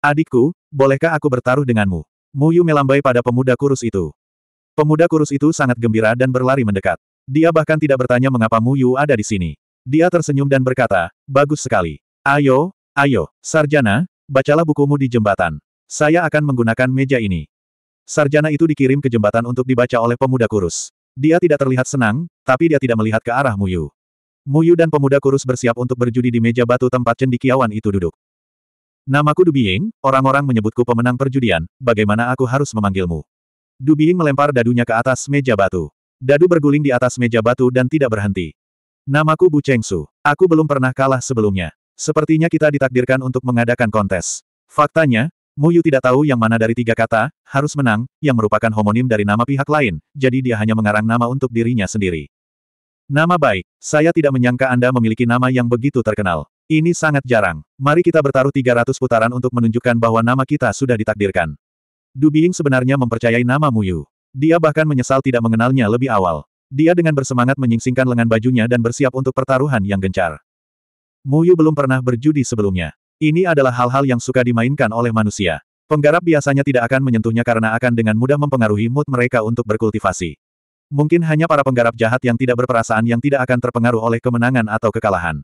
Adikku, bolehkah aku bertaruh denganmu? Muyu melambai pada pemuda kurus itu. Pemuda kurus itu sangat gembira dan berlari mendekat. Dia bahkan tidak bertanya mengapa Muyu ada di sini. Dia tersenyum dan berkata, bagus sekali. Ayo, ayo, sarjana, bacalah bukumu di jembatan. Saya akan menggunakan meja ini. Sarjana itu dikirim ke jembatan untuk dibaca oleh pemuda kurus. Dia tidak terlihat senang, tapi dia tidak melihat ke arah Muyu. Muyu dan pemuda kurus bersiap untuk berjudi di meja batu tempat cendikiawan itu duduk. Namaku Dubying, orang-orang menyebutku pemenang perjudian, bagaimana aku harus memanggilmu? Dubying melempar dadunya ke atas meja batu. Dadu berguling di atas meja batu dan tidak berhenti. Namaku Bu Chengsu. Aku belum pernah kalah sebelumnya. Sepertinya kita ditakdirkan untuk mengadakan kontes. Faktanya, Muyu tidak tahu yang mana dari tiga kata, harus menang, yang merupakan homonim dari nama pihak lain, jadi dia hanya mengarang nama untuk dirinya sendiri. Nama baik, saya tidak menyangka Anda memiliki nama yang begitu terkenal. Ini sangat jarang. Mari kita bertaruh 300 putaran untuk menunjukkan bahwa nama kita sudah ditakdirkan. Du Bing sebenarnya mempercayai nama Mu Yu. Dia bahkan menyesal tidak mengenalnya lebih awal. Dia dengan bersemangat menyingsingkan lengan bajunya dan bersiap untuk pertaruhan yang gencar. Mu Yu belum pernah berjudi sebelumnya. Ini adalah hal-hal yang suka dimainkan oleh manusia. Penggarap biasanya tidak akan menyentuhnya karena akan dengan mudah mempengaruhi mood mereka untuk berkultivasi. Mungkin hanya para penggarap jahat yang tidak berperasaan yang tidak akan terpengaruh oleh kemenangan atau kekalahan.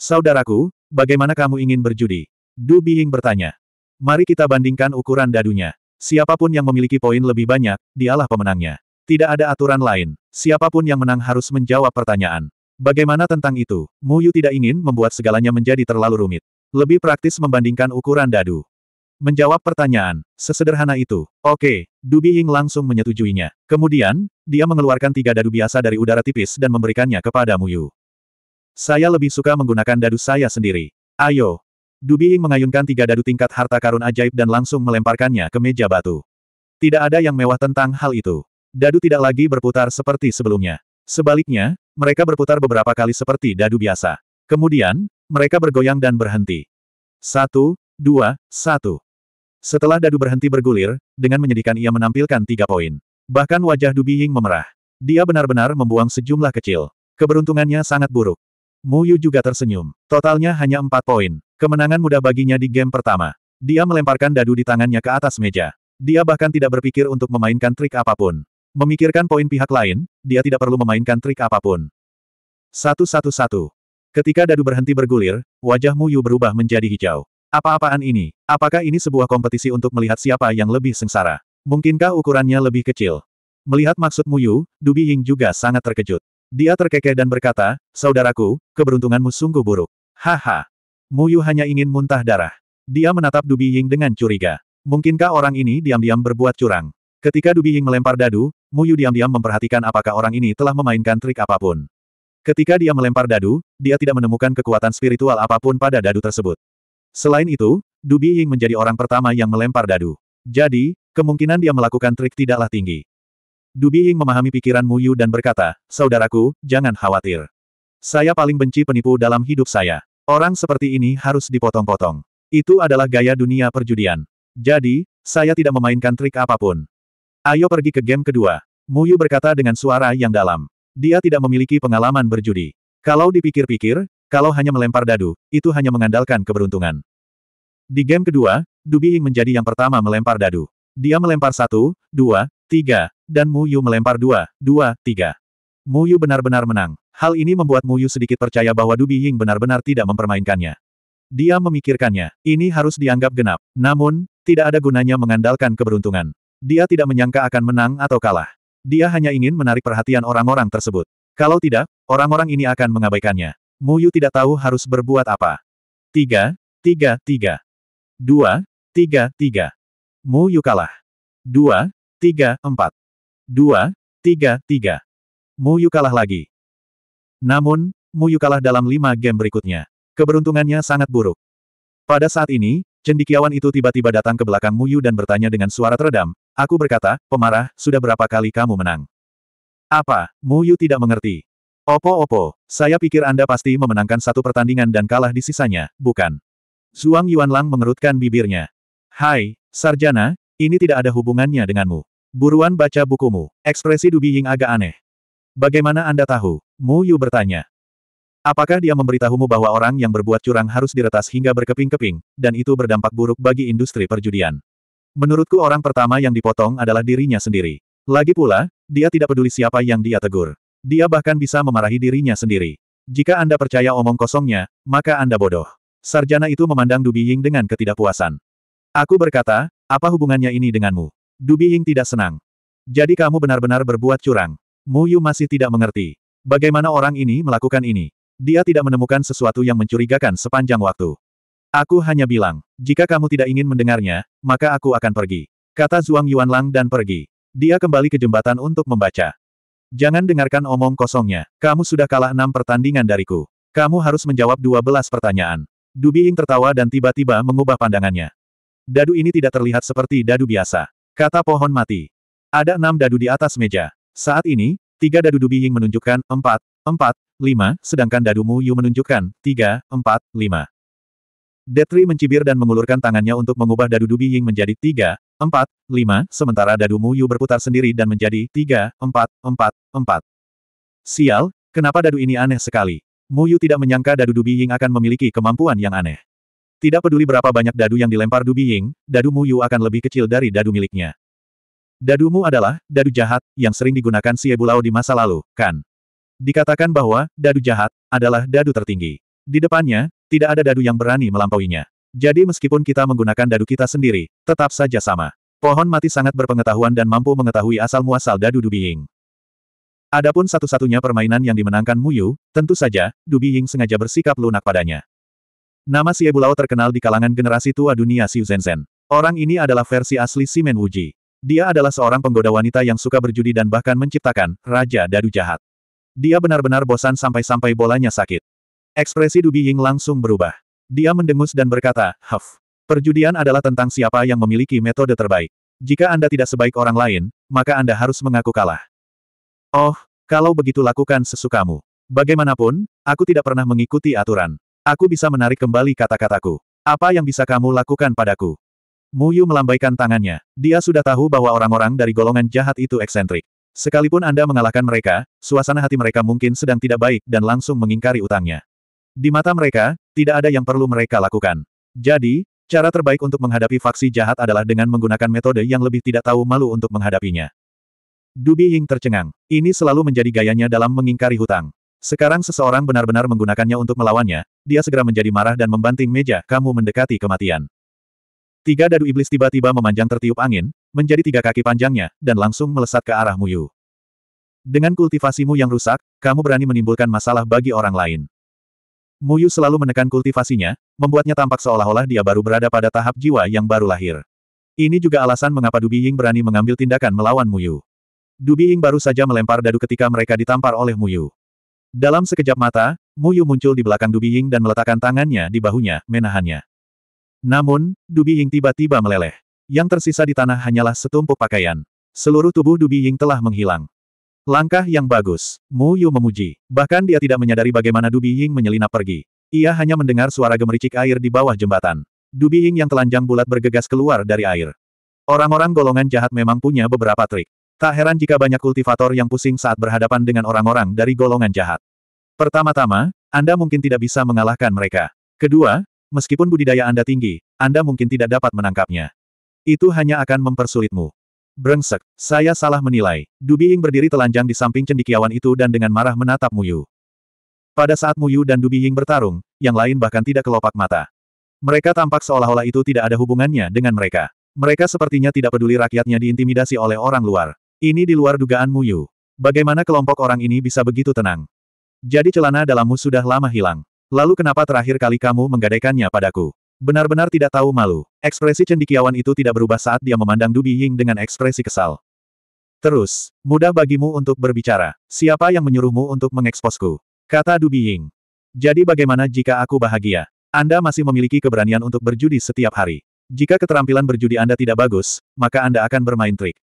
Saudaraku, bagaimana kamu ingin berjudi? Du Bing bertanya. Mari kita bandingkan ukuran dadunya. Siapapun yang memiliki poin lebih banyak, dialah pemenangnya. Tidak ada aturan lain. Siapapun yang menang harus menjawab pertanyaan. Bagaimana tentang itu? Mu Yu tidak ingin membuat segalanya menjadi terlalu rumit. Lebih praktis membandingkan ukuran dadu. Menjawab pertanyaan, sesederhana itu. Oke, Du Ying langsung menyetujuinya. Kemudian, dia mengeluarkan tiga dadu biasa dari udara tipis dan memberikannya kepada Mu Yu. Saya lebih suka menggunakan dadu saya sendiri. Ayo. Dubiing mengayunkan tiga dadu tingkat harta karun ajaib dan langsung melemparkannya ke meja batu. Tidak ada yang mewah tentang hal itu. Dadu tidak lagi berputar seperti sebelumnya. Sebaliknya, mereka berputar beberapa kali seperti dadu biasa. Kemudian, mereka bergoyang dan berhenti. Satu, dua, satu. Setelah dadu berhenti bergulir, dengan menyedihkan ia menampilkan tiga poin. Bahkan wajah Dubiing memerah. Dia benar-benar membuang sejumlah kecil. Keberuntungannya sangat buruk. Mu Yu juga tersenyum. Totalnya hanya empat poin. Kemenangan mudah baginya di game pertama. Dia melemparkan dadu di tangannya ke atas meja. Dia bahkan tidak berpikir untuk memainkan trik apapun. Memikirkan poin pihak lain, dia tidak perlu memainkan trik apapun. Satu-satu-satu. Ketika dadu berhenti bergulir, wajah Mu Yu berubah menjadi hijau. Apa-apaan ini? Apakah ini sebuah kompetisi untuk melihat siapa yang lebih sengsara? Mungkinkah ukurannya lebih kecil? Melihat maksud Mu Muyu, Dubi Ying juga sangat terkejut. Dia terkekeh dan berkata, Saudaraku, keberuntunganmu sungguh buruk. Haha. Mu Yu hanya ingin muntah darah. Dia menatap Dubi Ying dengan curiga. Mungkinkah orang ini diam-diam berbuat curang? Ketika Dubi Ying melempar dadu, Mu Yu diam-diam memperhatikan apakah orang ini telah memainkan trik apapun. Ketika dia melempar dadu, dia tidak menemukan kekuatan spiritual apapun pada dadu tersebut. Selain itu, Dubi Ying menjadi orang pertama yang melempar dadu. Jadi, kemungkinan dia melakukan trik tidaklah tinggi. Dubi Ying memahami pikiran Mu Yu dan berkata, Saudaraku, jangan khawatir. Saya paling benci penipu dalam hidup saya. Orang seperti ini harus dipotong-potong. Itu adalah gaya dunia perjudian. Jadi, saya tidak memainkan trik apapun. Ayo pergi ke game kedua. Mu Yu berkata dengan suara yang dalam. Dia tidak memiliki pengalaman berjudi. Kalau dipikir-pikir, kalau hanya melempar dadu, itu hanya mengandalkan keberuntungan. Di game kedua, Dubi Ying menjadi yang pertama melempar dadu. Dia melempar satu, dua, tiga dan Mu Yu melempar dua dua tiga Mu Yu benar-benar menang. Hal ini membuat Mu Yu sedikit percaya bahwa Du Ying benar-benar tidak mempermainkannya. Dia memikirkannya, ini harus dianggap genap. Namun, tidak ada gunanya mengandalkan keberuntungan. Dia tidak menyangka akan menang atau kalah. Dia hanya ingin menarik perhatian orang-orang tersebut. Kalau tidak, orang-orang ini akan mengabaikannya. Mu Yu tidak tahu harus berbuat apa. tiga tiga tiga dua tiga tiga Mu Yu kalah. dua Tiga, empat. Dua, tiga, tiga. Muyu kalah lagi. Namun, Muyu kalah dalam lima game berikutnya. Keberuntungannya sangat buruk. Pada saat ini, cendikiawan itu tiba-tiba datang ke belakang Muyu dan bertanya dengan suara teredam, Aku berkata, pemarah, sudah berapa kali kamu menang? Apa? Muyu tidak mengerti. Opo-opo, saya pikir Anda pasti memenangkan satu pertandingan dan kalah di sisanya, bukan? Zhuang Yuanlang mengerutkan bibirnya. Hai, Sarjana, ini tidak ada hubungannya denganmu. Buruan baca bukumu. Ekspresi Dubi Ying agak aneh. Bagaimana Anda tahu? Mu Yu bertanya. Apakah dia memberitahumu bahwa orang yang berbuat curang harus diretas hingga berkeping-keping, dan itu berdampak buruk bagi industri perjudian? Menurutku orang pertama yang dipotong adalah dirinya sendiri. Lagi pula, dia tidak peduli siapa yang dia tegur. Dia bahkan bisa memarahi dirinya sendiri. Jika Anda percaya omong kosongnya, maka Anda bodoh. Sarjana itu memandang Dubi Ying dengan ketidakpuasan. Aku berkata, apa hubungannya ini denganmu? Dubi Ying tidak senang. Jadi kamu benar-benar berbuat curang. Mu Yu masih tidak mengerti. Bagaimana orang ini melakukan ini? Dia tidak menemukan sesuatu yang mencurigakan sepanjang waktu. Aku hanya bilang, jika kamu tidak ingin mendengarnya, maka aku akan pergi. Kata Zhuang Yuanlang dan pergi. Dia kembali ke jembatan untuk membaca. Jangan dengarkan omong kosongnya. Kamu sudah kalah enam pertandingan dariku. Kamu harus menjawab dua belas pertanyaan. Dubi Ying tertawa dan tiba-tiba mengubah pandangannya. Dadu ini tidak terlihat seperti dadu biasa. Kata pohon mati. Ada enam dadu di atas meja. Saat ini, tiga dadu Dubi Ying menunjukkan empat, empat, lima, sedangkan dadu Mu Yu menunjukkan tiga, empat, lima. Detri mencibir dan mengulurkan tangannya untuk mengubah dadu Dubi Ying menjadi tiga, empat, lima, sementara dadu Mu Yu berputar sendiri dan menjadi tiga, empat, empat, empat. Sial, kenapa dadu ini aneh sekali? Mu Yu tidak menyangka dadu Dubi Ying akan memiliki kemampuan yang aneh. Tidak peduli berapa banyak dadu yang dilempar Du Biying, dadu Mu Yu akan lebih kecil dari dadu miliknya. Dadu Mu adalah, dadu jahat, yang sering digunakan si di masa lalu, kan? Dikatakan bahwa, dadu jahat, adalah dadu tertinggi. Di depannya, tidak ada dadu yang berani melampauinya. Jadi meskipun kita menggunakan dadu kita sendiri, tetap saja sama. Pohon mati sangat berpengetahuan dan mampu mengetahui asal-muasal dadu Du Biying. Adapun satu-satunya permainan yang dimenangkan Mu Yu, tentu saja, Du Biying sengaja bersikap lunak padanya. Nama Xie Bulao terkenal di kalangan generasi tua dunia Xiu Zenzen. Orang ini adalah versi asli Simen Wuji. Dia adalah seorang penggoda wanita yang suka berjudi dan bahkan menciptakan Raja Dadu Jahat. Dia benar-benar bosan sampai-sampai bolanya sakit. Ekspresi Dubi Ying langsung berubah. Dia mendengus dan berkata, Huff. Perjudian adalah tentang siapa yang memiliki metode terbaik. Jika Anda tidak sebaik orang lain, maka Anda harus mengaku kalah. Oh, kalau begitu lakukan sesukamu. Bagaimanapun, aku tidak pernah mengikuti aturan. Aku bisa menarik kembali kata-kataku. Apa yang bisa kamu lakukan padaku? Mu Yu melambaikan tangannya. Dia sudah tahu bahwa orang-orang dari golongan jahat itu eksentrik. Sekalipun Anda mengalahkan mereka, suasana hati mereka mungkin sedang tidak baik dan langsung mengingkari utangnya. Di mata mereka, tidak ada yang perlu mereka lakukan. Jadi, cara terbaik untuk menghadapi faksi jahat adalah dengan menggunakan metode yang lebih tidak tahu malu untuk menghadapinya. Dubi Ying tercengang. Ini selalu menjadi gayanya dalam mengingkari hutang. Sekarang seseorang benar-benar menggunakannya untuk melawannya, dia segera menjadi marah dan membanting meja, kamu mendekati kematian. Tiga dadu iblis tiba-tiba memanjang tertiup angin, menjadi tiga kaki panjangnya, dan langsung melesat ke arah Muyu. Dengan kultivasimu yang rusak, kamu berani menimbulkan masalah bagi orang lain. Muyu selalu menekan kultivasinya, membuatnya tampak seolah-olah dia baru berada pada tahap jiwa yang baru lahir. Ini juga alasan mengapa Dubi Ying berani mengambil tindakan melawan Muyu. Dubi Ying baru saja melempar dadu ketika mereka ditampar oleh Muyu. Dalam sekejap mata, Mu Yu muncul di belakang Dubi Ying dan meletakkan tangannya di bahunya, menahannya. Namun, Dubi Ying tiba-tiba meleleh. Yang tersisa di tanah hanyalah setumpuk pakaian. Seluruh tubuh Dubi Ying telah menghilang. Langkah yang bagus, Mu Yu memuji. Bahkan dia tidak menyadari bagaimana Dubi Ying menyelinap pergi. Ia hanya mendengar suara gemericik air di bawah jembatan. Dubi Ying yang telanjang bulat bergegas keluar dari air. Orang-orang golongan jahat memang punya beberapa trik. Tak heran jika banyak kultivator yang pusing saat berhadapan dengan orang-orang dari golongan jahat. Pertama-tama, Anda mungkin tidak bisa mengalahkan mereka. Kedua, meskipun budidaya Anda tinggi, Anda mungkin tidak dapat menangkapnya. Itu hanya akan mempersulitmu. Brengsek, saya salah menilai. Dubiing berdiri telanjang di samping cendikiawan itu dan dengan marah menatap Muyu. Pada saat Muyu dan Dubiing bertarung, yang lain bahkan tidak kelopak mata. Mereka tampak seolah-olah itu tidak ada hubungannya dengan mereka. Mereka sepertinya tidak peduli rakyatnya diintimidasi oleh orang luar. Ini di luar dugaan Muyu. Bagaimana kelompok orang ini bisa begitu tenang? Jadi celana dalammu sudah lama hilang. Lalu kenapa terakhir kali kamu menggadaikannya padaku? Benar-benar tidak tahu malu. Ekspresi cendikiawan itu tidak berubah saat dia memandang Dubi Ying dengan ekspresi kesal. Terus, mudah bagimu untuk berbicara. Siapa yang menyuruhmu untuk mengeksposku? Kata Dubi Ying. Jadi bagaimana jika aku bahagia? Anda masih memiliki keberanian untuk berjudi setiap hari. Jika keterampilan berjudi Anda tidak bagus, maka Anda akan bermain trik.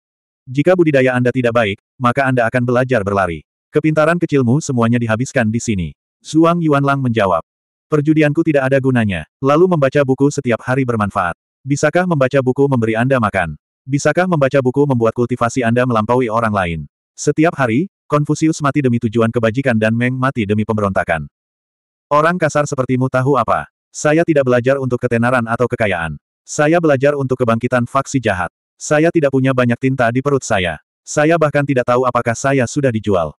Jika budidaya Anda tidak baik, maka Anda akan belajar berlari. Kepintaran kecilmu semuanya dihabiskan di sini. Zhuang Yuanlang menjawab. Perjudianku tidak ada gunanya, lalu membaca buku setiap hari bermanfaat. Bisakah membaca buku memberi Anda makan? Bisakah membaca buku membuat kultivasi Anda melampaui orang lain? Setiap hari, Konfusius mati demi tujuan kebajikan dan Meng mati demi pemberontakan. Orang kasar sepertimu tahu apa? Saya tidak belajar untuk ketenaran atau kekayaan. Saya belajar untuk kebangkitan faksi jahat. Saya tidak punya banyak tinta di perut saya. Saya bahkan tidak tahu apakah saya sudah dijual.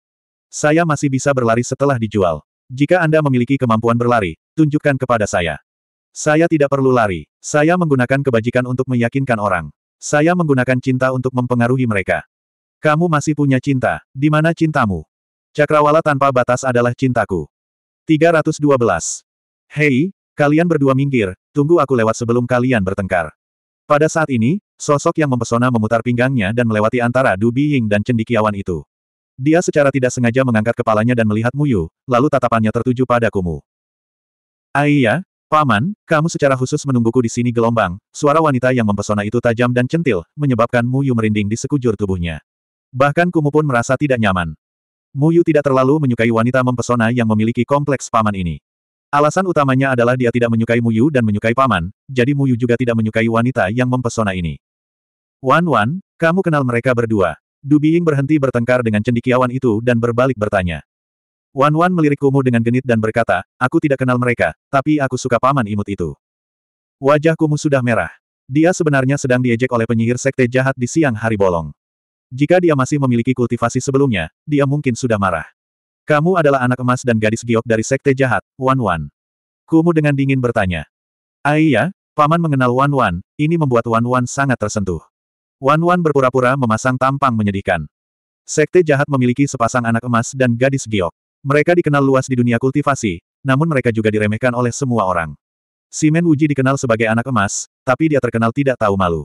Saya masih bisa berlari setelah dijual. Jika Anda memiliki kemampuan berlari, tunjukkan kepada saya. Saya tidak perlu lari. Saya menggunakan kebajikan untuk meyakinkan orang. Saya menggunakan cinta untuk mempengaruhi mereka. Kamu masih punya cinta. Di mana cintamu? Cakrawala tanpa batas adalah cintaku. 312. Hei, kalian berdua minggir, tunggu aku lewat sebelum kalian bertengkar. Pada saat ini, sosok yang mempesona memutar pinggangnya dan melewati antara Du Biying dan cendikiawan itu. Dia secara tidak sengaja mengangkat kepalanya dan melihat Muyu, lalu tatapannya tertuju pada Kumu. Aiyah, ah Paman, kamu secara khusus menungguku di sini gelombang, suara wanita yang mempesona itu tajam dan centil, menyebabkan Muyu merinding di sekujur tubuhnya. Bahkan Kumu pun merasa tidak nyaman. Muyu tidak terlalu menyukai wanita mempesona yang memiliki kompleks paman ini. Alasan utamanya adalah dia tidak menyukai Muyu dan menyukai paman, jadi Muyu juga tidak menyukai wanita yang mempesona ini. Wan Wan, kamu kenal mereka berdua. Bing berhenti bertengkar dengan cendikiawan itu dan berbalik bertanya. Wan Wan melirik Kumu dengan genit dan berkata, aku tidak kenal mereka, tapi aku suka paman imut itu. Wajah Kumu sudah merah. Dia sebenarnya sedang diejek oleh penyihir sekte jahat di siang hari bolong. Jika dia masih memiliki kultivasi sebelumnya, dia mungkin sudah marah. Kamu adalah anak emas dan gadis giok dari sekte jahat, Wan Wan. Kumu dengan dingin bertanya. Aiyah, ah paman mengenal Wan Wan, ini membuat Wan Wan sangat tersentuh. Wan Wan berpura-pura memasang tampang menyedihkan. Sekte jahat memiliki sepasang anak emas dan gadis giok. Mereka dikenal luas di dunia kultivasi, namun mereka juga diremehkan oleh semua orang. Simen Wuji dikenal sebagai anak emas, tapi dia terkenal tidak tahu malu.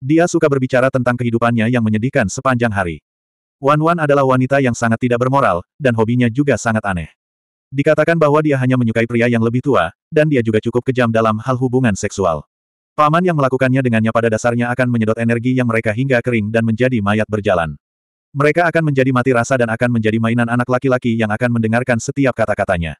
Dia suka berbicara tentang kehidupannya yang menyedihkan sepanjang hari. Wan Wan adalah wanita yang sangat tidak bermoral, dan hobinya juga sangat aneh. Dikatakan bahwa dia hanya menyukai pria yang lebih tua, dan dia juga cukup kejam dalam hal hubungan seksual. Paman yang melakukannya dengannya pada dasarnya akan menyedot energi yang mereka hingga kering dan menjadi mayat berjalan. Mereka akan menjadi mati rasa dan akan menjadi mainan anak laki-laki yang akan mendengarkan setiap kata-katanya.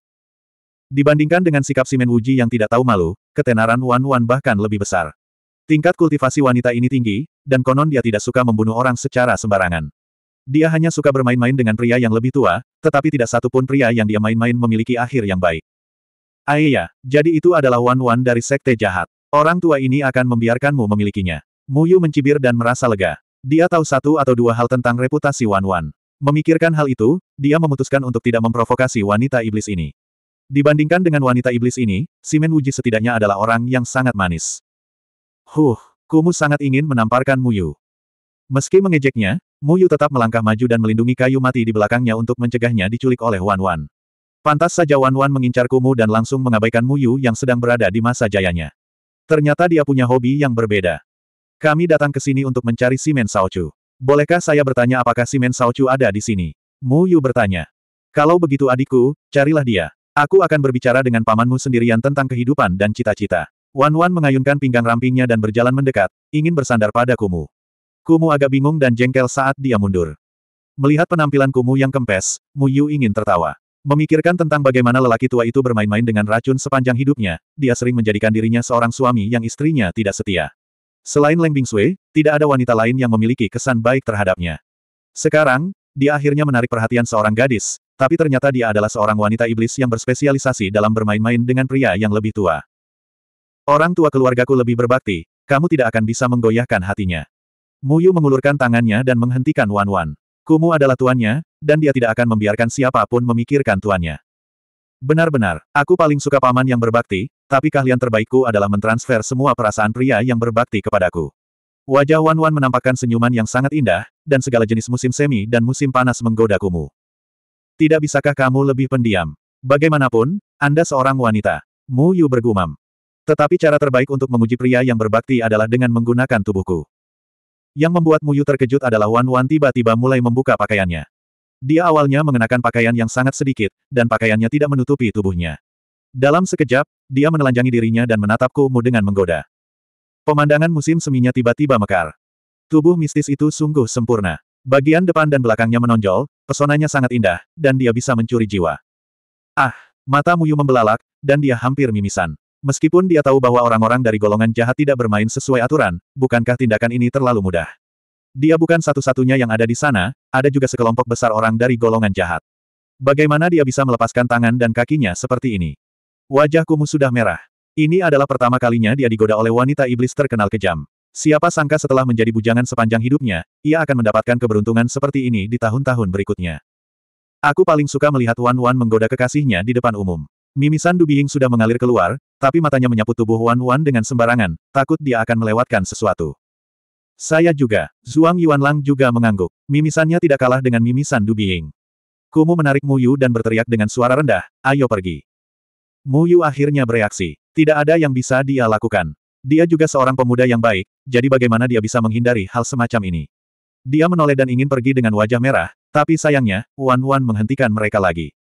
Dibandingkan dengan sikap Simen Wuji yang tidak tahu malu, ketenaran Wan Wan bahkan lebih besar. Tingkat kultivasi wanita ini tinggi, dan konon dia tidak suka membunuh orang secara sembarangan. Dia hanya suka bermain-main dengan pria yang lebih tua, tetapi tidak satu pun pria yang dia main-main memiliki akhir yang baik. Ayah, jadi itu adalah Wan Wan dari Sekte Jahat. Orang tua ini akan membiarkanmu memilikinya. Muyu mencibir dan merasa lega. Dia tahu satu atau dua hal tentang reputasi Wan Wan. Memikirkan hal itu, dia memutuskan untuk tidak memprovokasi wanita iblis ini. Dibandingkan dengan wanita iblis ini, Simen Wuji setidaknya adalah orang yang sangat manis. Huh, Kumu sangat ingin menamparkan Muyu. Meski mengejeknya, Muyu tetap melangkah maju dan melindungi kayu mati di belakangnya untuk mencegahnya diculik oleh Wan Wan. Pantas saja Wan Wan mengincar Kumu dan langsung mengabaikan Muyu yang sedang berada di masa jayanya. Ternyata dia punya hobi yang berbeda. Kami datang ke sini untuk mencari Simen Saochu. Bolehkah saya bertanya apakah Simen Saochu ada di sini? Mu Yu bertanya. Kalau begitu adikku, carilah dia. Aku akan berbicara dengan pamanmu sendirian tentang kehidupan dan cita-cita. Wan Wan mengayunkan pinggang rampingnya dan berjalan mendekat, ingin bersandar pada Kumu. Kumu agak bingung dan jengkel saat dia mundur. Melihat penampilan Kumu yang kempes, Mu Yu ingin tertawa. Memikirkan tentang bagaimana lelaki tua itu bermain-main dengan racun sepanjang hidupnya, dia sering menjadikan dirinya seorang suami yang istrinya tidak setia. Selain Leng Bingsui, tidak ada wanita lain yang memiliki kesan baik terhadapnya. Sekarang, dia akhirnya menarik perhatian seorang gadis, tapi ternyata dia adalah seorang wanita iblis yang berspesialisasi dalam bermain-main dengan pria yang lebih tua. Orang tua keluargaku lebih berbakti, kamu tidak akan bisa menggoyahkan hatinya. Muyu mengulurkan tangannya dan menghentikan Wan Wan. Kumu adalah tuannya, dan dia tidak akan membiarkan siapapun memikirkan tuannya. Benar-benar, aku paling suka paman yang berbakti, tapi keahlian terbaikku adalah mentransfer semua perasaan pria yang berbakti kepadaku. Wajah Wan Wan menampakkan senyuman yang sangat indah, dan segala jenis musim semi dan musim panas menggoda kumu. Tidak bisakah kamu lebih pendiam? Bagaimanapun, Anda seorang wanita. Mu Yu bergumam. Tetapi cara terbaik untuk menguji pria yang berbakti adalah dengan menggunakan tubuhku. Yang membuat Mu Yu terkejut adalah Wan Wan tiba-tiba mulai membuka pakaiannya. Dia awalnya mengenakan pakaian yang sangat sedikit, dan pakaiannya tidak menutupi tubuhnya. Dalam sekejap, dia menelanjangi dirinya dan menatap Kumu dengan menggoda. Pemandangan musim seminya tiba-tiba mekar. Tubuh mistis itu sungguh sempurna. Bagian depan dan belakangnya menonjol, pesonanya sangat indah, dan dia bisa mencuri jiwa. Ah, mata Muyu membelalak, dan dia hampir mimisan. Meskipun dia tahu bahwa orang-orang dari golongan jahat tidak bermain sesuai aturan, bukankah tindakan ini terlalu mudah? Dia bukan satu-satunya yang ada di sana, ada juga sekelompok besar orang dari golongan jahat. Bagaimana dia bisa melepaskan tangan dan kakinya seperti ini? Wajah Kumu sudah merah. Ini adalah pertama kalinya dia digoda oleh wanita iblis terkenal kejam. Siapa sangka setelah menjadi bujangan sepanjang hidupnya, ia akan mendapatkan keberuntungan seperti ini di tahun-tahun berikutnya. Aku paling suka melihat Wan Wan menggoda kekasihnya di depan umum. Mimisan Dubiing sudah mengalir keluar, tapi matanya menyapu tubuh Wan Wan dengan sembarangan, takut dia akan melewatkan sesuatu. Saya juga. Zhuang Yuanlang juga mengangguk. Mimisannya tidak kalah dengan mimisan Du Bing. Kumu menarik Muyu dan berteriak dengan suara rendah, ayo pergi. Muyu akhirnya bereaksi. Tidak ada yang bisa dia lakukan. Dia juga seorang pemuda yang baik, jadi bagaimana dia bisa menghindari hal semacam ini? Dia menoleh dan ingin pergi dengan wajah merah, tapi sayangnya, Wan Wan menghentikan mereka lagi.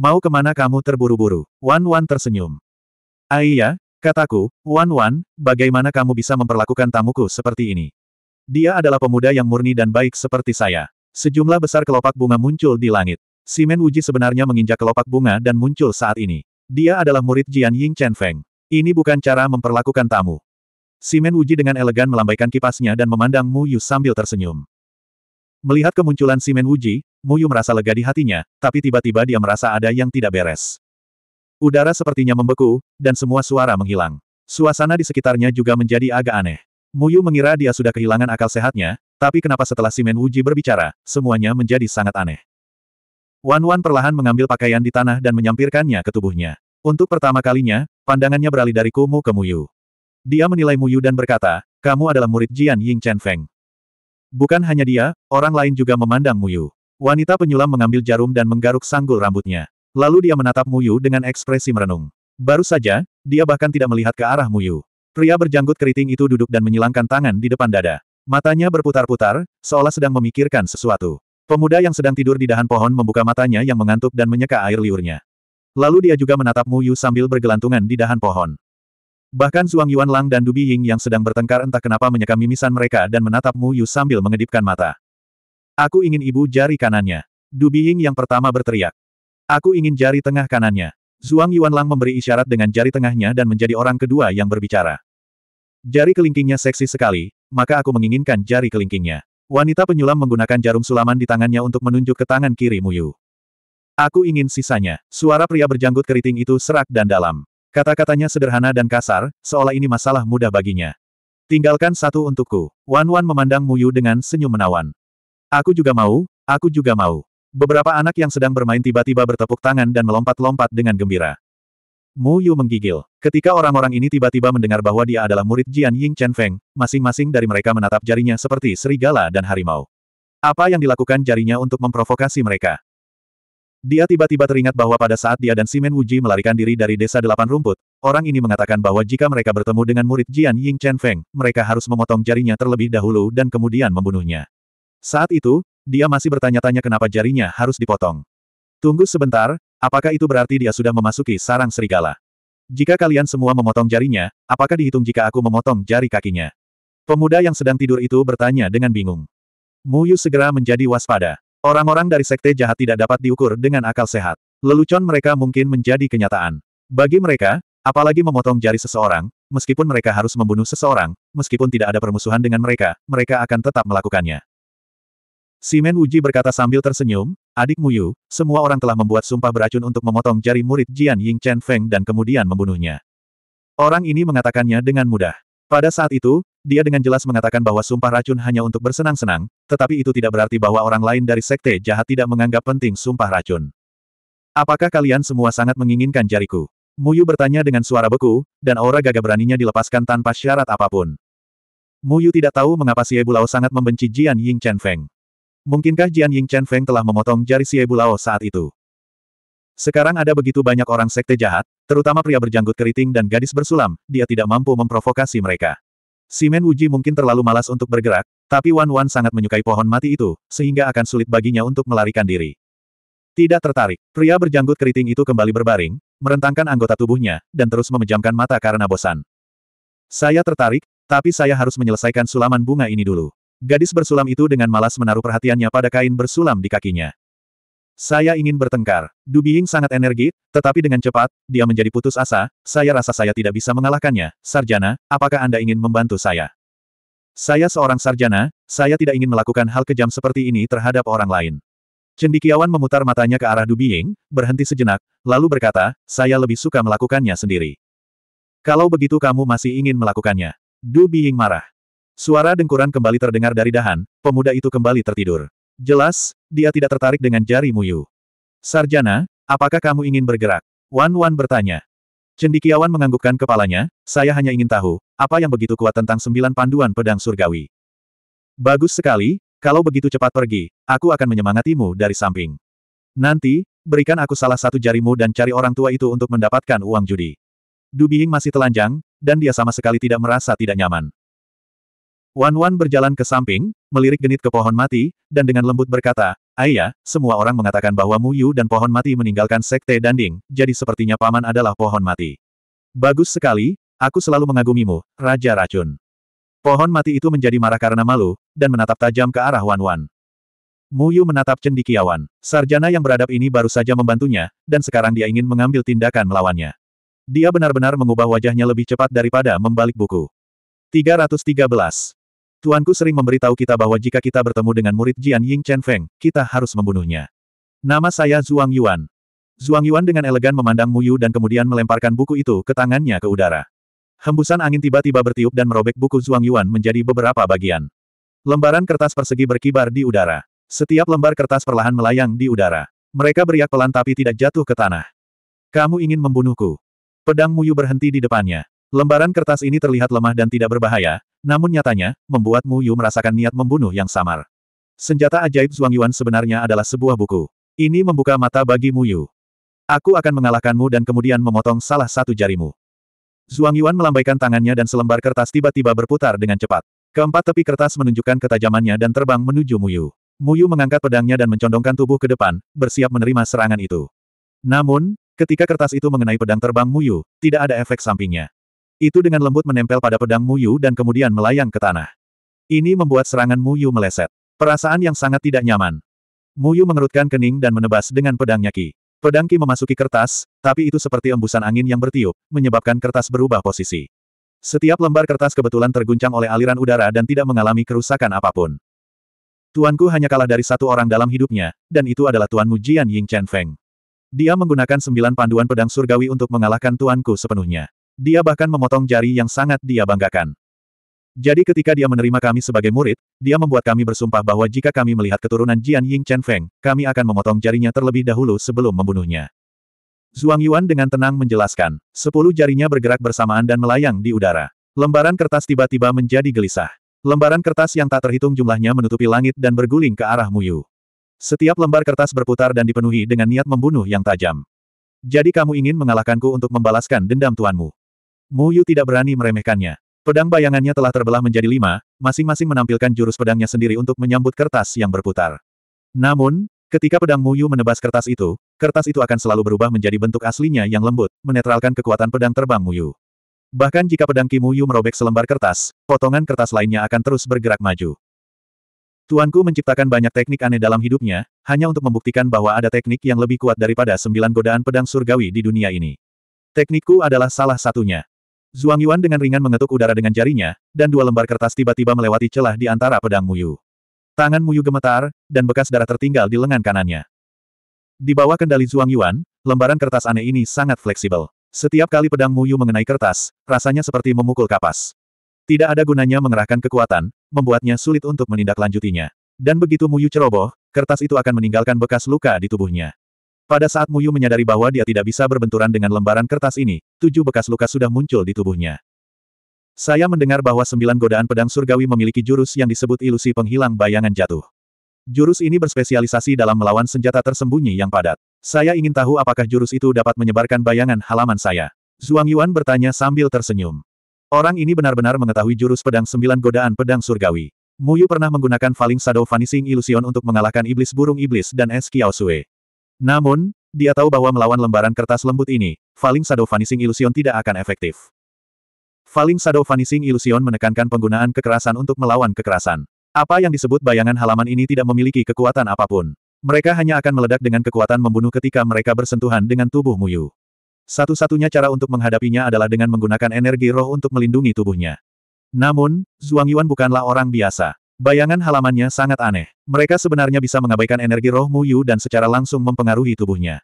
Mau kemana kamu terburu-buru? Wan Wan tersenyum. Aiyah. Ah, Kataku, Wan Wan, bagaimana kamu bisa memperlakukan tamuku seperti ini? Dia adalah pemuda yang murni dan baik seperti saya. Sejumlah besar kelopak bunga muncul di langit. Simen Wuji sebenarnya menginjak kelopak bunga dan muncul saat ini. Dia adalah murid Jian Ying Chen Feng. Ini bukan cara memperlakukan tamu. Simen Wuji dengan elegan melambaikan kipasnya dan memandang Mu Yu sambil tersenyum. Melihat kemunculan Simen Wuji, Mu Yu merasa lega di hatinya, tapi tiba-tiba dia merasa ada yang tidak beres. Udara sepertinya membeku, dan semua suara menghilang. Suasana di sekitarnya juga menjadi agak aneh. Muyu mengira dia sudah kehilangan akal sehatnya, tapi kenapa setelah Simen Wuji berbicara, semuanya menjadi sangat aneh. Wan Wan perlahan mengambil pakaian di tanah dan menyampirkannya ke tubuhnya. Untuk pertama kalinya, pandangannya beralih dari Kumu ke Muyu. Dia menilai Muyu dan berkata, kamu adalah murid Jian Ying Chen Feng. Bukan hanya dia, orang lain juga memandang Muyu. Wanita penyulam mengambil jarum dan menggaruk sanggul rambutnya. Lalu dia menatap Muyu dengan ekspresi merenung. Baru saja, dia bahkan tidak melihat ke arah Muyu. Pria berjanggut keriting itu duduk dan menyilangkan tangan di depan dada. Matanya berputar-putar, seolah sedang memikirkan sesuatu. Pemuda yang sedang tidur di dahan pohon membuka matanya yang mengantuk dan menyeka air liurnya. Lalu dia juga menatap Muyu sambil bergelantungan di dahan pohon. Bahkan Zhuang Yuan Lang dan Dubi Ying yang sedang bertengkar entah kenapa menyeka mimisan mereka dan menatap Mu sambil mengedipkan mata. Aku ingin ibu jari kanannya. Dubi Ying yang pertama berteriak. Aku ingin jari tengah kanannya. Zhuang Yuanlang memberi isyarat dengan jari tengahnya dan menjadi orang kedua yang berbicara. Jari kelingkingnya seksi sekali, maka aku menginginkan jari kelingkingnya. Wanita penyulam menggunakan jarum sulaman di tangannya untuk menunjuk ke tangan kiri Muyu. Aku ingin sisanya. Suara pria berjanggut keriting itu serak dan dalam. Kata-katanya sederhana dan kasar, seolah ini masalah mudah baginya. Tinggalkan satu untukku. Wan Wan memandang Muyu dengan senyum menawan. Aku juga mau, aku juga mau. Beberapa anak yang sedang bermain tiba-tiba bertepuk tangan dan melompat-lompat dengan gembira. Mu Yu menggigil. Ketika orang-orang ini tiba-tiba mendengar bahwa dia adalah murid Jian Ying Chen Feng, masing-masing dari mereka menatap jarinya seperti serigala dan harimau. Apa yang dilakukan jarinya untuk memprovokasi mereka? Dia tiba-tiba teringat bahwa pada saat dia dan Simen Wuji melarikan diri dari desa delapan rumput, orang ini mengatakan bahwa jika mereka bertemu dengan murid Jian Ying Chen Feng, mereka harus memotong jarinya terlebih dahulu dan kemudian membunuhnya. Saat itu, dia masih bertanya-tanya kenapa jarinya harus dipotong. Tunggu sebentar, apakah itu berarti dia sudah memasuki sarang serigala? Jika kalian semua memotong jarinya, apakah dihitung jika aku memotong jari kakinya? Pemuda yang sedang tidur itu bertanya dengan bingung. Muyu segera menjadi waspada. Orang-orang dari sekte jahat tidak dapat diukur dengan akal sehat. Lelucon mereka mungkin menjadi kenyataan. Bagi mereka, apalagi memotong jari seseorang, meskipun mereka harus membunuh seseorang, meskipun tidak ada permusuhan dengan mereka, mereka akan tetap melakukannya. Simen Wuji berkata sambil tersenyum, adik Muyu, semua orang telah membuat sumpah beracun untuk memotong jari murid Jian Ying Chen Feng dan kemudian membunuhnya. Orang ini mengatakannya dengan mudah. Pada saat itu, dia dengan jelas mengatakan bahwa sumpah racun hanya untuk bersenang-senang, tetapi itu tidak berarti bahwa orang lain dari sekte jahat tidak menganggap penting sumpah racun. Apakah kalian semua sangat menginginkan jariku? Muyu bertanya dengan suara beku, dan aura gagah beraninya dilepaskan tanpa syarat apapun. Muyu tidak tahu mengapa si Ebulau sangat membenci Jian Ying Chen Feng. Mungkinkah Jian Ying Chen Feng telah memotong jari Xie Bulao saat itu? Sekarang ada begitu banyak orang sekte jahat, terutama pria berjanggut keriting dan gadis bersulam, dia tidak mampu memprovokasi mereka. Simen Wuji mungkin terlalu malas untuk bergerak, tapi Wan Wan sangat menyukai pohon mati itu, sehingga akan sulit baginya untuk melarikan diri. Tidak tertarik, pria berjanggut keriting itu kembali berbaring, merentangkan anggota tubuhnya, dan terus memejamkan mata karena bosan. Saya tertarik, tapi saya harus menyelesaikan sulaman bunga ini dulu. Gadis bersulam itu dengan malas menaruh perhatiannya pada kain bersulam di kakinya. Saya ingin bertengkar. Du sangat energi, tetapi dengan cepat, dia menjadi putus asa, saya rasa saya tidak bisa mengalahkannya. Sarjana, apakah Anda ingin membantu saya? Saya seorang sarjana, saya tidak ingin melakukan hal kejam seperti ini terhadap orang lain. Cendikiawan memutar matanya ke arah Du berhenti sejenak, lalu berkata, saya lebih suka melakukannya sendiri. Kalau begitu kamu masih ingin melakukannya. Du marah. Suara dengkuran kembali terdengar dari dahan, pemuda itu kembali tertidur. Jelas, dia tidak tertarik dengan jari Muyu. Sarjana, apakah kamu ingin bergerak? Wan Wan bertanya. Cendikiawan menganggukkan kepalanya, saya hanya ingin tahu, apa yang begitu kuat tentang sembilan panduan pedang surgawi. Bagus sekali, kalau begitu cepat pergi, aku akan menyemangatimu dari samping. Nanti, berikan aku salah satu jarimu dan cari orang tua itu untuk mendapatkan uang judi. Dubiing masih telanjang, dan dia sama sekali tidak merasa tidak nyaman. Wan Wan berjalan ke samping, melirik genit ke pohon mati, dan dengan lembut berkata, Ayah, semua orang mengatakan bahwa Mu Yu dan pohon mati meninggalkan sekte Danding, jadi sepertinya paman adalah pohon mati. Bagus sekali, aku selalu mengagumimu, Raja Racun. Pohon mati itu menjadi marah karena malu, dan menatap tajam ke arah Wan Wan. Mu Yu menatap cendikiawan. Sarjana yang beradab ini baru saja membantunya, dan sekarang dia ingin mengambil tindakan melawannya. Dia benar-benar mengubah wajahnya lebih cepat daripada membalik buku. 313. Tuanku sering memberitahu kita bahwa jika kita bertemu dengan murid Jian Ying Chen Feng, kita harus membunuhnya. Nama saya Zhuang Yuan. Zhuang Yuan dengan elegan memandang Mu Yu dan kemudian melemparkan buku itu ke tangannya ke udara. Hembusan angin tiba-tiba bertiup dan merobek buku Zhuang Yuan menjadi beberapa bagian. Lembaran kertas persegi berkibar di udara. Setiap lembar kertas perlahan melayang di udara. Mereka beriak pelan tapi tidak jatuh ke tanah. Kamu ingin membunuhku. Pedang Mu Yu berhenti di depannya. Lembaran kertas ini terlihat lemah dan tidak berbahaya, namun nyatanya, membuat Mu Yu merasakan niat membunuh yang samar. Senjata ajaib Zhuang Yuan sebenarnya adalah sebuah buku. Ini membuka mata bagi Mu Yu. Aku akan mengalahkanmu dan kemudian memotong salah satu jarimu. Zhuang Yuan melambaikan tangannya dan selembar kertas tiba-tiba berputar dengan cepat. Keempat tepi kertas menunjukkan ketajamannya dan terbang menuju Mu Yu. Mu Yu mengangkat pedangnya dan mencondongkan tubuh ke depan, bersiap menerima serangan itu. Namun, ketika kertas itu mengenai pedang terbang Mu Yu, tidak ada efek sampingnya. Itu dengan lembut menempel pada pedang Muyu dan kemudian melayang ke tanah. Ini membuat serangan Muyu meleset. Perasaan yang sangat tidak nyaman. Muyu mengerutkan kening dan menebas dengan pedangnya Ki. Pedang Ki memasuki kertas, tapi itu seperti embusan angin yang bertiup, menyebabkan kertas berubah posisi. Setiap lembar kertas kebetulan terguncang oleh aliran udara dan tidak mengalami kerusakan apapun. Tuanku hanya kalah dari satu orang dalam hidupnya, dan itu adalah tuan Mu Jian Ying Chen Feng. Dia menggunakan sembilan panduan pedang surgawi untuk mengalahkan tuanku sepenuhnya. Dia bahkan memotong jari yang sangat dia banggakan. Jadi ketika dia menerima kami sebagai murid, dia membuat kami bersumpah bahwa jika kami melihat keturunan Jian Ying Chen Feng, kami akan memotong jarinya terlebih dahulu sebelum membunuhnya. Zhuang Yuan dengan tenang menjelaskan, sepuluh jarinya bergerak bersamaan dan melayang di udara. Lembaran kertas tiba-tiba menjadi gelisah. Lembaran kertas yang tak terhitung jumlahnya menutupi langit dan berguling ke arah Muyu. Setiap lembar kertas berputar dan dipenuhi dengan niat membunuh yang tajam. Jadi kamu ingin mengalahkanku untuk membalaskan dendam tuanmu. Mu Yu tidak berani meremehkannya. Pedang bayangannya telah terbelah menjadi lima, masing-masing menampilkan jurus pedangnya sendiri untuk menyambut kertas yang berputar. Namun, ketika pedang Mu Yu menebas kertas itu, kertas itu akan selalu berubah menjadi bentuk aslinya yang lembut, menetralkan kekuatan pedang terbang Mu Yu. Bahkan jika pedang Ki Mu Yu merobek selembar kertas, potongan kertas lainnya akan terus bergerak maju. Tuanku menciptakan banyak teknik aneh dalam hidupnya, hanya untuk membuktikan bahwa ada teknik yang lebih kuat daripada sembilan godaan pedang surgawi di dunia ini. Teknikku adalah salah satunya. Zhuang Yuan dengan ringan mengetuk udara dengan jarinya, dan dua lembar kertas tiba-tiba melewati celah di antara pedang Muyu. Tangan Muyu gemetar, dan bekas darah tertinggal di lengan kanannya. Di bawah kendali Zhuang Yuan, lembaran kertas aneh ini sangat fleksibel. Setiap kali pedang Muyu mengenai kertas, rasanya seperti memukul kapas. Tidak ada gunanya mengerahkan kekuatan, membuatnya sulit untuk menindaklanjutinya. Dan begitu Muyu ceroboh, kertas itu akan meninggalkan bekas luka di tubuhnya. Pada saat Muyu menyadari bahwa dia tidak bisa berbenturan dengan lembaran kertas ini, tujuh bekas luka sudah muncul di tubuhnya. Saya mendengar bahwa sembilan godaan pedang surgawi memiliki jurus yang disebut ilusi penghilang bayangan jatuh. Jurus ini berspesialisasi dalam melawan senjata tersembunyi yang padat. Saya ingin tahu apakah jurus itu dapat menyebarkan bayangan halaman saya. Zhuang Yuan bertanya sambil tersenyum. Orang ini benar-benar mengetahui jurus pedang sembilan godaan pedang surgawi. Muyu pernah menggunakan Falling Shadow Vanishing Illusion untuk mengalahkan iblis burung iblis dan es Kiao Sue. Namun, dia tahu bahwa melawan lembaran kertas lembut ini, Falling Shadow Vanishing Illusion tidak akan efektif. Falling Shadow Vanishing Illusion menekankan penggunaan kekerasan untuk melawan kekerasan. Apa yang disebut bayangan halaman ini tidak memiliki kekuatan apapun. Mereka hanya akan meledak dengan kekuatan membunuh ketika mereka bersentuhan dengan tubuh Muyu. Satu-satunya cara untuk menghadapinya adalah dengan menggunakan energi roh untuk melindungi tubuhnya. Namun, Zhuang Yuan bukanlah orang biasa. Bayangan halamannya sangat aneh. Mereka sebenarnya bisa mengabaikan energi roh Muyu dan secara langsung mempengaruhi tubuhnya.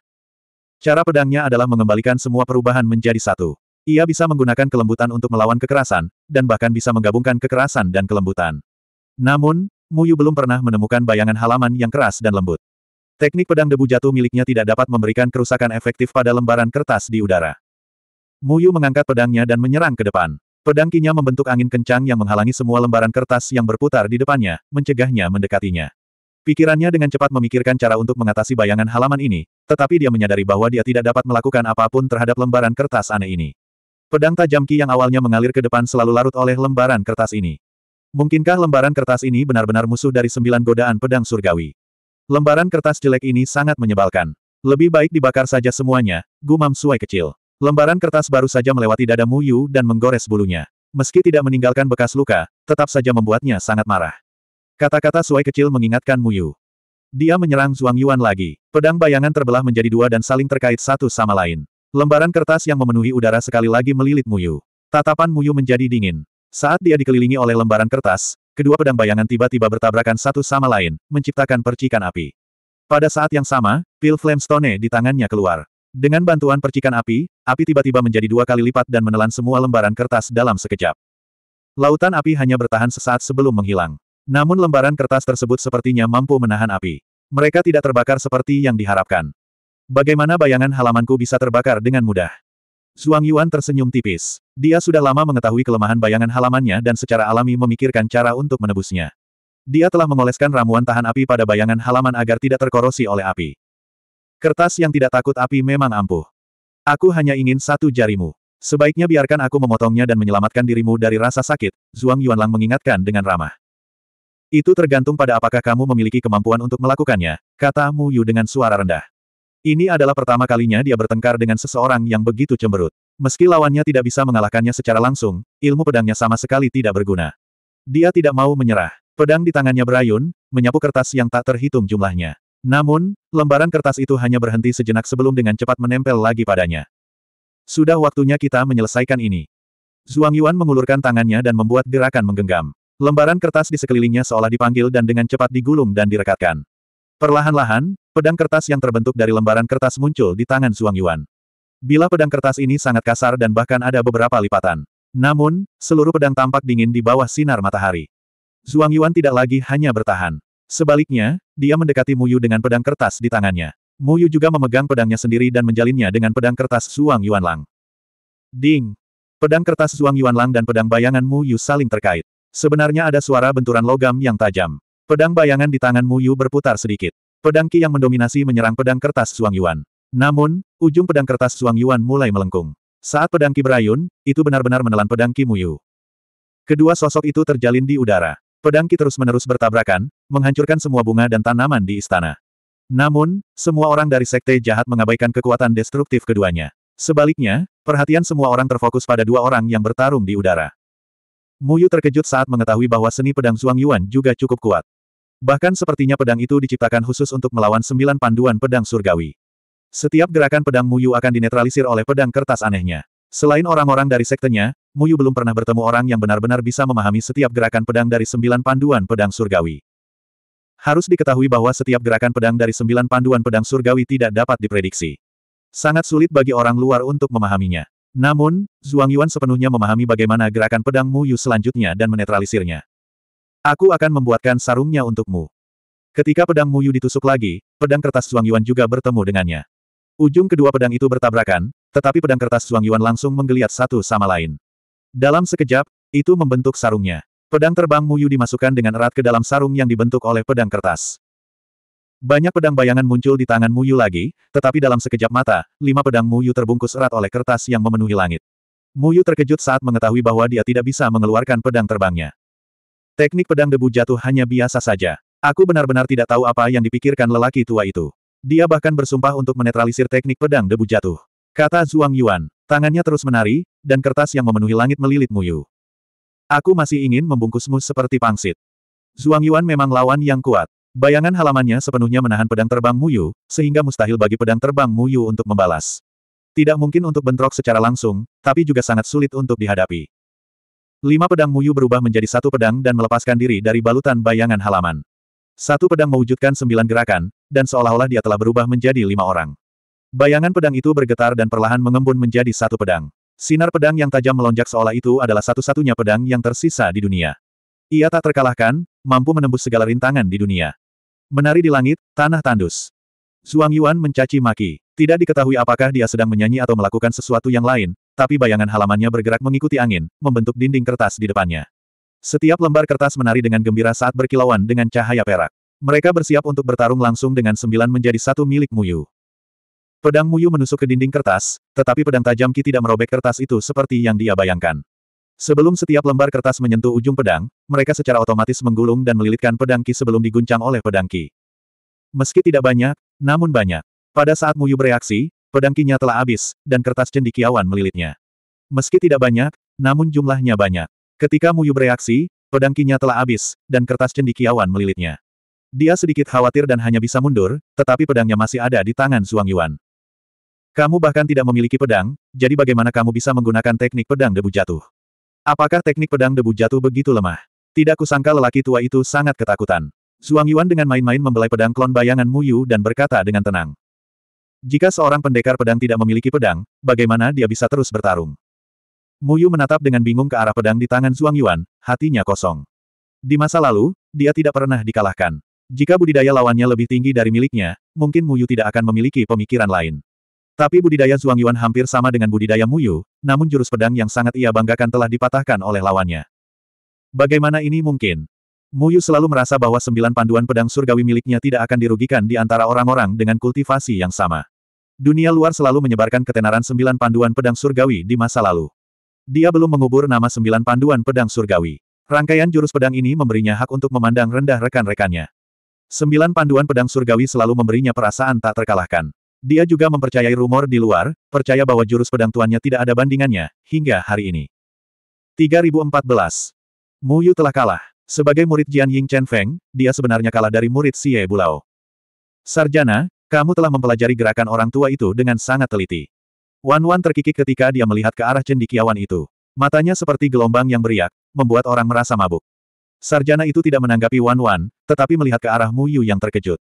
Cara pedangnya adalah mengembalikan semua perubahan menjadi satu. Ia bisa menggunakan kelembutan untuk melawan kekerasan, dan bahkan bisa menggabungkan kekerasan dan kelembutan. Namun, Muyu belum pernah menemukan bayangan halaman yang keras dan lembut. Teknik pedang debu jatuh miliknya tidak dapat memberikan kerusakan efektif pada lembaran kertas di udara. Muyu mengangkat pedangnya dan menyerang ke depan. Pedang kinya membentuk angin kencang yang menghalangi semua lembaran kertas yang berputar di depannya, mencegahnya mendekatinya. Pikirannya dengan cepat memikirkan cara untuk mengatasi bayangan halaman ini, tetapi dia menyadari bahwa dia tidak dapat melakukan apapun terhadap lembaran kertas aneh ini. Pedang tajam Ki yang awalnya mengalir ke depan selalu larut oleh lembaran kertas ini. Mungkinkah lembaran kertas ini benar-benar musuh dari sembilan godaan pedang surgawi? Lembaran kertas jelek ini sangat menyebalkan. Lebih baik dibakar saja semuanya, gumam Suai kecil. Lembaran kertas baru saja melewati dada Mu Yu dan menggores bulunya. Meski tidak meninggalkan bekas luka, tetap saja membuatnya sangat marah. Kata-kata suai kecil mengingatkan Mu Yu. Dia menyerang Zhuang Yuan lagi. Pedang bayangan terbelah menjadi dua dan saling terkait satu sama lain. Lembaran kertas yang memenuhi udara sekali lagi melilit Mu Yu. Tatapan Mu Yu menjadi dingin. Saat dia dikelilingi oleh lembaran kertas, kedua pedang bayangan tiba-tiba bertabrakan satu sama lain, menciptakan percikan api. Pada saat yang sama, pil Flamestone di tangannya keluar. Dengan bantuan percikan api, api tiba-tiba menjadi dua kali lipat dan menelan semua lembaran kertas dalam sekejap. Lautan api hanya bertahan sesaat sebelum menghilang. Namun lembaran kertas tersebut sepertinya mampu menahan api. Mereka tidak terbakar seperti yang diharapkan. Bagaimana bayangan halamanku bisa terbakar dengan mudah? Zhuang Yuan tersenyum tipis. Dia sudah lama mengetahui kelemahan bayangan halamannya dan secara alami memikirkan cara untuk menebusnya. Dia telah mengoleskan ramuan tahan api pada bayangan halaman agar tidak terkorosi oleh api. Kertas yang tidak takut api memang ampuh. Aku hanya ingin satu jarimu. Sebaiknya biarkan aku memotongnya dan menyelamatkan dirimu dari rasa sakit, Zhuang Yuanlang mengingatkan dengan ramah. Itu tergantung pada apakah kamu memiliki kemampuan untuk melakukannya, kata Mu Yu dengan suara rendah. Ini adalah pertama kalinya dia bertengkar dengan seseorang yang begitu cemberut. Meski lawannya tidak bisa mengalahkannya secara langsung, ilmu pedangnya sama sekali tidak berguna. Dia tidak mau menyerah. Pedang di tangannya berayun, menyapu kertas yang tak terhitung jumlahnya. Namun, lembaran kertas itu hanya berhenti sejenak sebelum dengan cepat menempel lagi padanya. Sudah waktunya kita menyelesaikan ini. Zhuang Yuan mengulurkan tangannya dan membuat gerakan menggenggam. Lembaran kertas di sekelilingnya seolah dipanggil dan dengan cepat digulung dan direkatkan. Perlahan-lahan, pedang kertas yang terbentuk dari lembaran kertas muncul di tangan Zhuang Yuan. Bila pedang kertas ini sangat kasar dan bahkan ada beberapa lipatan. Namun, seluruh pedang tampak dingin di bawah sinar matahari. Zhuang Yuan tidak lagi hanya bertahan. Sebaliknya, dia mendekati Muyu dengan pedang kertas di tangannya. Muyu juga memegang pedangnya sendiri dan menjalinnya dengan pedang kertas Suang Yuanlang. Ding! Pedang kertas Suang Yuanlang dan pedang bayangan Muyu saling terkait. Sebenarnya ada suara benturan logam yang tajam. Pedang bayangan di tangan Muyu berputar sedikit. Pedang Ki yang mendominasi menyerang pedang kertas Suang Yuan. Namun, ujung pedang kertas Suang Yuan mulai melengkung. Saat pedang Ki berayun, itu benar-benar menelan pedang Mu Muyu. Kedua sosok itu terjalin di udara. Pedang Ki terus-menerus bertabrakan, menghancurkan semua bunga dan tanaman di istana. Namun, semua orang dari sekte jahat mengabaikan kekuatan destruktif keduanya. Sebaliknya, perhatian semua orang terfokus pada dua orang yang bertarung di udara. Muyu terkejut saat mengetahui bahwa seni pedang Zhuang Yuan juga cukup kuat. Bahkan sepertinya pedang itu diciptakan khusus untuk melawan sembilan panduan pedang surgawi. Setiap gerakan pedang Muyu akan dinetralisir oleh pedang kertas anehnya. Selain orang-orang dari sektenya, Muyu belum pernah bertemu orang yang benar-benar bisa memahami setiap gerakan pedang dari sembilan panduan pedang surgawi. Harus diketahui bahwa setiap gerakan pedang dari sembilan panduan pedang surgawi tidak dapat diprediksi. Sangat sulit bagi orang luar untuk memahaminya. Namun, Zhuang Yuan sepenuhnya memahami bagaimana gerakan pedang Mu Yu selanjutnya dan menetralisirnya. Aku akan membuatkan sarungnya untukmu. Ketika pedang Mu Yu ditusuk lagi, pedang kertas Zhuang Yuan juga bertemu dengannya. Ujung kedua pedang itu bertabrakan, tetapi pedang kertas Zhuang Yuan langsung menggeliat satu sama lain. Dalam sekejap, itu membentuk sarungnya. Pedang terbang Muyu dimasukkan dengan erat ke dalam sarung yang dibentuk oleh pedang kertas. Banyak pedang bayangan muncul di tangan Muyu lagi, tetapi dalam sekejap mata, lima pedang Muyu terbungkus erat oleh kertas yang memenuhi langit. Muyu terkejut saat mengetahui bahwa dia tidak bisa mengeluarkan pedang terbangnya. Teknik pedang debu jatuh hanya biasa saja. Aku benar-benar tidak tahu apa yang dipikirkan lelaki tua itu. Dia bahkan bersumpah untuk menetralisir teknik pedang debu jatuh. Kata Zhuang Yuan. Tangannya terus menari, dan kertas yang memenuhi langit melilit Muyu. Aku masih ingin membungkusmu seperti pangsit. Zhuang Yuan memang lawan yang kuat. Bayangan halamannya sepenuhnya menahan pedang terbang Muyu, sehingga mustahil bagi pedang terbang Muyu untuk membalas. Tidak mungkin untuk bentrok secara langsung, tapi juga sangat sulit untuk dihadapi. Lima pedang Muyu berubah menjadi satu pedang dan melepaskan diri dari balutan bayangan halaman. Satu pedang mewujudkan sembilan gerakan, dan seolah-olah dia telah berubah menjadi lima orang. Bayangan pedang itu bergetar dan perlahan mengembun menjadi satu pedang. Sinar pedang yang tajam melonjak seolah itu adalah satu-satunya pedang yang tersisa di dunia. Ia tak terkalahkan, mampu menembus segala rintangan di dunia. Menari di langit, tanah tandus. Zhuang Yuan mencaci maki. Tidak diketahui apakah dia sedang menyanyi atau melakukan sesuatu yang lain, tapi bayangan halamannya bergerak mengikuti angin, membentuk dinding kertas di depannya. Setiap lembar kertas menari dengan gembira saat berkilauan dengan cahaya perak. Mereka bersiap untuk bertarung langsung dengan sembilan menjadi satu milik Muyu. Pedang Muyu menusuk ke dinding kertas, tetapi pedang tajam Ki tidak merobek kertas itu seperti yang dia bayangkan. Sebelum setiap lembar kertas menyentuh ujung pedang, mereka secara otomatis menggulung dan melilitkan pedang Ki sebelum diguncang oleh pedang Ki. Meski tidak banyak, namun banyak. Pada saat Muyu bereaksi, pedang Ki-nya telah habis, dan kertas cendikiawan melilitnya. Meski tidak banyak, namun jumlahnya banyak. Ketika Muyu bereaksi, pedang Ki-nya telah habis, dan kertas cendikiawan melilitnya. Dia sedikit khawatir dan hanya bisa mundur, tetapi pedangnya masih ada di tangan Zhuang Yuan. Kamu bahkan tidak memiliki pedang, jadi bagaimana kamu bisa menggunakan teknik pedang debu jatuh? Apakah teknik pedang debu jatuh begitu lemah? Tidak kusangka lelaki tua itu sangat ketakutan. Zhuang Yuan dengan main-main membelai pedang klon bayangan Mu Yu dan berkata dengan tenang. Jika seorang pendekar pedang tidak memiliki pedang, bagaimana dia bisa terus bertarung? Mu Yu menatap dengan bingung ke arah pedang di tangan Zhuang Yuan, hatinya kosong. Di masa lalu, dia tidak pernah dikalahkan. Jika budidaya lawannya lebih tinggi dari miliknya, mungkin Mu Yu tidak akan memiliki pemikiran lain. Tapi budidaya Zhuang Yuan hampir sama dengan budidaya Mu Yu. namun jurus pedang yang sangat ia banggakan telah dipatahkan oleh lawannya. Bagaimana ini mungkin? Mu Yu selalu merasa bahwa sembilan panduan pedang surgawi miliknya tidak akan dirugikan di antara orang-orang dengan kultivasi yang sama. Dunia luar selalu menyebarkan ketenaran sembilan panduan pedang surgawi di masa lalu. Dia belum mengubur nama sembilan panduan pedang surgawi. Rangkaian jurus pedang ini memberinya hak untuk memandang rendah rekan-rekannya. Sembilan panduan pedang surgawi selalu memberinya perasaan tak terkalahkan. Dia juga mempercayai rumor di luar, percaya bahwa jurus pedang tuannya tidak ada bandingannya, hingga hari ini. 3014. Mu Yu telah kalah. Sebagai murid Jian Ying Chen Feng, dia sebenarnya kalah dari murid Xie Bulao. Sarjana, kamu telah mempelajari gerakan orang tua itu dengan sangat teliti. Wan Wan terkikik ketika dia melihat ke arah cendikiawan itu. Matanya seperti gelombang yang beriak, membuat orang merasa mabuk. Sarjana itu tidak menanggapi Wan Wan, tetapi melihat ke arah Mu Yu yang terkejut.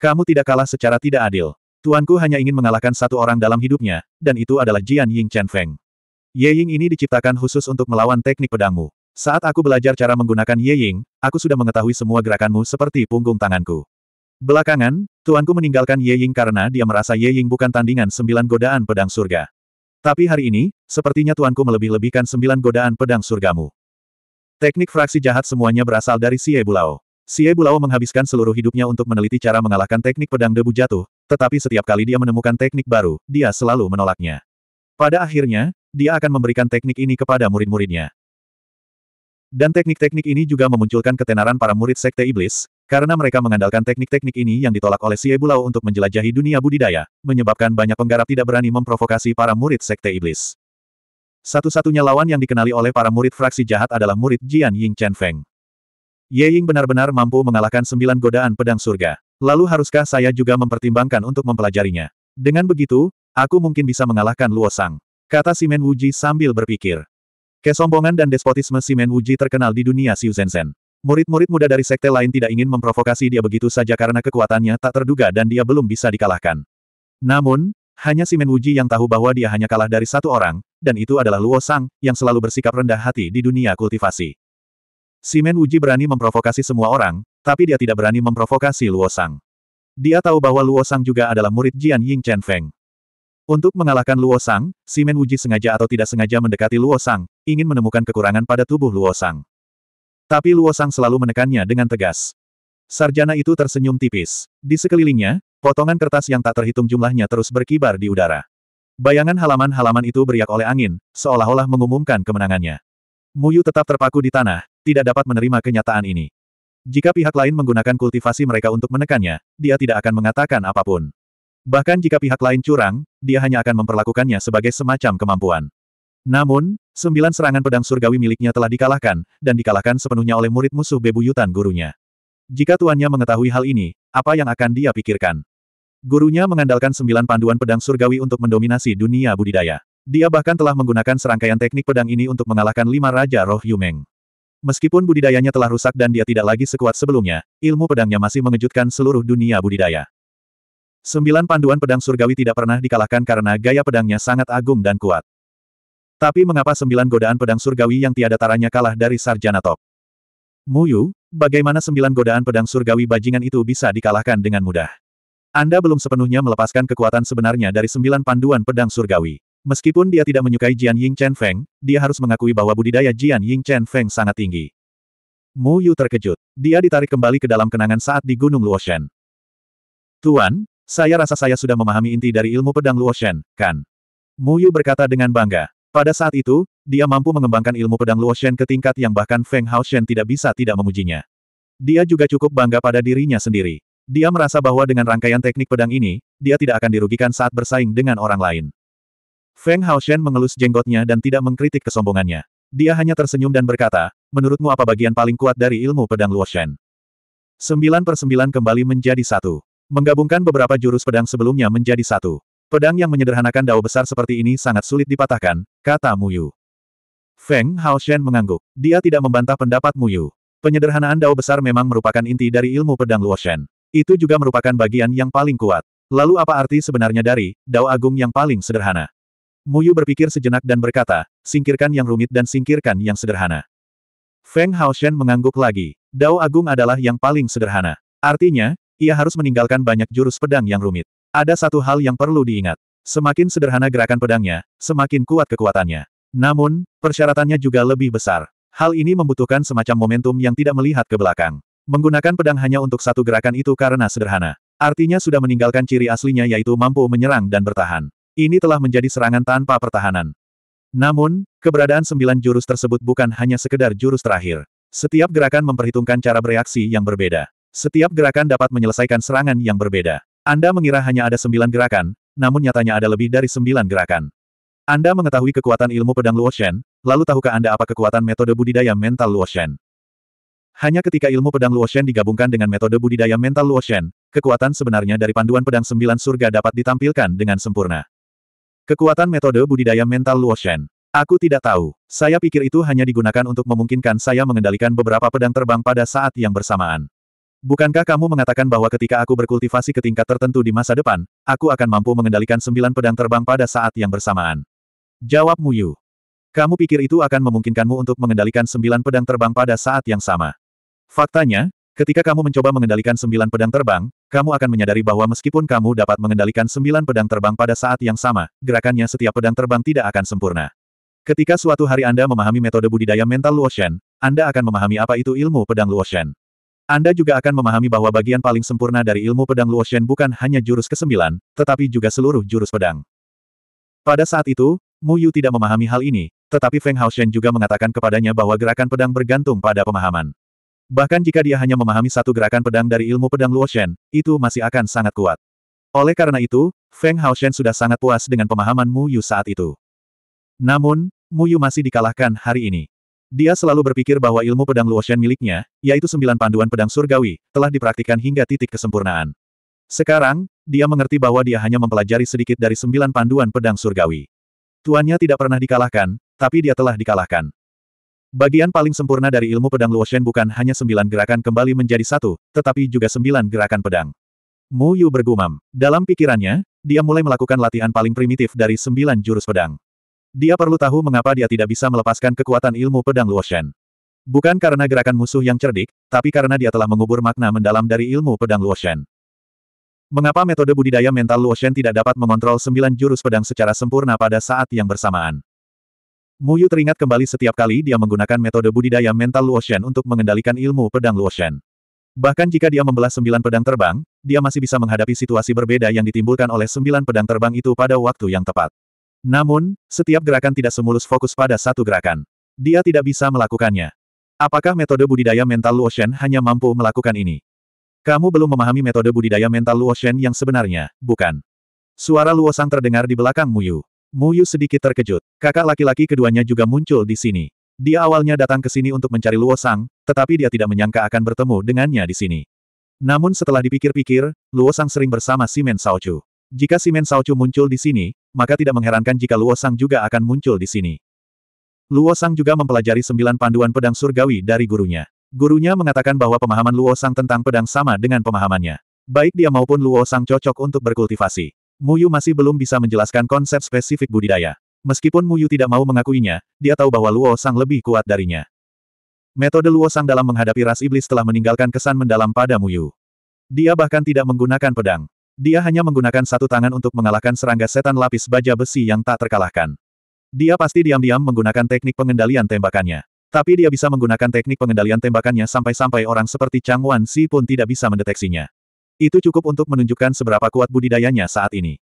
Kamu tidak kalah secara tidak adil. Tuanku hanya ingin mengalahkan satu orang dalam hidupnya, dan itu adalah Jian Ying Chen Feng. Ye Ying ini diciptakan khusus untuk melawan teknik pedangmu. Saat aku belajar cara menggunakan Ye Ying, aku sudah mengetahui semua gerakanmu seperti punggung tanganku. Belakangan, tuanku meninggalkan Ye Ying karena dia merasa Ye Ying bukan tandingan sembilan godaan pedang surga. Tapi hari ini, sepertinya tuanku melebih-lebihkan sembilan godaan pedang surgamu. Teknik fraksi jahat semuanya berasal dari Xie Bulao. Xie Bulao menghabiskan seluruh hidupnya untuk meneliti cara mengalahkan teknik pedang debu jatuh, tetapi setiap kali dia menemukan teknik baru, dia selalu menolaknya. Pada akhirnya, dia akan memberikan teknik ini kepada murid-muridnya. Dan teknik-teknik ini juga memunculkan ketenaran para murid Sekte Iblis, karena mereka mengandalkan teknik-teknik ini yang ditolak oleh si Ebulau untuk menjelajahi dunia budidaya, menyebabkan banyak penggarap tidak berani memprovokasi para murid Sekte Iblis. Satu-satunya lawan yang dikenali oleh para murid fraksi jahat adalah murid Jian Ying Chen Feng. Ye Ying benar-benar mampu mengalahkan sembilan godaan pedang surga. Lalu haruskah saya juga mempertimbangkan untuk mempelajarinya? Dengan begitu, aku mungkin bisa mengalahkan Luo Sang. Kata Simen Wuji sambil berpikir. Kesombongan dan despotisme Simen Wuji terkenal di dunia Xiu Zhen Murid-murid muda dari sekte lain tidak ingin memprovokasi dia begitu saja karena kekuatannya tak terduga dan dia belum bisa dikalahkan. Namun, hanya Simen Wuji yang tahu bahwa dia hanya kalah dari satu orang, dan itu adalah Luo Sang, yang selalu bersikap rendah hati di dunia kultivasi. Simen Wuji berani memprovokasi semua orang, tapi dia tidak berani memprovokasi Luo Sang. Dia tahu bahwa Luo Sang juga adalah murid Jian Ying Chen Feng. Untuk mengalahkan Luo Sang, Simen Wuji sengaja atau tidak sengaja mendekati Luo Sang, ingin menemukan kekurangan pada tubuh Luo Sang. Tapi Luo Sang selalu menekannya dengan tegas. Sarjana itu tersenyum tipis. Di sekelilingnya, potongan kertas yang tak terhitung jumlahnya terus berkibar di udara. Bayangan halaman-halaman itu beriak oleh angin, seolah-olah mengumumkan kemenangannya. Muyu tetap terpaku di tanah, tidak dapat menerima kenyataan ini. Jika pihak lain menggunakan kultivasi mereka untuk menekannya, dia tidak akan mengatakan apapun. Bahkan jika pihak lain curang, dia hanya akan memperlakukannya sebagai semacam kemampuan. Namun, sembilan serangan pedang surgawi miliknya telah dikalahkan, dan dikalahkan sepenuhnya oleh murid musuh bebuyutan gurunya. Jika tuannya mengetahui hal ini, apa yang akan dia pikirkan? Gurunya mengandalkan sembilan panduan pedang surgawi untuk mendominasi dunia budidaya. Dia bahkan telah menggunakan serangkaian teknik pedang ini untuk mengalahkan lima Raja Roh Yumeng. Meskipun budidayanya telah rusak dan dia tidak lagi sekuat sebelumnya, ilmu pedangnya masih mengejutkan seluruh dunia budidaya. Sembilan panduan pedang surgawi tidak pernah dikalahkan karena gaya pedangnya sangat agung dan kuat. Tapi mengapa sembilan godaan pedang surgawi yang tiada taranya kalah dari sarjana top? Muyu, bagaimana sembilan godaan pedang surgawi bajingan itu bisa dikalahkan dengan mudah? Anda belum sepenuhnya melepaskan kekuatan sebenarnya dari sembilan panduan pedang surgawi. Meskipun dia tidak menyukai Jian Ying Chen Feng, dia harus mengakui bahwa budidaya Jian Ying Chen Feng sangat tinggi. Mu Yu terkejut. Dia ditarik kembali ke dalam kenangan saat di Gunung Luoshen. Tuan, saya rasa saya sudah memahami inti dari ilmu pedang Luoshen, kan? Mu Yu berkata dengan bangga. Pada saat itu, dia mampu mengembangkan ilmu pedang Luoshen ke tingkat yang bahkan Feng Shen tidak bisa tidak memujinya. Dia juga cukup bangga pada dirinya sendiri. Dia merasa bahwa dengan rangkaian teknik pedang ini, dia tidak akan dirugikan saat bersaing dengan orang lain. Feng Hao Shen mengelus jenggotnya dan tidak mengkritik kesombongannya. Dia hanya tersenyum dan berkata, menurutmu apa bagian paling kuat dari ilmu pedang Luo Luoshen? Sembilan per sembilan kembali menjadi satu. Menggabungkan beberapa jurus pedang sebelumnya menjadi satu. Pedang yang menyederhanakan dao besar seperti ini sangat sulit dipatahkan, kata Mu Yu. Feng Hao Shen mengangguk. Dia tidak membantah pendapat Mu Yu. Penyederhanaan dao besar memang merupakan inti dari ilmu pedang Luo Shen. Itu juga merupakan bagian yang paling kuat. Lalu apa arti sebenarnya dari dao agung yang paling sederhana? Muyu berpikir sejenak dan berkata, singkirkan yang rumit dan singkirkan yang sederhana. Feng Haoshen mengangguk lagi. Dao Agung adalah yang paling sederhana. Artinya, ia harus meninggalkan banyak jurus pedang yang rumit. Ada satu hal yang perlu diingat. Semakin sederhana gerakan pedangnya, semakin kuat kekuatannya. Namun, persyaratannya juga lebih besar. Hal ini membutuhkan semacam momentum yang tidak melihat ke belakang. Menggunakan pedang hanya untuk satu gerakan itu karena sederhana. Artinya sudah meninggalkan ciri aslinya yaitu mampu menyerang dan bertahan. Ini telah menjadi serangan tanpa pertahanan. Namun, keberadaan sembilan jurus tersebut bukan hanya sekedar jurus terakhir. Setiap gerakan memperhitungkan cara bereaksi yang berbeda. Setiap gerakan dapat menyelesaikan serangan yang berbeda. Anda mengira hanya ada sembilan gerakan, namun nyatanya ada lebih dari sembilan gerakan. Anda mengetahui kekuatan ilmu pedang Luoshen, lalu tahukah Anda apa kekuatan metode budidaya mental Luoshen? Hanya ketika ilmu pedang Luoshen digabungkan dengan metode budidaya mental Luoshen, kekuatan sebenarnya dari panduan pedang sembilan surga dapat ditampilkan dengan sempurna. Kekuatan metode budidaya mental Luoshen. Aku tidak tahu. Saya pikir itu hanya digunakan untuk memungkinkan saya mengendalikan beberapa pedang terbang pada saat yang bersamaan. Bukankah kamu mengatakan bahwa ketika aku berkultivasi ke tingkat tertentu di masa depan, aku akan mampu mengendalikan sembilan pedang terbang pada saat yang bersamaan? Jawab Muyu. Kamu pikir itu akan memungkinkanmu untuk mengendalikan sembilan pedang terbang pada saat yang sama? Faktanya, ketika kamu mencoba mengendalikan sembilan pedang terbang, kamu akan menyadari bahwa meskipun kamu dapat mengendalikan sembilan pedang terbang pada saat yang sama, gerakannya setiap pedang terbang tidak akan sempurna. Ketika suatu hari Anda memahami metode budidaya mental Luoshen, Anda akan memahami apa itu ilmu pedang Luoshen. Anda juga akan memahami bahwa bagian paling sempurna dari ilmu pedang Luoshen bukan hanya jurus kesembilan, tetapi juga seluruh jurus pedang. Pada saat itu, Mu Yu tidak memahami hal ini, tetapi Feng Haoshen juga mengatakan kepadanya bahwa gerakan pedang bergantung pada pemahaman. Bahkan jika dia hanya memahami satu gerakan pedang dari ilmu pedang Luoshen, itu masih akan sangat kuat. Oleh karena itu, Feng Haoshen sudah sangat puas dengan pemahaman Mu Yu saat itu. Namun, Mu Yu masih dikalahkan hari ini. Dia selalu berpikir bahwa ilmu pedang Luoshen miliknya, yaitu sembilan panduan pedang surgawi, telah dipraktikkan hingga titik kesempurnaan. Sekarang, dia mengerti bahwa dia hanya mempelajari sedikit dari sembilan panduan pedang surgawi. Tuannya tidak pernah dikalahkan, tapi dia telah dikalahkan. Bagian paling sempurna dari ilmu pedang Luoshen bukan hanya sembilan gerakan kembali menjadi satu, tetapi juga sembilan gerakan pedang. Mu Yu bergumam. Dalam pikirannya, dia mulai melakukan latihan paling primitif dari sembilan jurus pedang. Dia perlu tahu mengapa dia tidak bisa melepaskan kekuatan ilmu pedang Luoshen. Bukan karena gerakan musuh yang cerdik, tapi karena dia telah mengubur makna mendalam dari ilmu pedang Luoshen. Mengapa metode budidaya mental Luoshen tidak dapat mengontrol sembilan jurus pedang secara sempurna pada saat yang bersamaan? Mu Yu teringat kembali setiap kali dia menggunakan metode budidaya mental Luoshen untuk mengendalikan ilmu pedang Luoshen. Bahkan jika dia membelah sembilan pedang terbang, dia masih bisa menghadapi situasi berbeda yang ditimbulkan oleh sembilan pedang terbang itu pada waktu yang tepat. Namun, setiap gerakan tidak semulus fokus pada satu gerakan. Dia tidak bisa melakukannya. Apakah metode budidaya mental Luoshen hanya mampu melakukan ini? Kamu belum memahami metode budidaya mental Luoshen yang sebenarnya, bukan? Suara Luosang terdengar di belakang Muyu. Muyu sedikit terkejut. Kakak laki-laki keduanya juga muncul di sini. Dia awalnya datang ke sini untuk mencari Luo Sang, tetapi dia tidak menyangka akan bertemu dengannya di sini. Namun setelah dipikir-pikir, Luo Sang sering bersama Simen Saochu. Jika Simen Saochu muncul di sini, maka tidak mengherankan jika Luo Sang juga akan muncul di sini. Luo Sang juga mempelajari sembilan panduan pedang surgawi dari gurunya. Gurunya mengatakan bahwa pemahaman Luo Sang tentang pedang sama dengan pemahamannya. Baik dia maupun Luo Sang cocok untuk berkultivasi. Muyu masih belum bisa menjelaskan konsep spesifik budidaya. Meskipun Mu Yu tidak mau mengakuinya, dia tahu bahwa Luo Sang lebih kuat darinya. Metode Luo Sang dalam menghadapi ras iblis telah meninggalkan kesan mendalam pada Mu Yu. Dia bahkan tidak menggunakan pedang. Dia hanya menggunakan satu tangan untuk mengalahkan serangga setan lapis baja besi yang tak terkalahkan. Dia pasti diam-diam menggunakan teknik pengendalian tembakannya. Tapi dia bisa menggunakan teknik pengendalian tembakannya sampai-sampai orang seperti Chang Wan Si pun tidak bisa mendeteksinya. Itu cukup untuk menunjukkan seberapa kuat budidayanya saat ini.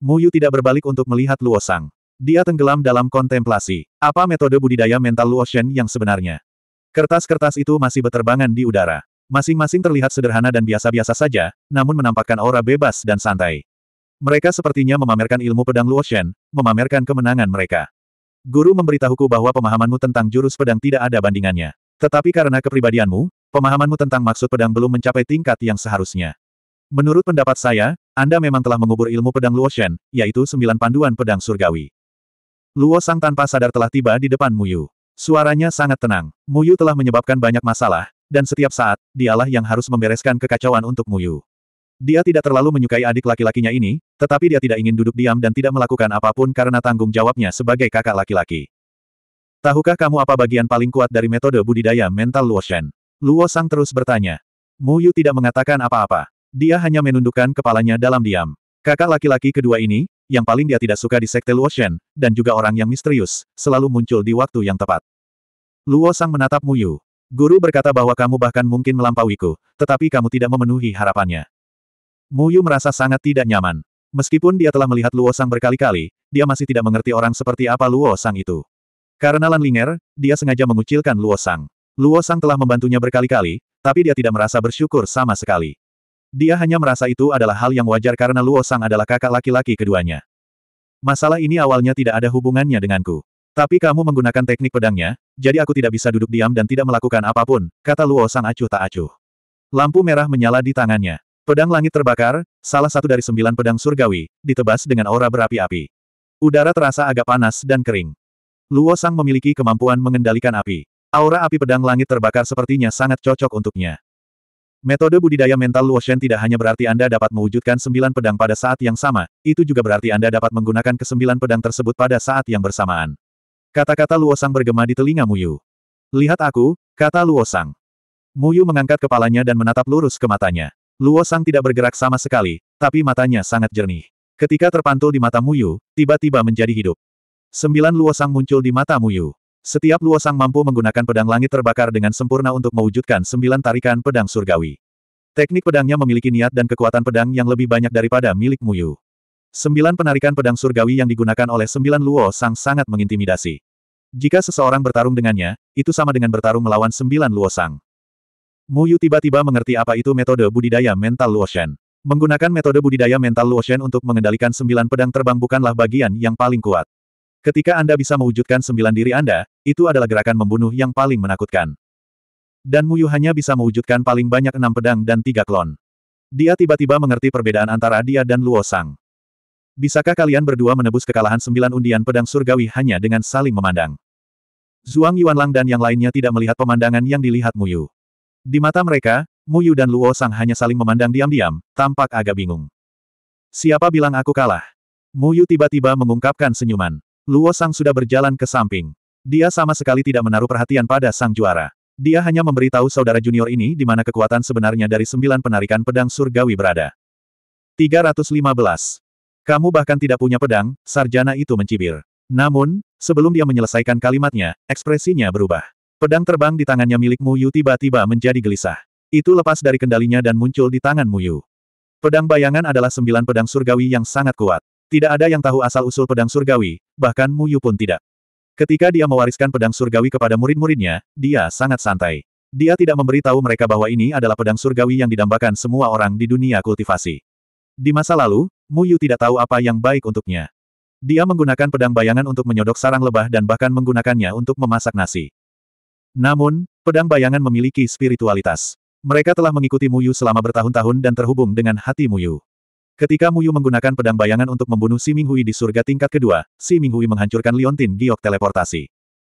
Mu Yu tidak berbalik untuk melihat Luo Sang. Dia tenggelam dalam kontemplasi. Apa metode budidaya mental Luoshen yang sebenarnya? Kertas-kertas itu masih beterbangan di udara. Masing-masing terlihat sederhana dan biasa-biasa saja, namun menampakkan aura bebas dan santai. Mereka sepertinya memamerkan ilmu pedang Luoshen, memamerkan kemenangan mereka. Guru memberitahuku bahwa pemahamanmu tentang jurus pedang tidak ada bandingannya. Tetapi karena kepribadianmu, pemahamanmu tentang maksud pedang belum mencapai tingkat yang seharusnya. Menurut pendapat saya, Anda memang telah mengubur ilmu pedang Luoshen, yaitu sembilan panduan pedang surgawi. Luo Sang tanpa sadar telah tiba di depan Muyu. Suaranya sangat tenang. Muyu telah menyebabkan banyak masalah, dan setiap saat, dialah yang harus membereskan kekacauan untuk Muyu. Dia tidak terlalu menyukai adik laki-lakinya ini, tetapi dia tidak ingin duduk diam dan tidak melakukan apapun karena tanggung jawabnya sebagai kakak laki-laki. Tahukah kamu apa bagian paling kuat dari metode budidaya mental Luo Shen? Luo Sang terus bertanya. Mu Yu tidak mengatakan apa-apa. Dia hanya menundukkan kepalanya dalam diam. Kakak laki-laki kedua ini, yang paling dia tidak suka di Sekte Luoshen, dan juga orang yang misterius, selalu muncul di waktu yang tepat. Luo Sang menatap Muyu. Guru berkata bahwa kamu bahkan mungkin melampauiku, tetapi kamu tidak memenuhi harapannya. Muyu merasa sangat tidak nyaman. Meskipun dia telah melihat Luo Sang berkali-kali, dia masih tidak mengerti orang seperti apa Luo Sang itu. Karena Lanlinger, dia sengaja mengucilkan Luo Sang. Luo Sang telah membantunya berkali-kali, tapi dia tidak merasa bersyukur sama sekali. Dia hanya merasa itu adalah hal yang wajar karena Luo Sang adalah kakak laki-laki keduanya. Masalah ini awalnya tidak ada hubungannya denganku. Tapi kamu menggunakan teknik pedangnya, jadi aku tidak bisa duduk diam dan tidak melakukan apapun, kata Luo Sang acuh tak acuh. Lampu merah menyala di tangannya. Pedang langit terbakar, salah satu dari sembilan pedang surgawi, ditebas dengan aura berapi-api. Udara terasa agak panas dan kering. Luo Sang memiliki kemampuan mengendalikan api. Aura api pedang langit terbakar sepertinya sangat cocok untuknya. Metode budidaya mental Luoshen tidak hanya berarti Anda dapat mewujudkan sembilan pedang pada saat yang sama, itu juga berarti Anda dapat menggunakan kesembilan pedang tersebut pada saat yang bersamaan. Kata-kata Luosang bergema di telinga Muyu. Lihat aku, kata Luosang. Muyu mengangkat kepalanya dan menatap lurus ke matanya. Luosang tidak bergerak sama sekali, tapi matanya sangat jernih. Ketika terpantul di mata Muyu, tiba-tiba menjadi hidup. Sembilan Luosang muncul di mata Muyu. Setiap luasang mampu menggunakan pedang langit terbakar dengan sempurna untuk mewujudkan sembilan tarikan pedang surgawi. Teknik pedangnya memiliki niat dan kekuatan pedang yang lebih banyak daripada milik Muyu. Sembilan penarikan pedang surgawi yang digunakan oleh sembilan Luo Sang sangat mengintimidasi. Jika seseorang bertarung dengannya, itu sama dengan bertarung melawan sembilan Luo Sang. Muyu tiba-tiba mengerti apa itu metode budidaya mental Luo Shen. Menggunakan metode budidaya mental Luo Shen untuk mengendalikan sembilan pedang terbang bukanlah bagian yang paling kuat. Ketika Anda bisa mewujudkan sembilan diri Anda, itu adalah gerakan membunuh yang paling menakutkan. Dan Muyu hanya bisa mewujudkan paling banyak enam pedang dan tiga klon. Dia tiba-tiba mengerti perbedaan antara dia dan Luo Sang. Bisakah kalian berdua menebus kekalahan sembilan undian pedang surgawi hanya dengan saling memandang? Zhuang Yuanlang dan yang lainnya tidak melihat pemandangan yang dilihat Muyu. Di mata mereka, Muyu dan Luo Sang hanya saling memandang diam-diam, tampak agak bingung. Siapa bilang aku kalah? Muyu tiba-tiba mengungkapkan senyuman. Luo Sang sudah berjalan ke samping. Dia sama sekali tidak menaruh perhatian pada sang juara. Dia hanya memberitahu saudara junior ini di mana kekuatan sebenarnya dari sembilan penarikan pedang surgawi berada. 315. Kamu bahkan tidak punya pedang, sarjana itu mencibir. Namun, sebelum dia menyelesaikan kalimatnya, ekspresinya berubah. Pedang terbang di tangannya milik Muyu tiba-tiba menjadi gelisah. Itu lepas dari kendalinya dan muncul di tangan Muyu. Pedang bayangan adalah sembilan pedang surgawi yang sangat kuat. Tidak ada yang tahu asal-usul pedang surgawi, bahkan Muyu pun tidak. Ketika dia mewariskan pedang surgawi kepada murid-muridnya, dia sangat santai. Dia tidak memberi tahu mereka bahwa ini adalah pedang surgawi yang didambakan semua orang di dunia kultivasi. Di masa lalu, Muyu tidak tahu apa yang baik untuknya. Dia menggunakan pedang bayangan untuk menyodok sarang lebah dan bahkan menggunakannya untuk memasak nasi. Namun, pedang bayangan memiliki spiritualitas. Mereka telah mengikuti Muyu selama bertahun-tahun dan terhubung dengan hati Muyu. Ketika Muyu menggunakan pedang bayangan untuk membunuh Si Minghui di surga tingkat kedua, Si Minghui menghancurkan Liontin giok teleportasi.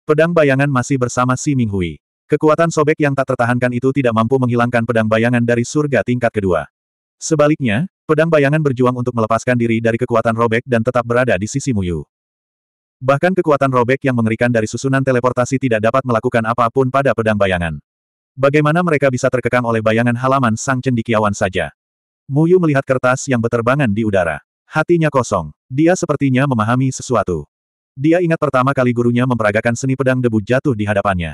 Pedang bayangan masih bersama Si Minghui. Kekuatan sobek yang tak tertahankan itu tidak mampu menghilangkan pedang bayangan dari surga tingkat kedua. Sebaliknya, pedang bayangan berjuang untuk melepaskan diri dari kekuatan robek dan tetap berada di sisi Muyu. Bahkan kekuatan robek yang mengerikan dari susunan teleportasi tidak dapat melakukan apapun pada pedang bayangan. Bagaimana mereka bisa terkekang oleh bayangan halaman sang cendikiawan saja? Muyu melihat kertas yang beterbangan di udara. Hatinya kosong. Dia sepertinya memahami sesuatu. Dia ingat pertama kali gurunya memperagakan seni pedang debu jatuh di hadapannya.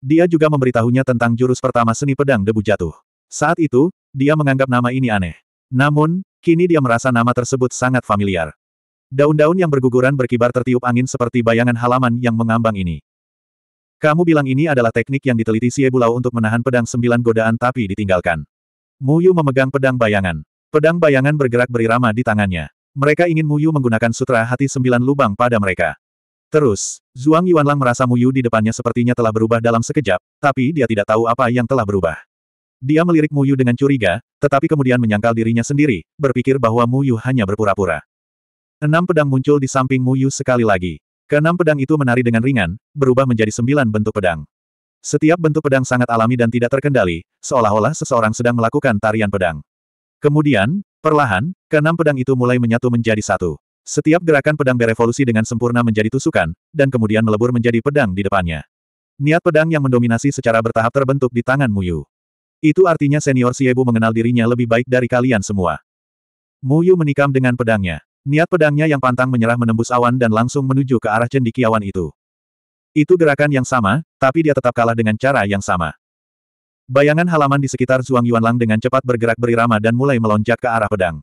Dia juga memberitahunya tentang jurus pertama seni pedang debu jatuh. Saat itu, dia menganggap nama ini aneh. Namun, kini dia merasa nama tersebut sangat familiar. Daun-daun yang berguguran berkibar tertiup angin seperti bayangan halaman yang mengambang ini. Kamu bilang ini adalah teknik yang diteliti Siebulau untuk menahan pedang sembilan godaan tapi ditinggalkan. Muyu memegang pedang bayangan. Pedang bayangan bergerak berirama di tangannya. Mereka ingin Muyu menggunakan sutra hati sembilan lubang pada mereka. Terus, Zhuang Yuanlang merasa Muyu di depannya sepertinya telah berubah dalam sekejap, tapi dia tidak tahu apa yang telah berubah. Dia melirik Muyu dengan curiga, tetapi kemudian menyangkal dirinya sendiri, berpikir bahwa Muyu hanya berpura-pura. Enam pedang muncul di samping Muyu sekali lagi. Keenam pedang itu menari dengan ringan, berubah menjadi sembilan bentuk pedang. Setiap bentuk pedang sangat alami dan tidak terkendali, seolah-olah seseorang sedang melakukan tarian pedang. Kemudian, perlahan, keenam pedang itu mulai menyatu menjadi satu. Setiap gerakan pedang berevolusi dengan sempurna menjadi tusukan, dan kemudian melebur menjadi pedang di depannya. Niat pedang yang mendominasi secara bertahap terbentuk di tangan Muyu. Itu artinya senior Siebu mengenal dirinya lebih baik dari kalian semua. Muyu menikam dengan pedangnya. Niat pedangnya yang pantang menyerah menembus awan dan langsung menuju ke arah cendikiawan itu. Itu gerakan yang sama, tapi dia tetap kalah dengan cara yang sama. Bayangan halaman di sekitar Zhuang Yuanlang dengan cepat bergerak berirama dan mulai melonjak ke arah pedang.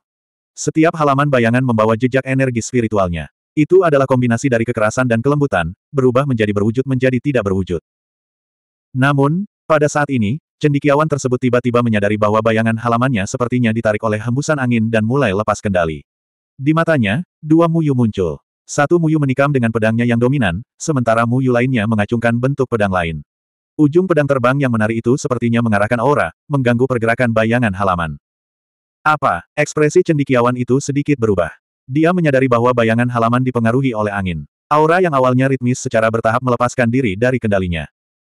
Setiap halaman bayangan membawa jejak energi spiritualnya. Itu adalah kombinasi dari kekerasan dan kelembutan, berubah menjadi berwujud menjadi tidak berwujud. Namun, pada saat ini, cendikiawan tersebut tiba-tiba menyadari bahwa bayangan halamannya sepertinya ditarik oleh hembusan angin dan mulai lepas kendali. Di matanya, dua muyu muncul. Satu Muyu menikam dengan pedangnya yang dominan, sementara Muyu lainnya mengacungkan bentuk pedang lain. Ujung pedang terbang yang menari itu sepertinya mengarahkan aura, mengganggu pergerakan bayangan halaman. Apa? Ekspresi cendikiawan itu sedikit berubah. Dia menyadari bahwa bayangan halaman dipengaruhi oleh angin. Aura yang awalnya ritmis secara bertahap melepaskan diri dari kendalinya.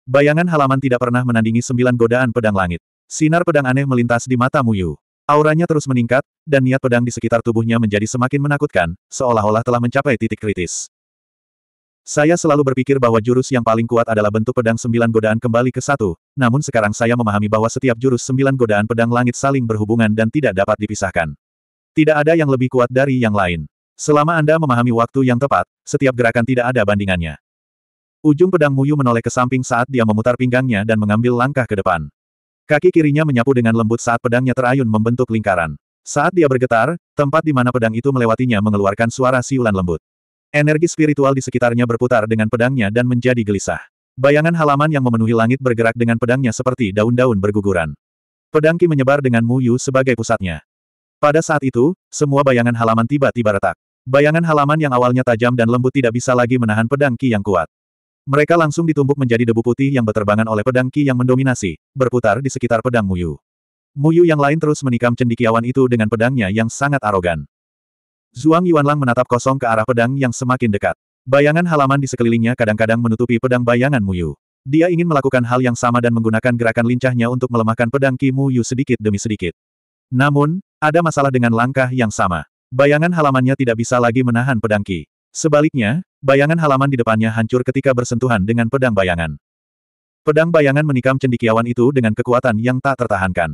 Bayangan halaman tidak pernah menandingi sembilan godaan pedang langit. Sinar pedang aneh melintas di mata Muyu. Auranya terus meningkat, dan niat pedang di sekitar tubuhnya menjadi semakin menakutkan, seolah-olah telah mencapai titik kritis. Saya selalu berpikir bahwa jurus yang paling kuat adalah bentuk pedang sembilan godaan kembali ke satu, namun sekarang saya memahami bahwa setiap jurus sembilan godaan pedang langit saling berhubungan dan tidak dapat dipisahkan. Tidak ada yang lebih kuat dari yang lain. Selama Anda memahami waktu yang tepat, setiap gerakan tidak ada bandingannya. Ujung pedang Muyu menoleh ke samping saat dia memutar pinggangnya dan mengambil langkah ke depan. Kaki kirinya menyapu dengan lembut saat pedangnya terayun membentuk lingkaran. Saat dia bergetar, tempat di mana pedang itu melewatinya mengeluarkan suara siulan lembut. Energi spiritual di sekitarnya berputar dengan pedangnya dan menjadi gelisah. Bayangan halaman yang memenuhi langit bergerak dengan pedangnya seperti daun-daun berguguran. Pedangki menyebar dengan muyu sebagai pusatnya. Pada saat itu, semua bayangan halaman tiba-tiba retak. Bayangan halaman yang awalnya tajam dan lembut tidak bisa lagi menahan pedangki yang kuat. Mereka langsung ditumbuk menjadi debu putih yang berterbangan oleh pedang Ki yang mendominasi, berputar di sekitar pedang Muyu. Muyu yang lain terus menikam cendikiawan itu dengan pedangnya yang sangat arogan. Zhuang Yuanlang menatap kosong ke arah pedang yang semakin dekat. Bayangan halaman di sekelilingnya kadang-kadang menutupi pedang bayangan Muyu. Dia ingin melakukan hal yang sama dan menggunakan gerakan lincahnya untuk melemahkan pedang Ki Muyu sedikit demi sedikit. Namun, ada masalah dengan langkah yang sama. Bayangan halamannya tidak bisa lagi menahan pedang Ki. Sebaliknya, bayangan halaman di depannya hancur ketika bersentuhan dengan pedang bayangan. Pedang bayangan menikam cendikiawan itu dengan kekuatan yang tak tertahankan.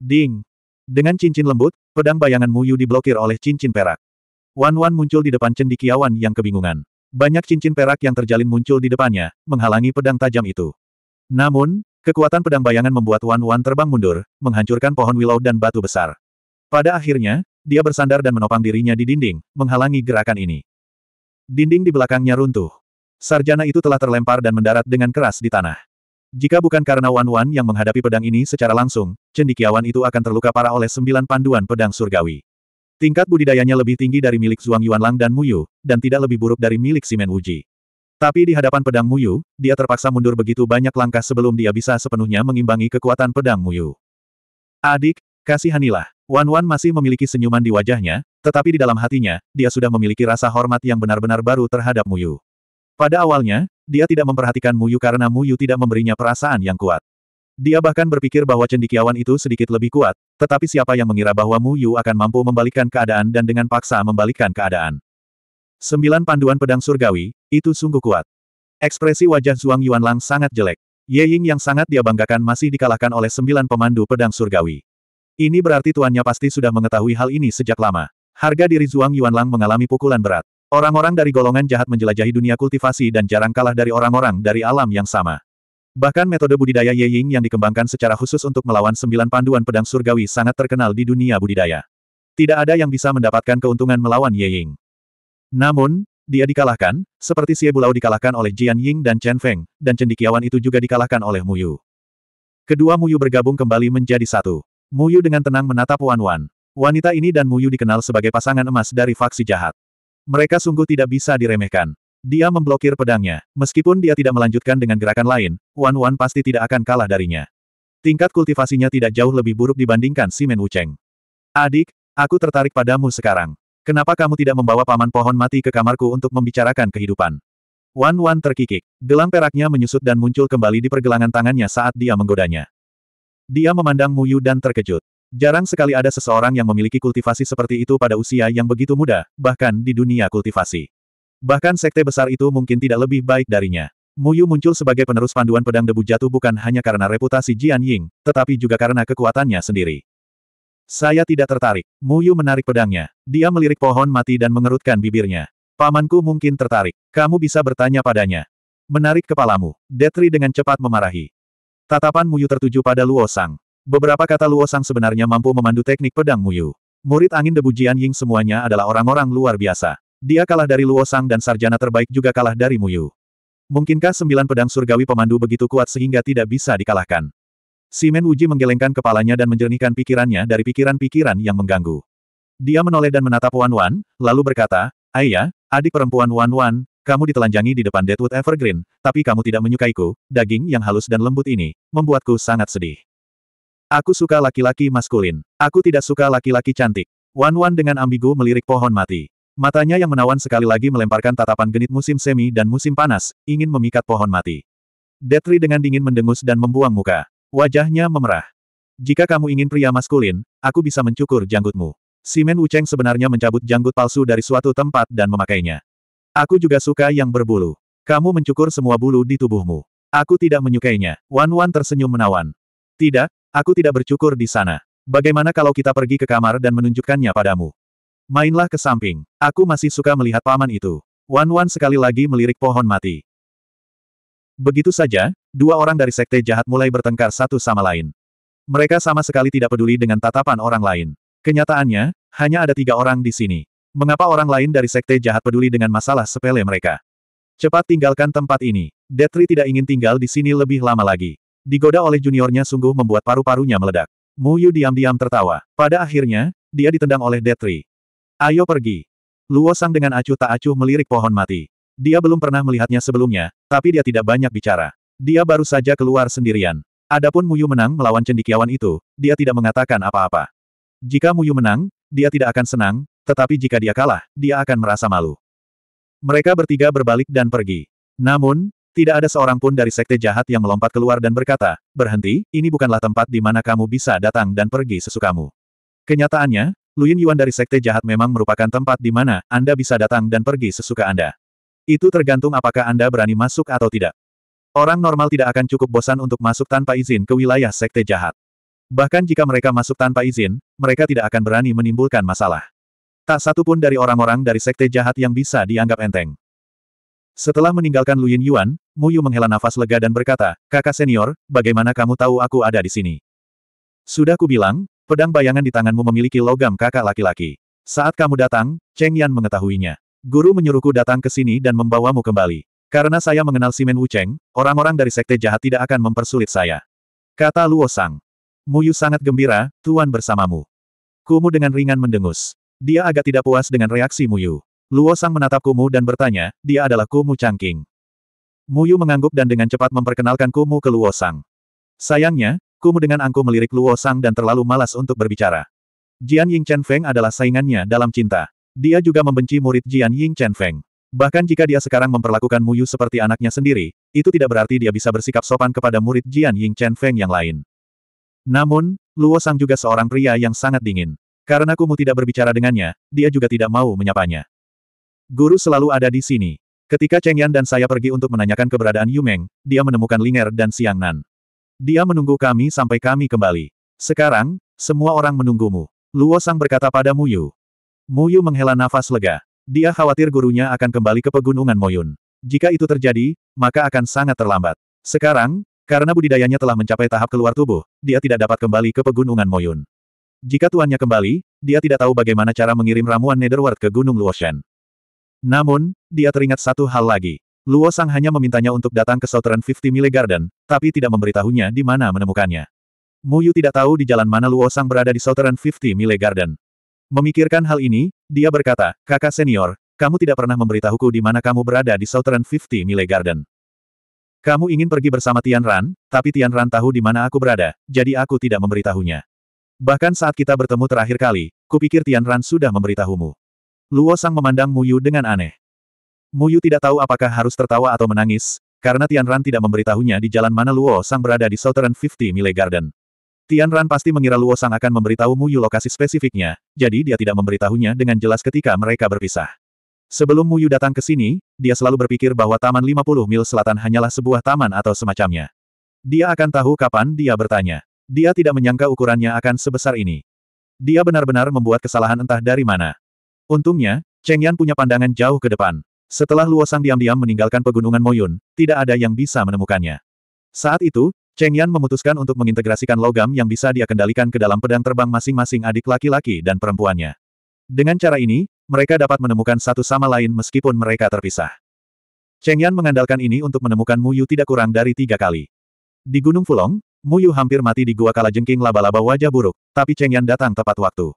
Ding! Dengan cincin lembut, pedang bayangan Muyu diblokir oleh cincin perak. Wan Wan muncul di depan cendikiawan yang kebingungan. Banyak cincin perak yang terjalin muncul di depannya, menghalangi pedang tajam itu. Namun, kekuatan pedang bayangan membuat Wan Wan terbang mundur, menghancurkan pohon willow dan batu besar. Pada akhirnya, dia bersandar dan menopang dirinya di dinding, menghalangi gerakan ini. Dinding di belakangnya runtuh. Sarjana itu telah terlempar dan mendarat dengan keras di tanah. Jika bukan karena Wan Wan yang menghadapi pedang ini secara langsung, cendikiawan itu akan terluka parah oleh sembilan panduan pedang surgawi. Tingkat budidayanya lebih tinggi dari milik Zhuang Yuanlang dan Muyu, dan tidak lebih buruk dari milik Simen Wuji. Tapi di hadapan pedang Muyu, dia terpaksa mundur begitu banyak langkah sebelum dia bisa sepenuhnya mengimbangi kekuatan pedang Muyu. Adik, kasihanilah. Wan Wan masih memiliki senyuman di wajahnya, tetapi di dalam hatinya, dia sudah memiliki rasa hormat yang benar-benar baru terhadap Muyu. Pada awalnya, dia tidak memperhatikan Muyu karena Muyu tidak memberinya perasaan yang kuat. Dia bahkan berpikir bahwa cendikiawan itu sedikit lebih kuat, tetapi siapa yang mengira bahwa Muyu akan mampu membalikkan keadaan dan dengan paksa membalikkan keadaan. Sembilan panduan pedang surgawi, itu sungguh kuat. Ekspresi wajah Zhuang Yuanlang sangat jelek. Ye Ying yang sangat dia banggakan masih dikalahkan oleh sembilan pemandu pedang surgawi. Ini berarti tuannya pasti sudah mengetahui hal ini sejak lama. Harga diri Zhuang Yuanlang mengalami pukulan berat. Orang-orang dari golongan jahat menjelajahi dunia kultivasi dan jarang kalah dari orang-orang dari alam yang sama. Bahkan metode budidaya Ye Ying yang dikembangkan secara khusus untuk melawan sembilan panduan pedang surgawi sangat terkenal di dunia budidaya. Tidak ada yang bisa mendapatkan keuntungan melawan Ye Ying. Namun, dia dikalahkan, seperti Xie Bulau dikalahkan oleh Jian Ying dan Chen Feng, dan cendikiawan itu juga dikalahkan oleh Mu Yu. Kedua Mu Yu bergabung kembali menjadi satu. Muyu dengan tenang menatap Wan Wan. Wanita ini dan Muyu dikenal sebagai pasangan emas dari faksi jahat. Mereka sungguh tidak bisa diremehkan. Dia memblokir pedangnya. Meskipun dia tidak melanjutkan dengan gerakan lain, Wan Wan pasti tidak akan kalah darinya. Tingkat kultivasinya tidak jauh lebih buruk dibandingkan Si Men Wucheng. Adik, aku tertarik padamu sekarang. Kenapa kamu tidak membawa paman pohon mati ke kamarku untuk membicarakan kehidupan? Wan Wan terkikik. Gelang peraknya menyusut dan muncul kembali di pergelangan tangannya saat dia menggodanya. Dia memandang Muyu dan terkejut. Jarang sekali ada seseorang yang memiliki kultivasi seperti itu pada usia yang begitu muda, bahkan di dunia kultivasi. Bahkan sekte besar itu mungkin tidak lebih baik darinya. Muyu muncul sebagai penerus panduan pedang debu jatuh bukan hanya karena reputasi Jian Ying, tetapi juga karena kekuatannya sendiri. Saya tidak tertarik. Muyu menarik pedangnya. Dia melirik pohon mati dan mengerutkan bibirnya. Pamanku mungkin tertarik. Kamu bisa bertanya padanya. Menarik kepalamu. Detri dengan cepat memarahi. Tatapan Muyu tertuju pada Luo Sang. Beberapa kata Luo Sang sebenarnya mampu memandu teknik pedang Muyu. Murid angin debu Jian Ying semuanya adalah orang-orang luar biasa. Dia kalah dari Luo Sang dan sarjana terbaik juga kalah dari Muyu. Mungkinkah sembilan pedang surgawi pemandu begitu kuat sehingga tidak bisa dikalahkan? Simen Wuji menggelengkan kepalanya dan menjernihkan pikirannya dari pikiran-pikiran yang mengganggu. Dia menoleh dan menatap Wan Wan, lalu berkata, Ayah, adik perempuan Wan Wan, kamu ditelanjangi di depan Deadwood Evergreen, tapi kamu tidak menyukaiku, daging yang halus dan lembut ini, membuatku sangat sedih. Aku suka laki-laki maskulin. Aku tidak suka laki-laki cantik. Wan-Wan dengan ambigu melirik pohon mati. Matanya yang menawan sekali lagi melemparkan tatapan genit musim semi dan musim panas, ingin memikat pohon mati. Detri dengan dingin mendengus dan membuang muka. Wajahnya memerah. Jika kamu ingin pria maskulin, aku bisa mencukur janggutmu. Simen Wucheng sebenarnya mencabut janggut palsu dari suatu tempat dan memakainya. Aku juga suka yang berbulu. Kamu mencukur semua bulu di tubuhmu. Aku tidak menyukainya. Wan Wan tersenyum menawan. Tidak, aku tidak bercukur di sana. Bagaimana kalau kita pergi ke kamar dan menunjukkannya padamu? Mainlah ke samping. Aku masih suka melihat paman itu. Wan Wan sekali lagi melirik pohon mati. Begitu saja, dua orang dari sekte jahat mulai bertengkar satu sama lain. Mereka sama sekali tidak peduli dengan tatapan orang lain. Kenyataannya, hanya ada tiga orang di sini. Mengapa orang lain dari sekte jahat peduli dengan masalah sepele mereka? Cepat tinggalkan tempat ini. Detri tidak ingin tinggal di sini lebih lama lagi. Digoda oleh juniornya sungguh membuat paru-parunya meledak. Mu Yu diam-diam tertawa. Pada akhirnya, dia ditendang oleh Detri. Ayo pergi. Luo Sang dengan acuh tak acuh melirik pohon mati. Dia belum pernah melihatnya sebelumnya, tapi dia tidak banyak bicara. Dia baru saja keluar sendirian. Adapun Muyu menang melawan cendikiawan itu, dia tidak mengatakan apa-apa. Jika Muyu menang, dia tidak akan senang, tetapi jika dia kalah, dia akan merasa malu. Mereka bertiga berbalik dan pergi. Namun, tidak ada seorang pun dari sekte jahat yang melompat keluar dan berkata, berhenti, ini bukanlah tempat di mana kamu bisa datang dan pergi sesukamu. Kenyataannya, Luyin Yuan dari sekte jahat memang merupakan tempat di mana Anda bisa datang dan pergi sesuka Anda. Itu tergantung apakah Anda berani masuk atau tidak. Orang normal tidak akan cukup bosan untuk masuk tanpa izin ke wilayah sekte jahat. Bahkan jika mereka masuk tanpa izin, mereka tidak akan berani menimbulkan masalah. Tak satu pun dari orang-orang dari sekte jahat yang bisa dianggap enteng. Setelah meninggalkan Lu Yin Yuan, Mu Yu menghela nafas lega dan berkata, Kakak senior, bagaimana kamu tahu aku ada di sini? Sudah kubilang, pedang bayangan di tanganmu memiliki logam kakak laki-laki. Saat kamu datang, Cheng Yan mengetahuinya. Guru menyuruhku datang ke sini dan membawamu kembali. Karena saya mengenal Simen Wu Cheng, orang-orang dari sekte jahat tidak akan mempersulit saya. Kata Luo Sang. Yu sangat gembira, Tuan bersamamu. Kumu dengan ringan mendengus. Dia agak tidak puas dengan reaksi Muyu. Luo Sang menatap Kumu dan bertanya, dia adalah Kumu Changking. Muyu mengangguk dan dengan cepat memperkenalkan Kumu ke Luo Sang. Sayangnya, Kumu dengan angku melirik Luo Sang dan terlalu malas untuk berbicara. Jian Ying Chen Feng adalah saingannya dalam cinta. Dia juga membenci murid Jian Ying Chen Feng. Bahkan jika dia sekarang memperlakukan Muyu seperti anaknya sendiri, itu tidak berarti dia bisa bersikap sopan kepada murid Jian Ying Chen Feng yang lain. Namun, Luo Sang juga seorang pria yang sangat dingin. Karena Kumu tidak berbicara dengannya, dia juga tidak mau menyapanya. Guru selalu ada di sini. Ketika Cheng Yan dan saya pergi untuk menanyakan keberadaan Yumeng, dia menemukan Linger dan Siang Nan. Dia menunggu kami sampai kami kembali. Sekarang, semua orang menunggumu. Luo Sang berkata pada Muyu. Muyu menghela nafas lega. Dia khawatir gurunya akan kembali ke pegunungan Moyun. Jika itu terjadi, maka akan sangat terlambat. Sekarang, karena budidayanya telah mencapai tahap keluar tubuh, dia tidak dapat kembali ke pegunungan Moyun. Jika tuannya kembali, dia tidak tahu bagaimana cara mengirim ramuan Netherworld ke Gunung Luoshan. Namun, dia teringat satu hal lagi. Luo Sang hanya memintanya untuk datang ke Southern 50 Mile Garden, tapi tidak memberitahunya di mana menemukannya. Muyu tidak tahu di jalan mana Luo Sang berada di Southern 50 Mile Garden. Memikirkan hal ini, dia berkata, kakak senior, kamu tidak pernah memberitahuku di mana kamu berada di Southern 50 Mile Garden. Kamu ingin pergi bersama Tian Ran, tapi Tian Ran tahu di mana aku berada, jadi aku tidak memberitahunya. Bahkan saat kita bertemu terakhir kali, kupikir Tian Ran sudah memberitahumu. Luo Sang memandang Muyu dengan aneh. Muyu tidak tahu apakah harus tertawa atau menangis, karena Tian Ran tidak memberitahunya di jalan mana Luo Sang berada di Southern 50 Mile Garden. Tian Ran pasti mengira Luo Sang akan memberitahu Muyu lokasi spesifiknya, jadi dia tidak memberitahunya dengan jelas ketika mereka berpisah. Sebelum Muyu datang ke sini, dia selalu berpikir bahwa Taman 50 Mil Selatan hanyalah sebuah taman atau semacamnya. Dia akan tahu kapan dia bertanya. Dia tidak menyangka ukurannya akan sebesar ini. Dia benar-benar membuat kesalahan entah dari mana. Untungnya, Cheng Yan punya pandangan jauh ke depan. Setelah Luo diam-diam meninggalkan pegunungan Moyun, tidak ada yang bisa menemukannya. Saat itu, Cheng Yan memutuskan untuk mengintegrasikan logam yang bisa dia kendalikan ke dalam pedang terbang masing-masing adik laki-laki dan perempuannya. Dengan cara ini, mereka dapat menemukan satu sama lain meskipun mereka terpisah. Cheng Yan mengandalkan ini untuk menemukan Mu Yu tidak kurang dari tiga kali. Di Gunung Fulong, Muyu hampir mati di gua kalajengking laba-laba wajah buruk, tapi Cheng Yan datang tepat waktu.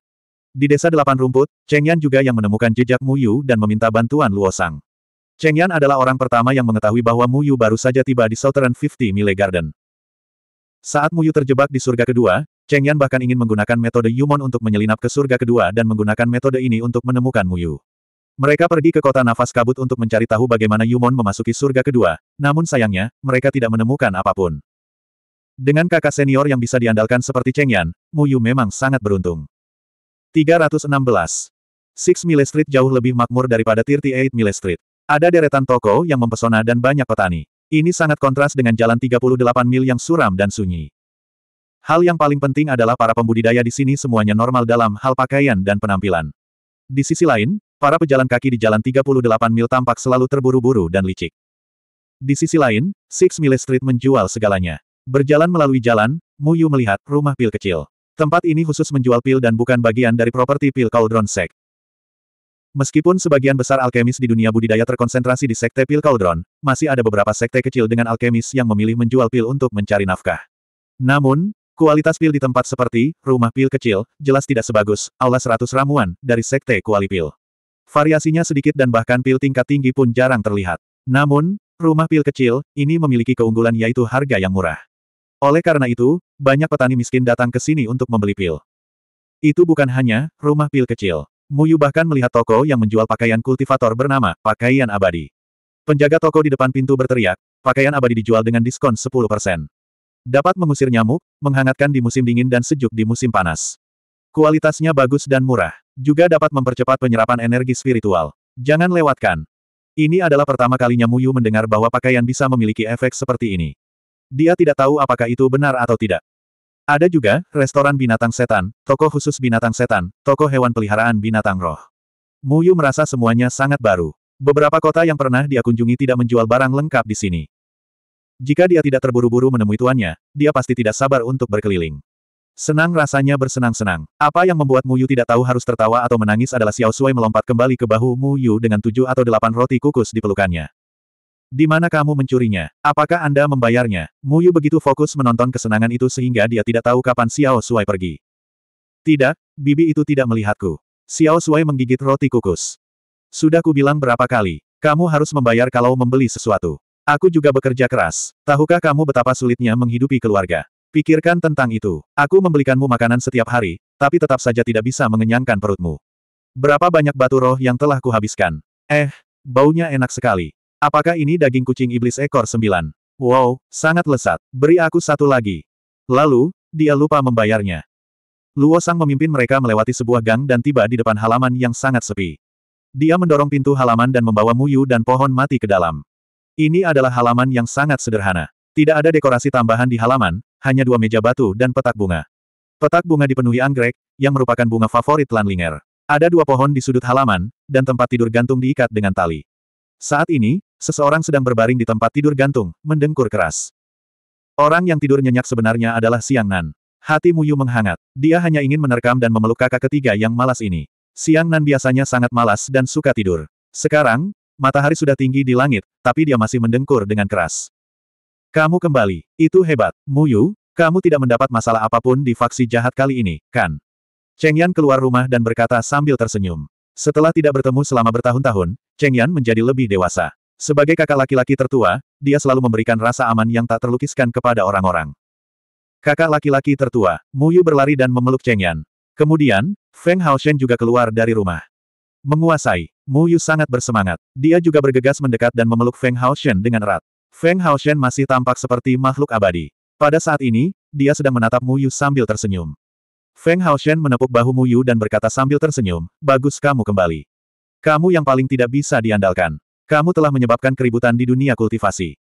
Di desa delapan rumput, Cheng Yan juga yang menemukan jejak Muyu dan meminta bantuan Luo Sang. Cheng Yan adalah orang pertama yang mengetahui bahwa Muyu baru saja tiba di Southern Fifty Mile Garden. Saat Muyu terjebak di surga kedua, Cheng Yan bahkan ingin menggunakan metode Yumon untuk menyelinap ke surga kedua dan menggunakan metode ini untuk menemukan Muyu. Mereka pergi ke kota nafas kabut untuk mencari tahu bagaimana Yumon memasuki surga kedua, namun sayangnya, mereka tidak menemukan apapun. Dengan kakak senior yang bisa diandalkan seperti Cheng Yan, Mu Yu memang sangat beruntung. 316. Six Mile Street jauh lebih makmur daripada 38 Mile Street. Ada deretan toko yang mempesona dan banyak petani. Ini sangat kontras dengan jalan 38 mil yang suram dan sunyi. Hal yang paling penting adalah para pembudidaya di sini semuanya normal dalam hal pakaian dan penampilan. Di sisi lain, para pejalan kaki di jalan 38 mil tampak selalu terburu-buru dan licik. Di sisi lain, Six Mile Street menjual segalanya. Berjalan melalui jalan, Mu Yu melihat rumah pil kecil. Tempat ini khusus menjual pil dan bukan bagian dari properti pil Cauldron Sek. Meskipun sebagian besar alkemis di dunia budidaya terkonsentrasi di sekte pil Cauldron, masih ada beberapa sekte kecil dengan alkemis yang memilih menjual pil untuk mencari nafkah. Namun, kualitas pil di tempat seperti rumah pil kecil jelas tidak sebagus aula seratus ramuan dari sekte kuali pil. Variasinya sedikit dan bahkan pil tingkat tinggi pun jarang terlihat. Namun, rumah pil kecil ini memiliki keunggulan yaitu harga yang murah. Oleh karena itu, banyak petani miskin datang ke sini untuk membeli pil. Itu bukan hanya rumah pil kecil. Muyu bahkan melihat toko yang menjual pakaian kultivator bernama Pakaian Abadi. Penjaga toko di depan pintu berteriak, pakaian abadi dijual dengan diskon 10%. Dapat mengusir nyamuk, menghangatkan di musim dingin dan sejuk di musim panas. Kualitasnya bagus dan murah. Juga dapat mempercepat penyerapan energi spiritual. Jangan lewatkan. Ini adalah pertama kalinya Muyu mendengar bahwa pakaian bisa memiliki efek seperti ini. Dia tidak tahu apakah itu benar atau tidak. Ada juga, restoran binatang setan, toko khusus binatang setan, toko hewan peliharaan binatang roh. Muyu merasa semuanya sangat baru. Beberapa kota yang pernah dia kunjungi tidak menjual barang lengkap di sini. Jika dia tidak terburu-buru menemui tuannya, dia pasti tidak sabar untuk berkeliling. Senang rasanya bersenang-senang. Apa yang membuat Muyu tidak tahu harus tertawa atau menangis adalah Xiao Sui melompat kembali ke bahu Muyu dengan tujuh atau delapan roti kukus di pelukannya. Di mana kamu mencurinya? Apakah Anda membayarnya? Mu Yu begitu fokus menonton kesenangan itu sehingga dia tidak tahu kapan Xiao Suai pergi. Tidak, bibi itu tidak melihatku. Xiao Suai menggigit roti kukus. Sudah kubilang berapa kali, kamu harus membayar kalau membeli sesuatu. Aku juga bekerja keras. Tahukah kamu betapa sulitnya menghidupi keluarga? Pikirkan tentang itu. Aku membelikanmu makanan setiap hari, tapi tetap saja tidak bisa mengenyangkan perutmu. Berapa banyak batu roh yang telah kuhabiskan? Eh, baunya enak sekali. Apakah ini daging kucing iblis ekor sembilan? Wow, sangat lesat. Beri aku satu lagi. Lalu, dia lupa membayarnya. Luo Sang memimpin mereka melewati sebuah gang dan tiba di depan halaman yang sangat sepi. Dia mendorong pintu halaman dan membawa Muyu dan pohon mati ke dalam. Ini adalah halaman yang sangat sederhana. Tidak ada dekorasi tambahan di halaman, hanya dua meja batu dan petak bunga. Petak bunga dipenuhi anggrek, yang merupakan bunga favorit Lanlinger. Ada dua pohon di sudut halaman, dan tempat tidur gantung diikat dengan tali. Saat ini, seseorang sedang berbaring di tempat tidur gantung, mendengkur keras. Orang yang tidur nyenyak sebenarnya adalah Siang Nan. Hati Muyu menghangat. Dia hanya ingin menerkam dan memeluk kakak ketiga yang malas ini. Siang Nan biasanya sangat malas dan suka tidur. Sekarang, matahari sudah tinggi di langit, tapi dia masih mendengkur dengan keras. Kamu kembali. Itu hebat. Muyu, kamu tidak mendapat masalah apapun di faksi jahat kali ini, kan? Cheng Yan keluar rumah dan berkata sambil tersenyum. Setelah tidak bertemu selama bertahun-tahun, Cheng Yan menjadi lebih dewasa. Sebagai kakak laki-laki tertua, dia selalu memberikan rasa aman yang tak terlukiskan kepada orang-orang. Kakak laki-laki tertua, Mu Yu berlari dan memeluk Cheng Yan. Kemudian, Feng Hao Shen juga keluar dari rumah. Menguasai, Mu Yu sangat bersemangat. Dia juga bergegas mendekat dan memeluk Feng Hao Shen dengan erat. Feng Hao Shen masih tampak seperti makhluk abadi. Pada saat ini, dia sedang menatap Mu Yu sambil tersenyum. Feng Haoshen menepuk bahu Mu Yu dan berkata sambil tersenyum, bagus kamu kembali. Kamu yang paling tidak bisa diandalkan. Kamu telah menyebabkan keributan di dunia kultivasi.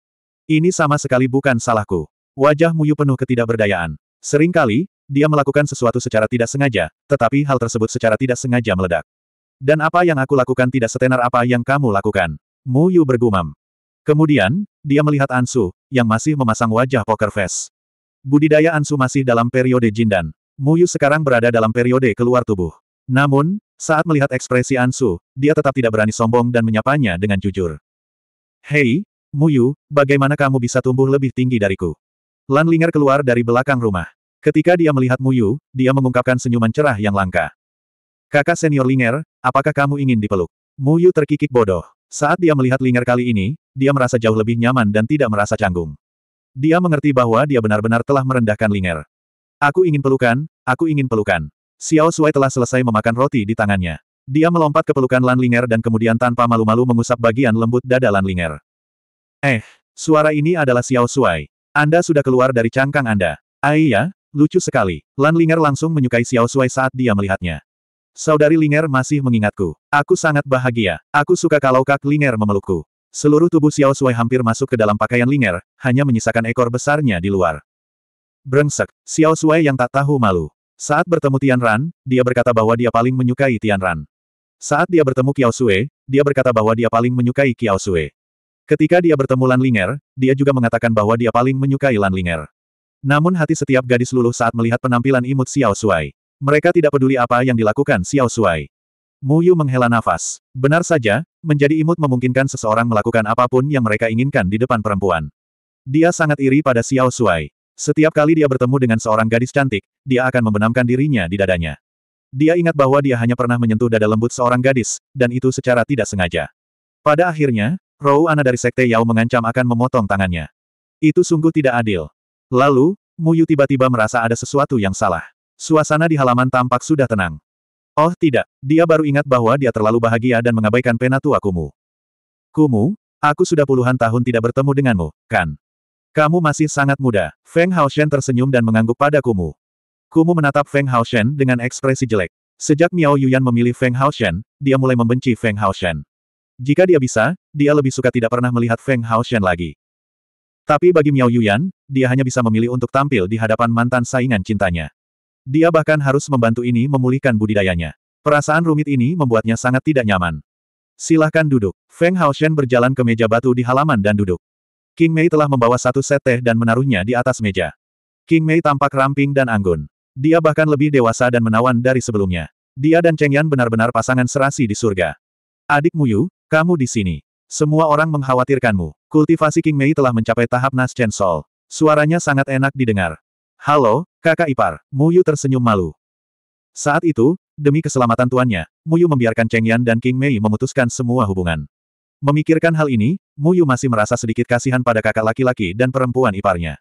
Ini sama sekali bukan salahku. Wajah Mu Yu penuh ketidakberdayaan. Seringkali, dia melakukan sesuatu secara tidak sengaja, tetapi hal tersebut secara tidak sengaja meledak. Dan apa yang aku lakukan tidak setenar apa yang kamu lakukan. Mu Yu bergumam. Kemudian, dia melihat Ansu, yang masih memasang wajah poker face. Budidaya Ansu masih dalam periode Jindan, Muyu sekarang berada dalam periode keluar tubuh. Namun, saat melihat ekspresi Ansu, dia tetap tidak berani sombong dan menyapanya dengan jujur. Hei, Muyu, bagaimana kamu bisa tumbuh lebih tinggi dariku? Lan Linger keluar dari belakang rumah. Ketika dia melihat Muyu, dia mengungkapkan senyuman cerah yang langka. Kakak senior Linger, apakah kamu ingin dipeluk? Muyu terkikik bodoh. Saat dia melihat Linger kali ini, dia merasa jauh lebih nyaman dan tidak merasa canggung. Dia mengerti bahwa dia benar-benar telah merendahkan Linger. Aku ingin pelukan, aku ingin pelukan. Xiao Shuai telah selesai memakan roti di tangannya. Dia melompat ke pelukan Lan Linger dan kemudian tanpa malu-malu mengusap bagian lembut dada Lan Linger. Eh, suara ini adalah Xiao Shuai. Anda sudah keluar dari cangkang Anda. Aiya, ah lucu sekali. Lan Linger langsung menyukai Xiao Shuai saat dia melihatnya. Saudari Linger masih mengingatku. Aku sangat bahagia. Aku suka kalau Kak Linger memelukku. Seluruh tubuh Xiao Shuai hampir masuk ke dalam pakaian Linger, hanya menyisakan ekor besarnya di luar. Brengsek, Xiao Suai yang tak tahu malu. Saat bertemu Tian Ran, dia berkata bahwa dia paling menyukai Tian Ran. Saat dia bertemu Kiao Sui, dia berkata bahwa dia paling menyukai Kiao Sui. Ketika dia bertemu Lan Linger, dia juga mengatakan bahwa dia paling menyukai Lan Linger. Namun hati setiap gadis luluh saat melihat penampilan imut Xiao Suai. Mereka tidak peduli apa yang dilakukan Xiao Suai. Mu Yu menghela nafas. Benar saja, menjadi imut memungkinkan seseorang melakukan apapun yang mereka inginkan di depan perempuan. Dia sangat iri pada Xiao Suai. Setiap kali dia bertemu dengan seorang gadis cantik, dia akan membenamkan dirinya di dadanya. Dia ingat bahwa dia hanya pernah menyentuh dada lembut seorang gadis, dan itu secara tidak sengaja. Pada akhirnya, Rou Ana dari Sekte Yao mengancam akan memotong tangannya. Itu sungguh tidak adil. Lalu, Muyu tiba-tiba merasa ada sesuatu yang salah. Suasana di halaman tampak sudah tenang. Oh tidak, dia baru ingat bahwa dia terlalu bahagia dan mengabaikan penatua Kumu. Kumu, aku sudah puluhan tahun tidak bertemu denganmu, kan? Kamu masih sangat muda. Feng Haoshen tersenyum dan mengangguk pada Kumu. Kumu menatap Feng Haoshen dengan ekspresi jelek. Sejak Miao Yuyan memilih Feng Haoshen, dia mulai membenci Feng Haoshen. Jika dia bisa, dia lebih suka tidak pernah melihat Feng Haoshen lagi. Tapi bagi Miao Yuyan, dia hanya bisa memilih untuk tampil di hadapan mantan saingan cintanya. Dia bahkan harus membantu ini memulihkan budidayanya. Perasaan rumit ini membuatnya sangat tidak nyaman. Silahkan duduk. Feng Haoshen berjalan ke meja batu di halaman dan duduk. King Mei telah membawa satu set teh dan menaruhnya di atas meja. King Mei tampak ramping dan anggun. Dia bahkan lebih dewasa dan menawan dari sebelumnya. Dia dan Cheng Yan benar-benar pasangan serasi di surga. Adik Muyu, kamu di sini. Semua orang mengkhawatirkanmu. Kultivasi King Mei telah mencapai tahap Nas Chen Sol. Suaranya sangat enak didengar. Halo, kakak ipar. Muyu tersenyum malu. Saat itu, demi keselamatan tuannya, Muyu membiarkan Cheng Yan dan King Mei memutuskan semua hubungan. Memikirkan hal ini, Muyu masih merasa sedikit kasihan pada kakak laki-laki dan perempuan iparnya.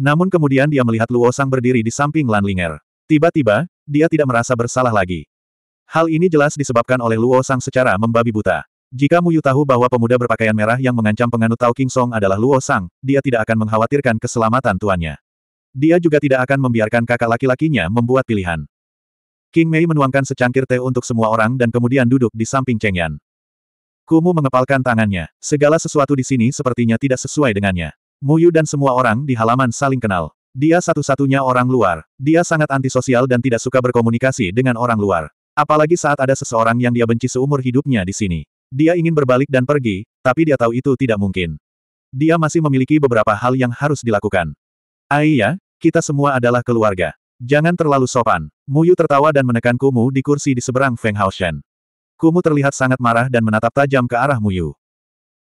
Namun kemudian dia melihat Luo Sang berdiri di samping Lan Linger. Tiba-tiba, dia tidak merasa bersalah lagi. Hal ini jelas disebabkan oleh Luo Sang secara membabi buta. Jika Muyu tahu bahwa pemuda berpakaian merah yang mengancam penganut Tao King Song adalah Luo Sang, dia tidak akan mengkhawatirkan keselamatan tuannya. Dia juga tidak akan membiarkan kakak laki-lakinya membuat pilihan. King Mei menuangkan secangkir teh untuk semua orang dan kemudian duduk di samping Cheng Yan. Kumu mengepalkan tangannya. Segala sesuatu di sini sepertinya tidak sesuai dengannya. Muyu dan semua orang di halaman saling kenal. Dia satu-satunya orang luar. Dia sangat antisosial dan tidak suka berkomunikasi dengan orang luar. Apalagi saat ada seseorang yang dia benci seumur hidupnya di sini. Dia ingin berbalik dan pergi, tapi dia tahu itu tidak mungkin. Dia masih memiliki beberapa hal yang harus dilakukan. Aiya, kita semua adalah keluarga. Jangan terlalu sopan. Muyu tertawa dan menekan Kumu di kursi di seberang Feng Haoshan. Kumu terlihat sangat marah dan menatap tajam ke arah Muyu.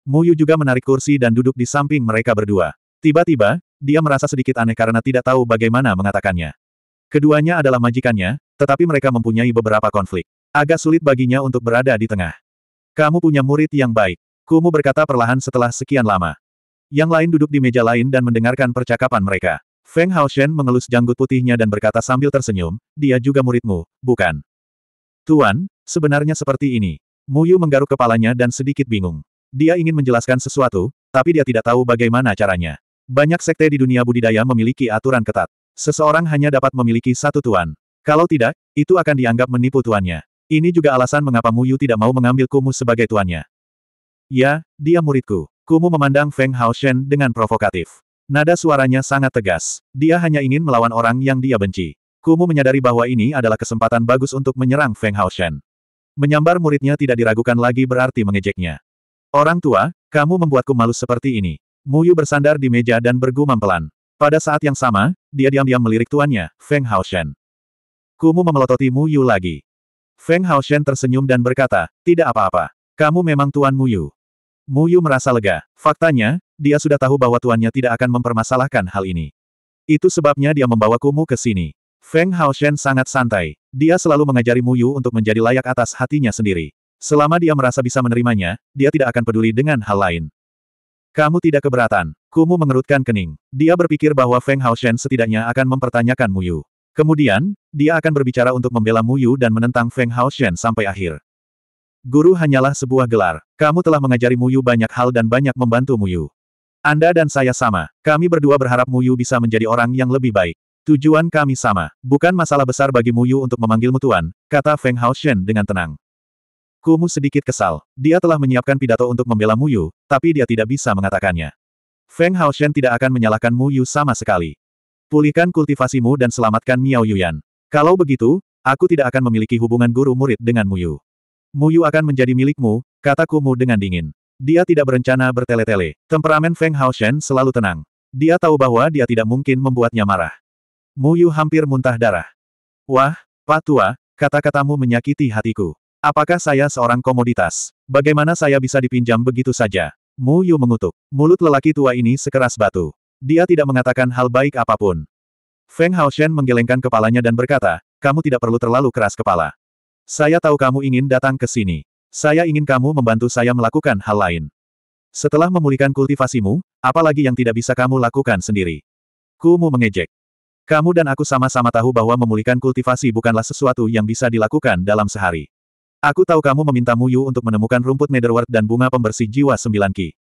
Muyu juga menarik kursi dan duduk di samping mereka berdua. Tiba-tiba, dia merasa sedikit aneh karena tidak tahu bagaimana mengatakannya. Keduanya adalah majikannya, tetapi mereka mempunyai beberapa konflik. Agak sulit baginya untuk berada di tengah. Kamu punya murid yang baik. Kumu berkata perlahan setelah sekian lama. Yang lain duduk di meja lain dan mendengarkan percakapan mereka. Feng Haoshen mengelus janggut putihnya dan berkata sambil tersenyum, dia juga muridmu, bukan? Tuan, sebenarnya seperti ini. Muyu menggaruk kepalanya dan sedikit bingung. Dia ingin menjelaskan sesuatu, tapi dia tidak tahu bagaimana caranya. Banyak sekte di dunia budidaya memiliki aturan ketat. Seseorang hanya dapat memiliki satu tuan. Kalau tidak, itu akan dianggap menipu tuannya. Ini juga alasan mengapa Muyu tidak mau mengambil Kumu sebagai tuannya. Ya, dia muridku. Kumu memandang Feng Haoshen dengan provokatif. Nada suaranya sangat tegas. Dia hanya ingin melawan orang yang dia benci. Kumu menyadari bahwa ini adalah kesempatan bagus untuk menyerang Feng Hao Shen. Menyambar muridnya tidak diragukan lagi berarti mengejeknya. Orang tua, kamu membuatku malu seperti ini. Mu Yu bersandar di meja dan bergumam pelan. Pada saat yang sama, dia diam-diam melirik tuannya, Feng Hao Shen. Kumu memelototi Mu Yu lagi. Feng Hao Shen tersenyum dan berkata, tidak apa-apa. Kamu memang tuan Mu Yu. Mu Yu merasa lega. Faktanya, dia sudah tahu bahwa tuannya tidak akan mempermasalahkan hal ini. Itu sebabnya dia membawa Kumu ke sini. Feng Hao Shen sangat santai. Dia selalu mengajari Mu Yu untuk menjadi layak atas hatinya sendiri. Selama dia merasa bisa menerimanya, dia tidak akan peduli dengan hal lain. Kamu tidak keberatan. Kumu mengerutkan kening. Dia berpikir bahwa Feng Hao Shen setidaknya akan mempertanyakan Mu Yu. Kemudian, dia akan berbicara untuk membela Mu Yu dan menentang Feng Hao Shen sampai akhir. Guru hanyalah sebuah gelar. Kamu telah mengajari Mu Yu banyak hal dan banyak membantu Mu Yu. Anda dan saya sama. Kami berdua berharap Mu Yu bisa menjadi orang yang lebih baik. Tujuan kami sama. Bukan masalah besar bagi Muyu untuk memanggilmu tuan, kata Feng Haoshen dengan tenang. Kumu sedikit kesal. Dia telah menyiapkan pidato untuk membela Muyu, tapi dia tidak bisa mengatakannya. Feng Haoshen tidak akan menyalahkan Muyu sama sekali. Pulihkan kultivasimu dan selamatkan Miao Yuyan. Kalau begitu, aku tidak akan memiliki hubungan guru murid dengan Muyu. Muyu akan menjadi milikmu, kata Kumu dengan dingin. Dia tidak berencana bertele-tele. Temperamen Feng Haoshen selalu tenang. Dia tahu bahwa dia tidak mungkin membuatnya marah. Muyu hampir muntah darah. Wah, Pak Tua, kata-katamu menyakiti hatiku. Apakah saya seorang komoditas? Bagaimana saya bisa dipinjam begitu saja? Muyu mengutuk. Mulut lelaki tua ini sekeras batu. Dia tidak mengatakan hal baik apapun. Feng Hao Shen menggelengkan kepalanya dan berkata, kamu tidak perlu terlalu keras kepala. Saya tahu kamu ingin datang ke sini. Saya ingin kamu membantu saya melakukan hal lain. Setelah memulihkan kultivasimu, apalagi yang tidak bisa kamu lakukan sendiri? Kumu mengejek. Kamu dan aku sama-sama tahu bahwa memulihkan kultivasi bukanlah sesuatu yang bisa dilakukan dalam sehari. Aku tahu kamu meminta Muyu untuk menemukan rumput Netherworld dan bunga pembersih jiwa sembilan ki.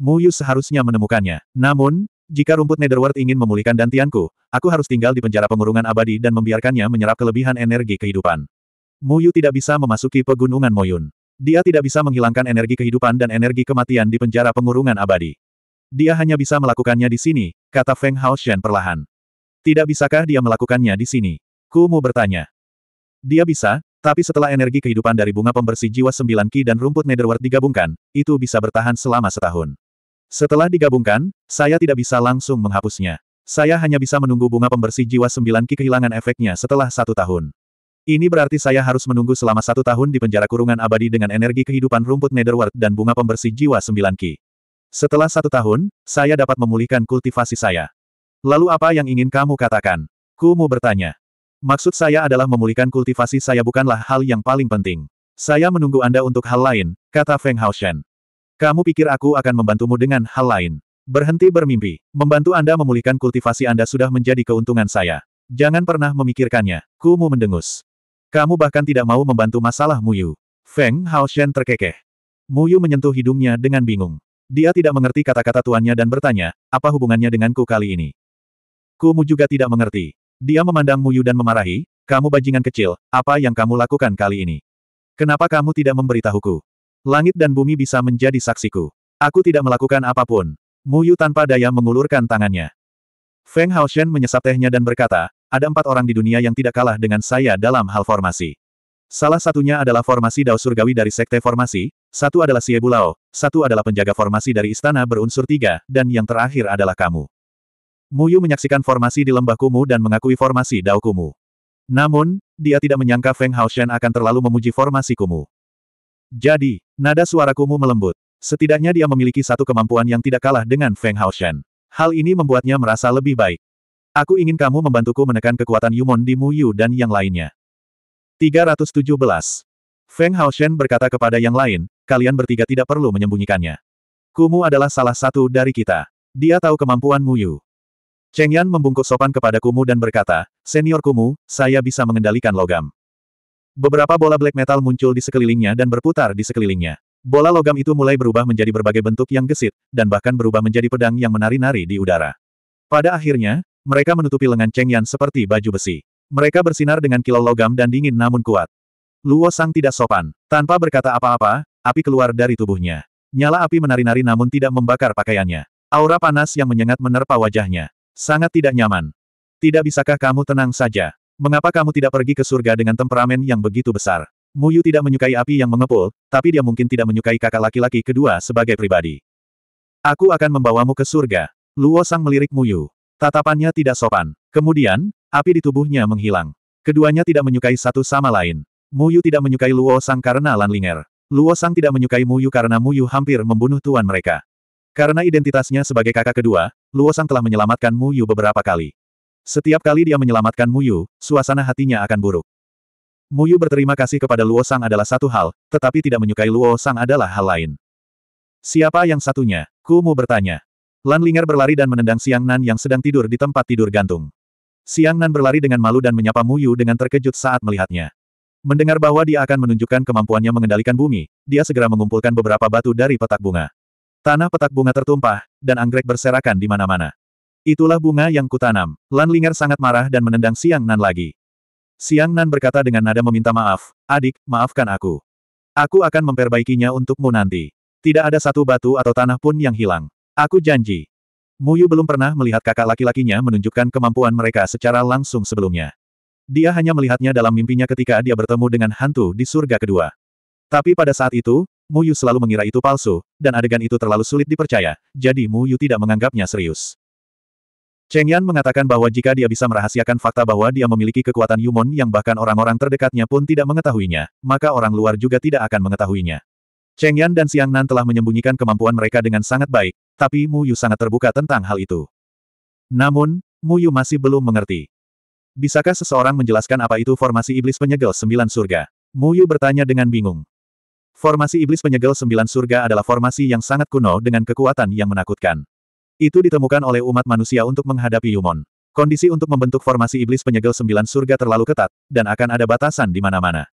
Muyu seharusnya menemukannya. Namun, jika rumput Netherworld ingin memulihkan dantianku, aku harus tinggal di penjara pengurungan abadi dan membiarkannya menyerap kelebihan energi kehidupan. Muyu tidak bisa memasuki pegunungan Moyun. Dia tidak bisa menghilangkan energi kehidupan dan energi kematian di penjara pengurungan abadi. Dia hanya bisa melakukannya di sini, kata Feng Haoshen perlahan. Tidak bisakah dia melakukannya di sini? Kumu bertanya. Dia bisa, tapi setelah energi kehidupan dari bunga pembersih jiwa sembilan ki dan rumput netherworld digabungkan, itu bisa bertahan selama setahun. Setelah digabungkan, saya tidak bisa langsung menghapusnya. Saya hanya bisa menunggu bunga pembersih jiwa sembilan ki kehilangan efeknya setelah satu tahun. Ini berarti saya harus menunggu selama satu tahun di penjara kurungan abadi dengan energi kehidupan rumput netherworld dan bunga pembersih jiwa sembilan ki. Setelah satu tahun, saya dapat memulihkan kultivasi saya. Lalu apa yang ingin kamu katakan? Kumu bertanya. Maksud saya adalah memulihkan kultivasi saya bukanlah hal yang paling penting. Saya menunggu Anda untuk hal lain, kata Feng Shen. Kamu pikir aku akan membantumu dengan hal lain? Berhenti bermimpi. Membantu Anda memulihkan kultivasi Anda sudah menjadi keuntungan saya. Jangan pernah memikirkannya. Kumu mendengus. Kamu bahkan tidak mau membantu masalah Muyu. Feng Shen terkekeh. Muyu menyentuh hidungnya dengan bingung. Dia tidak mengerti kata-kata tuannya dan bertanya, apa hubungannya denganku kali ini? Kumu juga tidak mengerti. Dia memandang Muyu dan memarahi, kamu bajingan kecil, apa yang kamu lakukan kali ini? Kenapa kamu tidak memberitahuku? Langit dan bumi bisa menjadi saksiku. Aku tidak melakukan apapun. Muyu tanpa daya mengulurkan tangannya. Feng Hao Shen menyesap tehnya dan berkata, ada empat orang di dunia yang tidak kalah dengan saya dalam hal formasi. Salah satunya adalah formasi Dao Surgawi dari Sekte Formasi, satu adalah Siebulao, satu adalah penjaga formasi dari Istana berunsur tiga, dan yang terakhir adalah kamu. Muyu menyaksikan formasi di lembah Kumu dan mengakui formasi Dao Kumu. Namun, dia tidak menyangka Feng Haoshen akan terlalu memuji formasi Kumu. Jadi, nada suara Kumu melembut. Setidaknya dia memiliki satu kemampuan yang tidak kalah dengan Feng Haoshen. Hal ini membuatnya merasa lebih baik. Aku ingin kamu membantuku menekan kekuatan Yumon di Muyu dan yang lainnya. 317. Feng Haoshen berkata kepada yang lain, kalian bertiga tidak perlu menyembunyikannya. Kumu adalah salah satu dari kita. Dia tahu kemampuan Muyu. Cheng Yan membungkuk sopan kepada Kumu dan berkata, Senior Kumu, saya bisa mengendalikan logam. Beberapa bola black metal muncul di sekelilingnya dan berputar di sekelilingnya. Bola logam itu mulai berubah menjadi berbagai bentuk yang gesit, dan bahkan berubah menjadi pedang yang menari-nari di udara. Pada akhirnya, mereka menutupi lengan Cheng Yan seperti baju besi. Mereka bersinar dengan kilau logam dan dingin namun kuat. Luo Sang tidak sopan. Tanpa berkata apa-apa, api keluar dari tubuhnya. Nyala api menari-nari namun tidak membakar pakaiannya. Aura panas yang menyengat menerpa wajahnya. Sangat tidak nyaman. Tidak bisakah kamu tenang saja? Mengapa kamu tidak pergi ke surga dengan temperamen yang begitu besar? Muyu tidak menyukai api yang mengepul, tapi dia mungkin tidak menyukai kakak laki-laki kedua sebagai pribadi. Aku akan membawamu ke surga. Luo Sang melirik Muyu. Tatapannya tidak sopan. Kemudian, api di tubuhnya menghilang. Keduanya tidak menyukai satu sama lain. Muyu tidak menyukai Luo Sang karena Lanlinger. Luo Sang tidak menyukai Muyu karena Muyu hampir membunuh tuan mereka. Karena identitasnya sebagai kakak kedua, Luosang telah menyelamatkan Mu Yu beberapa kali. Setiap kali dia menyelamatkan Mu Yu, suasana hatinya akan buruk. Mu Yu berterima kasih kepada Luosang adalah satu hal, tetapi tidak menyukai Luosang adalah hal lain. Siapa yang satunya? Kumu bertanya. Lan Ling'er berlari dan menendang Siang Nan yang sedang tidur di tempat tidur gantung. Siang Nan berlari dengan malu dan menyapa Mu Yu dengan terkejut saat melihatnya. Mendengar bahwa dia akan menunjukkan kemampuannya mengendalikan bumi, dia segera mengumpulkan beberapa batu dari petak bunga. Tanah petak bunga tertumpah, dan anggrek berserakan di mana-mana. Itulah bunga yang kutanam. Lan Ling'er sangat marah dan menendang Siang Nan lagi. Siang Nan berkata dengan nada meminta maaf, adik, maafkan aku. Aku akan memperbaikinya untukmu nanti. Tidak ada satu batu atau tanah pun yang hilang. Aku janji. Muyu belum pernah melihat kakak laki-lakinya menunjukkan kemampuan mereka secara langsung sebelumnya. Dia hanya melihatnya dalam mimpinya ketika dia bertemu dengan hantu di surga kedua. Tapi pada saat itu, Mu Yu selalu mengira itu palsu, dan adegan itu terlalu sulit dipercaya, jadi Mu Yu tidak menganggapnya serius. Cheng Yan mengatakan bahwa jika dia bisa merahasiakan fakta bahwa dia memiliki kekuatan Yumon yang bahkan orang-orang terdekatnya pun tidak mengetahuinya, maka orang luar juga tidak akan mengetahuinya. Cheng Yan dan Siang Nan telah menyembunyikan kemampuan mereka dengan sangat baik, tapi Mu Yu sangat terbuka tentang hal itu. Namun, Mu Yu masih belum mengerti. Bisakah seseorang menjelaskan apa itu formasi iblis penyegel sembilan surga? Mu Yu bertanya dengan bingung. Formasi Iblis Penyegel Sembilan Surga adalah formasi yang sangat kuno dengan kekuatan yang menakutkan. Itu ditemukan oleh umat manusia untuk menghadapi Yumon. Kondisi untuk membentuk formasi Iblis Penyegel Sembilan Surga terlalu ketat, dan akan ada batasan di mana-mana.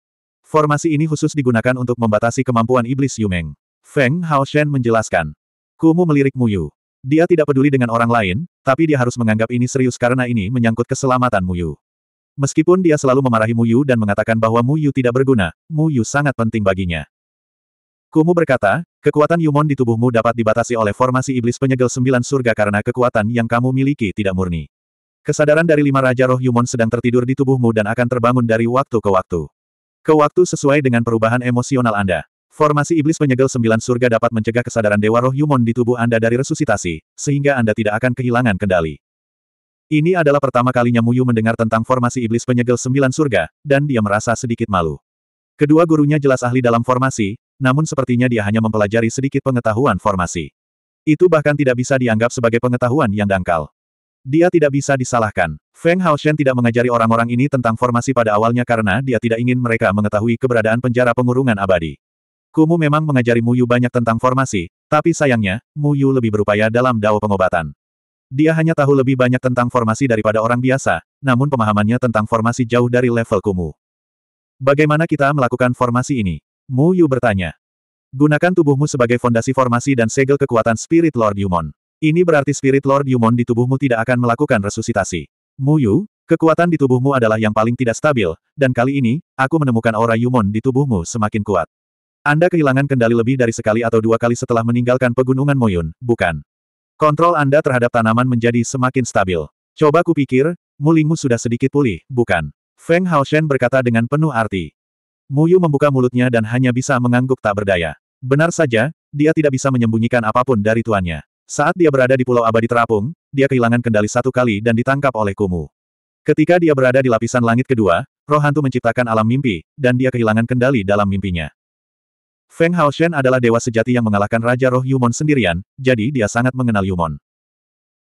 Formasi ini khusus digunakan untuk membatasi kemampuan Iblis Yumeng. Feng Hao Shen menjelaskan. Kumu melirik Muyu. Dia tidak peduli dengan orang lain, tapi dia harus menganggap ini serius karena ini menyangkut keselamatan Muyu. Meskipun dia selalu memarahi Muyu dan mengatakan bahwa Muyu tidak berguna, Muyu sangat penting baginya. Kumu berkata, kekuatan Yumon di tubuhmu dapat dibatasi oleh formasi iblis penyegel sembilan surga karena kekuatan yang kamu miliki tidak murni. Kesadaran dari lima raja roh Yumon sedang tertidur di tubuhmu dan akan terbangun dari waktu ke waktu. Ke waktu sesuai dengan perubahan emosional Anda. Formasi iblis penyegel sembilan surga dapat mencegah kesadaran Dewa Roh Yumon di tubuh Anda dari resusitasi, sehingga Anda tidak akan kehilangan kendali. Ini adalah pertama kalinya Muyu mendengar tentang formasi iblis penyegel sembilan surga, dan dia merasa sedikit malu. Kedua gurunya jelas ahli dalam formasi, namun sepertinya dia hanya mempelajari sedikit pengetahuan formasi. Itu bahkan tidak bisa dianggap sebagai pengetahuan yang dangkal. Dia tidak bisa disalahkan. Feng Haoshen tidak mengajari orang-orang ini tentang formasi pada awalnya karena dia tidak ingin mereka mengetahui keberadaan penjara pengurungan abadi. Kumu memang mengajari Muyu banyak tentang formasi, tapi sayangnya, Muyu lebih berupaya dalam dao pengobatan. Dia hanya tahu lebih banyak tentang formasi daripada orang biasa, namun pemahamannya tentang formasi jauh dari level Kumu. Bagaimana kita melakukan formasi ini? Mu Yu bertanya. Gunakan tubuhmu sebagai fondasi formasi dan segel kekuatan Spirit Lord Yumon. Ini berarti Spirit Lord Yumon di tubuhmu tidak akan melakukan resusitasi. Mu Yu, kekuatan di tubuhmu adalah yang paling tidak stabil, dan kali ini, aku menemukan aura Yumon di tubuhmu semakin kuat. Anda kehilangan kendali lebih dari sekali atau dua kali setelah meninggalkan pegunungan Moyun, bukan? Kontrol Anda terhadap tanaman menjadi semakin stabil. Coba kupikir, mulingmu sudah sedikit pulih, bukan? Feng Haoshen berkata dengan penuh arti. Muyu membuka mulutnya dan hanya bisa mengangguk tak berdaya. Benar saja, dia tidak bisa menyembunyikan apapun dari tuannya. Saat dia berada di Pulau Abadi Terapung, dia kehilangan kendali satu kali dan ditangkap oleh Kumu. Ketika dia berada di lapisan langit kedua, roh hantu menciptakan alam mimpi, dan dia kehilangan kendali dalam mimpinya. Feng Haoshen adalah dewa sejati yang mengalahkan Raja Roh Yumon sendirian, jadi dia sangat mengenal Yumon.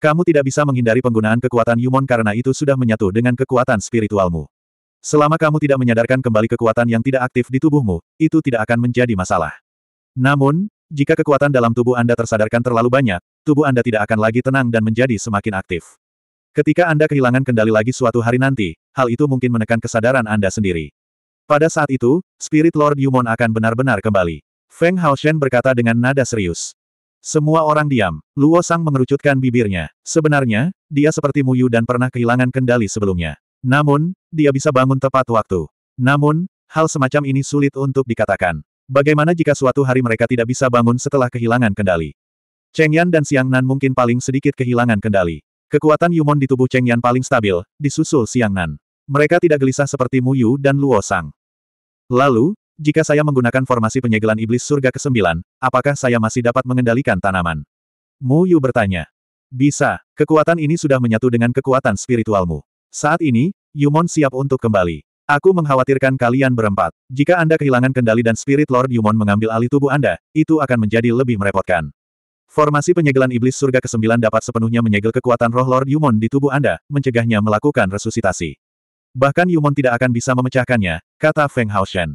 Kamu tidak bisa menghindari penggunaan kekuatan Yumon karena itu sudah menyatu dengan kekuatan spiritualmu. Selama kamu tidak menyadarkan kembali kekuatan yang tidak aktif di tubuhmu, itu tidak akan menjadi masalah. Namun, jika kekuatan dalam tubuh Anda tersadarkan terlalu banyak, tubuh Anda tidak akan lagi tenang dan menjadi semakin aktif. Ketika Anda kehilangan kendali lagi suatu hari nanti, hal itu mungkin menekan kesadaran Anda sendiri. Pada saat itu, Spirit Lord Yumon akan benar-benar kembali. Feng Hao Shen berkata dengan nada serius. Semua orang diam. Luo Sang mengerucutkan bibirnya. Sebenarnya, dia seperti Mu Yu dan pernah kehilangan kendali sebelumnya. Namun, dia bisa bangun tepat waktu. Namun, hal semacam ini sulit untuk dikatakan. Bagaimana jika suatu hari mereka tidak bisa bangun setelah kehilangan kendali? Cheng Yan dan Siang Nan mungkin paling sedikit kehilangan kendali. Kekuatan Yumon di tubuh Cheng Yan paling stabil, disusul Siang Nan. Mereka tidak gelisah seperti Mu Yu dan Luo Sang. Lalu, jika saya menggunakan formasi penyegelan iblis surga ke-9, apakah saya masih dapat mengendalikan tanaman? Mu Yu bertanya. Bisa, kekuatan ini sudah menyatu dengan kekuatan spiritualmu. Saat ini, Yumon siap untuk kembali. Aku mengkhawatirkan kalian berempat. Jika Anda kehilangan kendali dan Spirit Lord Yumon mengambil alih tubuh Anda, itu akan menjadi lebih merepotkan. Formasi penyegelan iblis surga ke-9 dapat sepenuhnya menyegel kekuatan roh Lord Yumon di tubuh Anda, mencegahnya melakukan resusitasi. Bahkan Yumon tidak akan bisa memecahkannya, kata Feng Haoshen.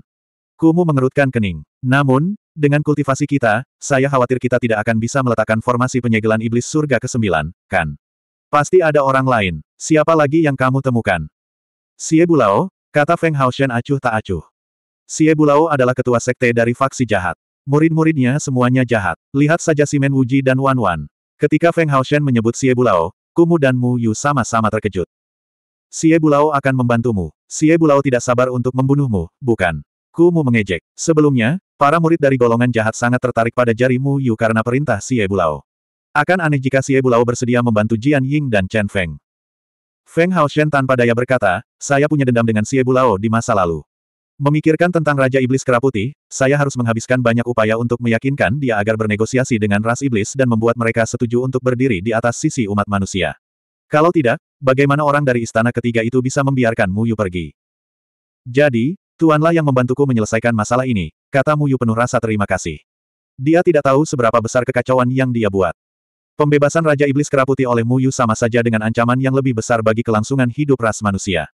Kumu mengerutkan kening. Namun, dengan kultivasi kita, saya khawatir kita tidak akan bisa meletakkan formasi penyegelan iblis surga ke-9, kan? Pasti ada orang lain. Siapa lagi yang kamu temukan? Xie Bulao, kata Feng Haoshen acuh tak acuh. Xie Bulao adalah ketua sekte dari faksi jahat. Murid-muridnya semuanya jahat. Lihat saja Simen Wuji dan Wan Wan. Ketika Feng Haoshen menyebut Xie Bulao, Kumu dan Mu Yu sama-sama terkejut. Xie Bulao akan membantumu. Xie Bulao tidak sabar untuk membunuhmu, bukan? Kumu mengejek. Sebelumnya, para murid dari golongan jahat sangat tertarik pada jari Mu Yu karena perintah Xie Bulao. Akan aneh jika Xie Bulao bersedia membantu Jian Ying dan Chen Feng. Feng Haoshen tanpa daya berkata, saya punya dendam dengan Xie Bulao di masa lalu. Memikirkan tentang Raja Iblis Keraputi, saya harus menghabiskan banyak upaya untuk meyakinkan dia agar bernegosiasi dengan ras iblis dan membuat mereka setuju untuk berdiri di atas sisi umat manusia. Kalau tidak, bagaimana orang dari istana ketiga itu bisa membiarkan Muyu pergi? Jadi, Tuanlah yang membantuku menyelesaikan masalah ini, kata Muyu penuh rasa terima kasih. Dia tidak tahu seberapa besar kekacauan yang dia buat. Pembebasan Raja Iblis Keraputi oleh Muyu sama saja dengan ancaman yang lebih besar bagi kelangsungan hidup ras manusia.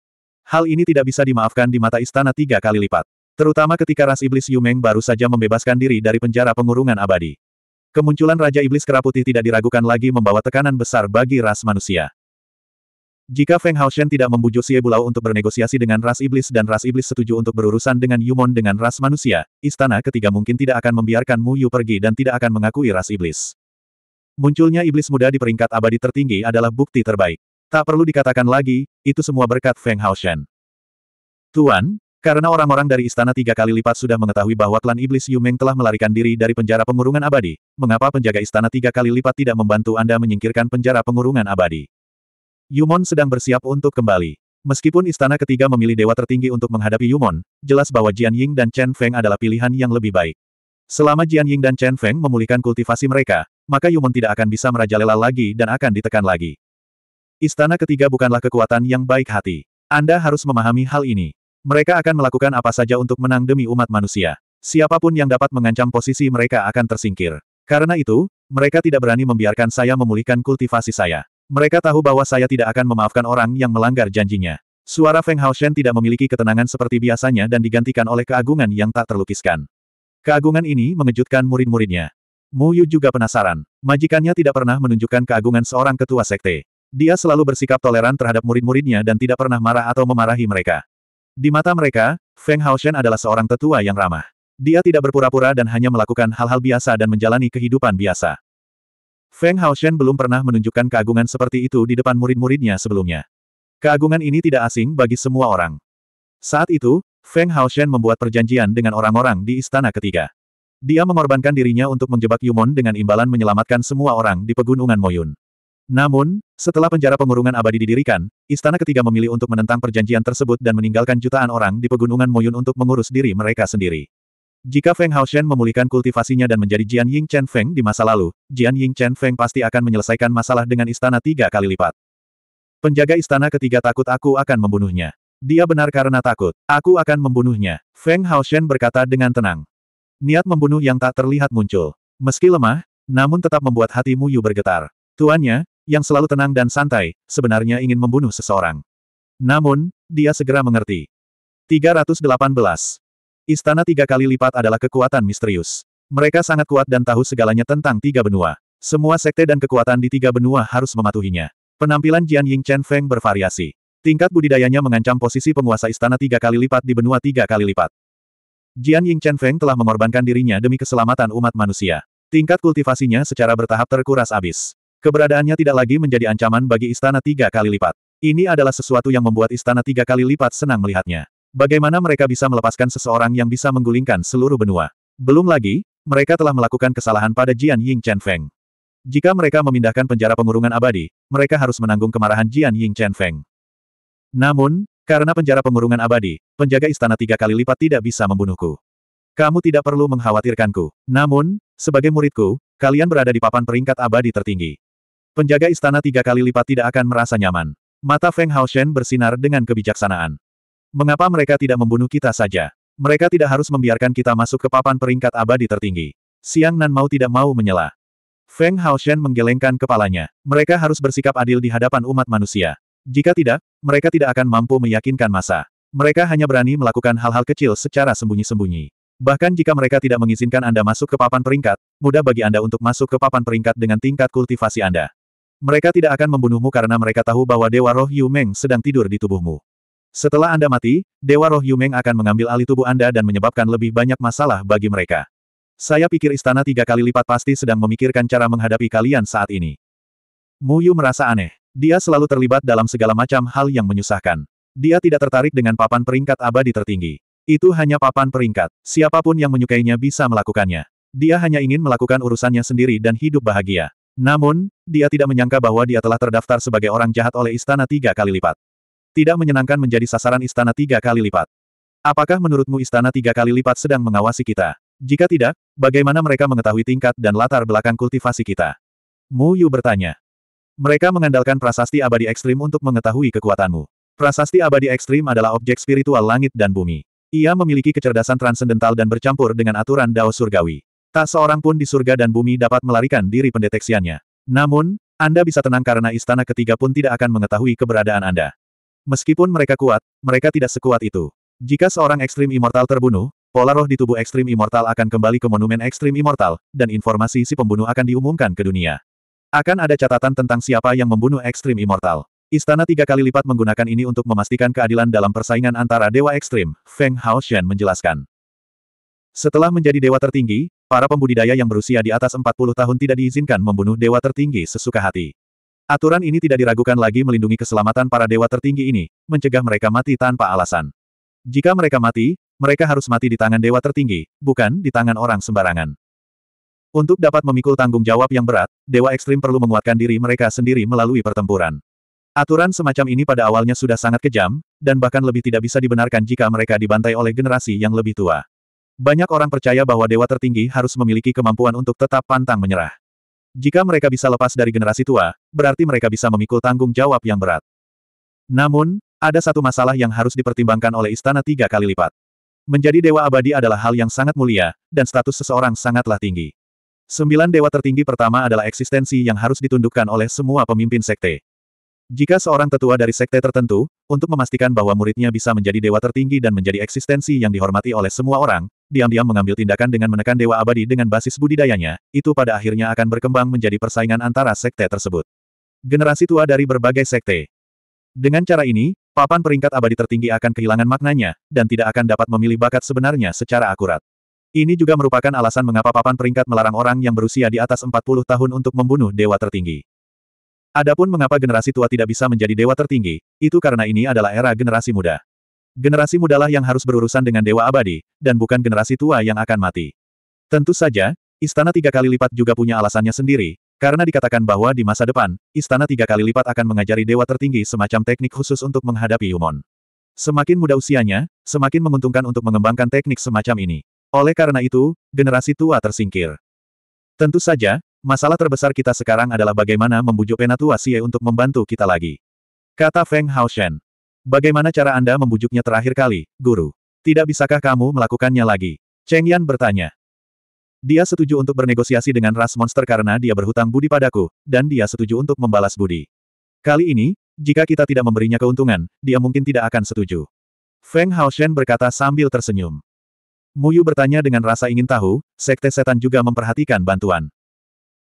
Hal ini tidak bisa dimaafkan di mata istana tiga kali lipat. Terutama ketika ras iblis Yumeng baru saja membebaskan diri dari penjara pengurungan abadi. Kemunculan Raja Iblis Kera tidak diragukan lagi membawa tekanan besar bagi ras manusia. Jika Feng Haoshen tidak membujuk Xie Bulao untuk bernegosiasi dengan ras iblis dan ras iblis setuju untuk berurusan dengan Yumon dengan ras manusia, istana ketiga mungkin tidak akan membiarkan Mu Yu pergi dan tidak akan mengakui ras iblis. Munculnya iblis muda di peringkat abadi tertinggi adalah bukti terbaik. Tak perlu dikatakan lagi, itu semua berkat Feng Haoshan. Tuan, karena orang-orang dari istana tiga kali lipat sudah mengetahui bahwa klan iblis Yu telah melarikan diri dari penjara pengurungan abadi, mengapa penjaga istana tiga kali lipat tidak membantu Anda menyingkirkan penjara pengurungan abadi? Yumon sedang bersiap untuk kembali. Meskipun istana ketiga memilih dewa tertinggi untuk menghadapi Yumon, jelas bahwa Jian Ying dan Chen Feng adalah pilihan yang lebih baik. Selama Jian Ying dan Chen Feng memulihkan kultivasi mereka, maka Yumon tidak akan bisa merajalela lagi dan akan ditekan lagi. Istana ketiga bukanlah kekuatan yang baik hati. Anda harus memahami hal ini. Mereka akan melakukan apa saja untuk menang demi umat manusia. Siapapun yang dapat mengancam posisi mereka akan tersingkir. Karena itu, mereka tidak berani membiarkan saya memulihkan kultivasi saya. Mereka tahu bahwa saya tidak akan memaafkan orang yang melanggar janjinya. Suara Feng Hao Shen tidak memiliki ketenangan seperti biasanya dan digantikan oleh keagungan yang tak terlukiskan. Keagungan ini mengejutkan murid-muridnya. Mu Yu juga penasaran. Majikannya tidak pernah menunjukkan keagungan seorang ketua sekte. Dia selalu bersikap toleran terhadap murid-muridnya dan tidak pernah marah atau memarahi mereka. Di mata mereka, Feng Haoshen adalah seorang tetua yang ramah. Dia tidak berpura-pura dan hanya melakukan hal-hal biasa dan menjalani kehidupan biasa. Feng Haoshen belum pernah menunjukkan keagungan seperti itu di depan murid-muridnya sebelumnya. Keagungan ini tidak asing bagi semua orang. Saat itu, Feng Haoshen membuat perjanjian dengan orang-orang di istana ketiga. Dia mengorbankan dirinya untuk menjebak Yumon dengan imbalan menyelamatkan semua orang di pegunungan Moyun. Namun, setelah penjara pengurungan abadi didirikan, istana ketiga memilih untuk menentang perjanjian tersebut dan meninggalkan jutaan orang di pegunungan Moyun untuk mengurus diri mereka sendiri. Jika Feng Haoshen memulihkan kultivasinya dan menjadi Jian Ying Chen Feng di masa lalu, Jian Ying Chen Feng pasti akan menyelesaikan masalah dengan istana tiga kali lipat. Penjaga istana ketiga takut aku akan membunuhnya. Dia benar karena takut. Aku akan membunuhnya. Feng Haoshen berkata dengan tenang. Niat membunuh yang tak terlihat muncul. Meski lemah, namun tetap membuat hati Yu bergetar. Tuannya, yang selalu tenang dan santai, sebenarnya ingin membunuh seseorang. Namun, dia segera mengerti. 318. Istana tiga kali lipat adalah kekuatan misterius. Mereka sangat kuat dan tahu segalanya tentang tiga benua. Semua sekte dan kekuatan di tiga benua harus mematuhinya. Penampilan Jian Ying Chen Feng bervariasi. Tingkat budidayanya mengancam posisi penguasa istana tiga kali lipat di benua tiga kali lipat. Jian Ying Chen Feng telah mengorbankan dirinya demi keselamatan umat manusia. Tingkat kultivasinya secara bertahap terkuras abis. Keberadaannya tidak lagi menjadi ancaman bagi istana tiga kali lipat. Ini adalah sesuatu yang membuat istana tiga kali lipat senang melihatnya. Bagaimana mereka bisa melepaskan seseorang yang bisa menggulingkan seluruh benua? Belum lagi, mereka telah melakukan kesalahan pada Jian Ying Chen Feng. Jika mereka memindahkan penjara pengurungan abadi, mereka harus menanggung kemarahan Jian Ying Chen Feng. Namun, karena penjara pengurungan abadi, penjaga istana tiga kali lipat tidak bisa membunuhku. Kamu tidak perlu mengkhawatirkanku. Namun, sebagai muridku, kalian berada di papan peringkat abadi tertinggi. Penjaga istana tiga kali lipat tidak akan merasa nyaman. Mata Feng Hao Shen bersinar dengan kebijaksanaan. Mengapa mereka tidak membunuh kita saja? Mereka tidak harus membiarkan kita masuk ke papan peringkat abadi tertinggi. Siang Nan mau tidak mau menyela. Feng Hao Shen menggelengkan kepalanya. Mereka harus bersikap adil di hadapan umat manusia. Jika tidak, mereka tidak akan mampu meyakinkan masa. Mereka hanya berani melakukan hal-hal kecil secara sembunyi-sembunyi. Bahkan jika mereka tidak mengizinkan Anda masuk ke papan peringkat, mudah bagi Anda untuk masuk ke papan peringkat dengan tingkat kultivasi Anda. Mereka tidak akan membunuhmu karena mereka tahu bahwa Dewa Roh Yu Meng sedang tidur di tubuhmu. Setelah Anda mati, Dewa Roh Yu Meng akan mengambil alih tubuh Anda dan menyebabkan lebih banyak masalah bagi mereka. Saya pikir istana tiga kali lipat pasti sedang memikirkan cara menghadapi kalian saat ini. Mu Yu merasa aneh. Dia selalu terlibat dalam segala macam hal yang menyusahkan. Dia tidak tertarik dengan papan peringkat abadi tertinggi. Itu hanya papan peringkat. Siapapun yang menyukainya bisa melakukannya. Dia hanya ingin melakukan urusannya sendiri dan hidup bahagia. Namun, dia tidak menyangka bahwa dia telah terdaftar sebagai orang jahat oleh istana tiga kali lipat. Tidak menyenangkan menjadi sasaran istana tiga kali lipat. Apakah menurutmu istana tiga kali lipat sedang mengawasi kita? Jika tidak, bagaimana mereka mengetahui tingkat dan latar belakang kultivasi kita? Mu Yu bertanya. Mereka mengandalkan prasasti abadi ekstrim untuk mengetahui kekuatanmu. Prasasti abadi ekstrim adalah objek spiritual langit dan bumi. Ia memiliki kecerdasan transendental dan bercampur dengan aturan Dao Surgawi. Tak seorang pun di surga dan bumi dapat melarikan diri pendeteksiannya. Namun, Anda bisa tenang karena istana ketiga pun tidak akan mengetahui keberadaan Anda. Meskipun mereka kuat, mereka tidak sekuat itu. Jika seorang ekstrim immortal terbunuh, pola roh di tubuh ekstrim immortal akan kembali ke monumen ekstrim immortal, dan informasi si pembunuh akan diumumkan ke dunia. Akan ada catatan tentang siapa yang membunuh ekstrim immortal. Istana tiga kali lipat menggunakan ini untuk memastikan keadilan dalam persaingan antara dewa ekstrim, Feng Shen menjelaskan. Setelah menjadi dewa tertinggi, Para pembudidaya yang berusia di atas 40 tahun tidak diizinkan membunuh dewa tertinggi sesuka hati. Aturan ini tidak diragukan lagi melindungi keselamatan para dewa tertinggi ini, mencegah mereka mati tanpa alasan. Jika mereka mati, mereka harus mati di tangan dewa tertinggi, bukan di tangan orang sembarangan. Untuk dapat memikul tanggung jawab yang berat, dewa ekstrim perlu menguatkan diri mereka sendiri melalui pertempuran. Aturan semacam ini pada awalnya sudah sangat kejam, dan bahkan lebih tidak bisa dibenarkan jika mereka dibantai oleh generasi yang lebih tua. Banyak orang percaya bahwa dewa tertinggi harus memiliki kemampuan untuk tetap pantang menyerah. Jika mereka bisa lepas dari generasi tua, berarti mereka bisa memikul tanggung jawab yang berat. Namun, ada satu masalah yang harus dipertimbangkan oleh istana tiga kali lipat. Menjadi dewa abadi adalah hal yang sangat mulia, dan status seseorang sangatlah tinggi. Sembilan dewa tertinggi pertama adalah eksistensi yang harus ditundukkan oleh semua pemimpin sekte. Jika seorang tetua dari sekte tertentu, untuk memastikan bahwa muridnya bisa menjadi dewa tertinggi dan menjadi eksistensi yang dihormati oleh semua orang, diam-diam mengambil tindakan dengan menekan Dewa Abadi dengan basis budidayanya, itu pada akhirnya akan berkembang menjadi persaingan antara sekte tersebut. Generasi tua dari berbagai sekte. Dengan cara ini, papan peringkat abadi tertinggi akan kehilangan maknanya, dan tidak akan dapat memilih bakat sebenarnya secara akurat. Ini juga merupakan alasan mengapa papan peringkat melarang orang yang berusia di atas 40 tahun untuk membunuh dewa tertinggi. Adapun mengapa generasi tua tidak bisa menjadi dewa tertinggi, itu karena ini adalah era generasi muda. Generasi mudalah yang harus berurusan dengan dewa abadi, dan bukan generasi tua yang akan mati. Tentu saja, istana tiga kali lipat juga punya alasannya sendiri, karena dikatakan bahwa di masa depan, istana tiga kali lipat akan mengajari dewa tertinggi semacam teknik khusus untuk menghadapi Yumon. Semakin muda usianya, semakin menguntungkan untuk mengembangkan teknik semacam ini. Oleh karena itu, generasi tua tersingkir. Tentu saja, masalah terbesar kita sekarang adalah bagaimana membujuk Penatua Xie untuk membantu kita lagi. Kata Feng Haoshen. Bagaimana cara Anda membujuknya terakhir kali, guru? Tidak bisakah kamu melakukannya lagi? Cheng Yan bertanya. Dia setuju untuk bernegosiasi dengan ras monster karena dia berhutang budi padaku, dan dia setuju untuk membalas budi. Kali ini, jika kita tidak memberinya keuntungan, dia mungkin tidak akan setuju. Feng Hao Shen berkata sambil tersenyum. Mu Yu bertanya dengan rasa ingin tahu, sekte setan juga memperhatikan bantuan.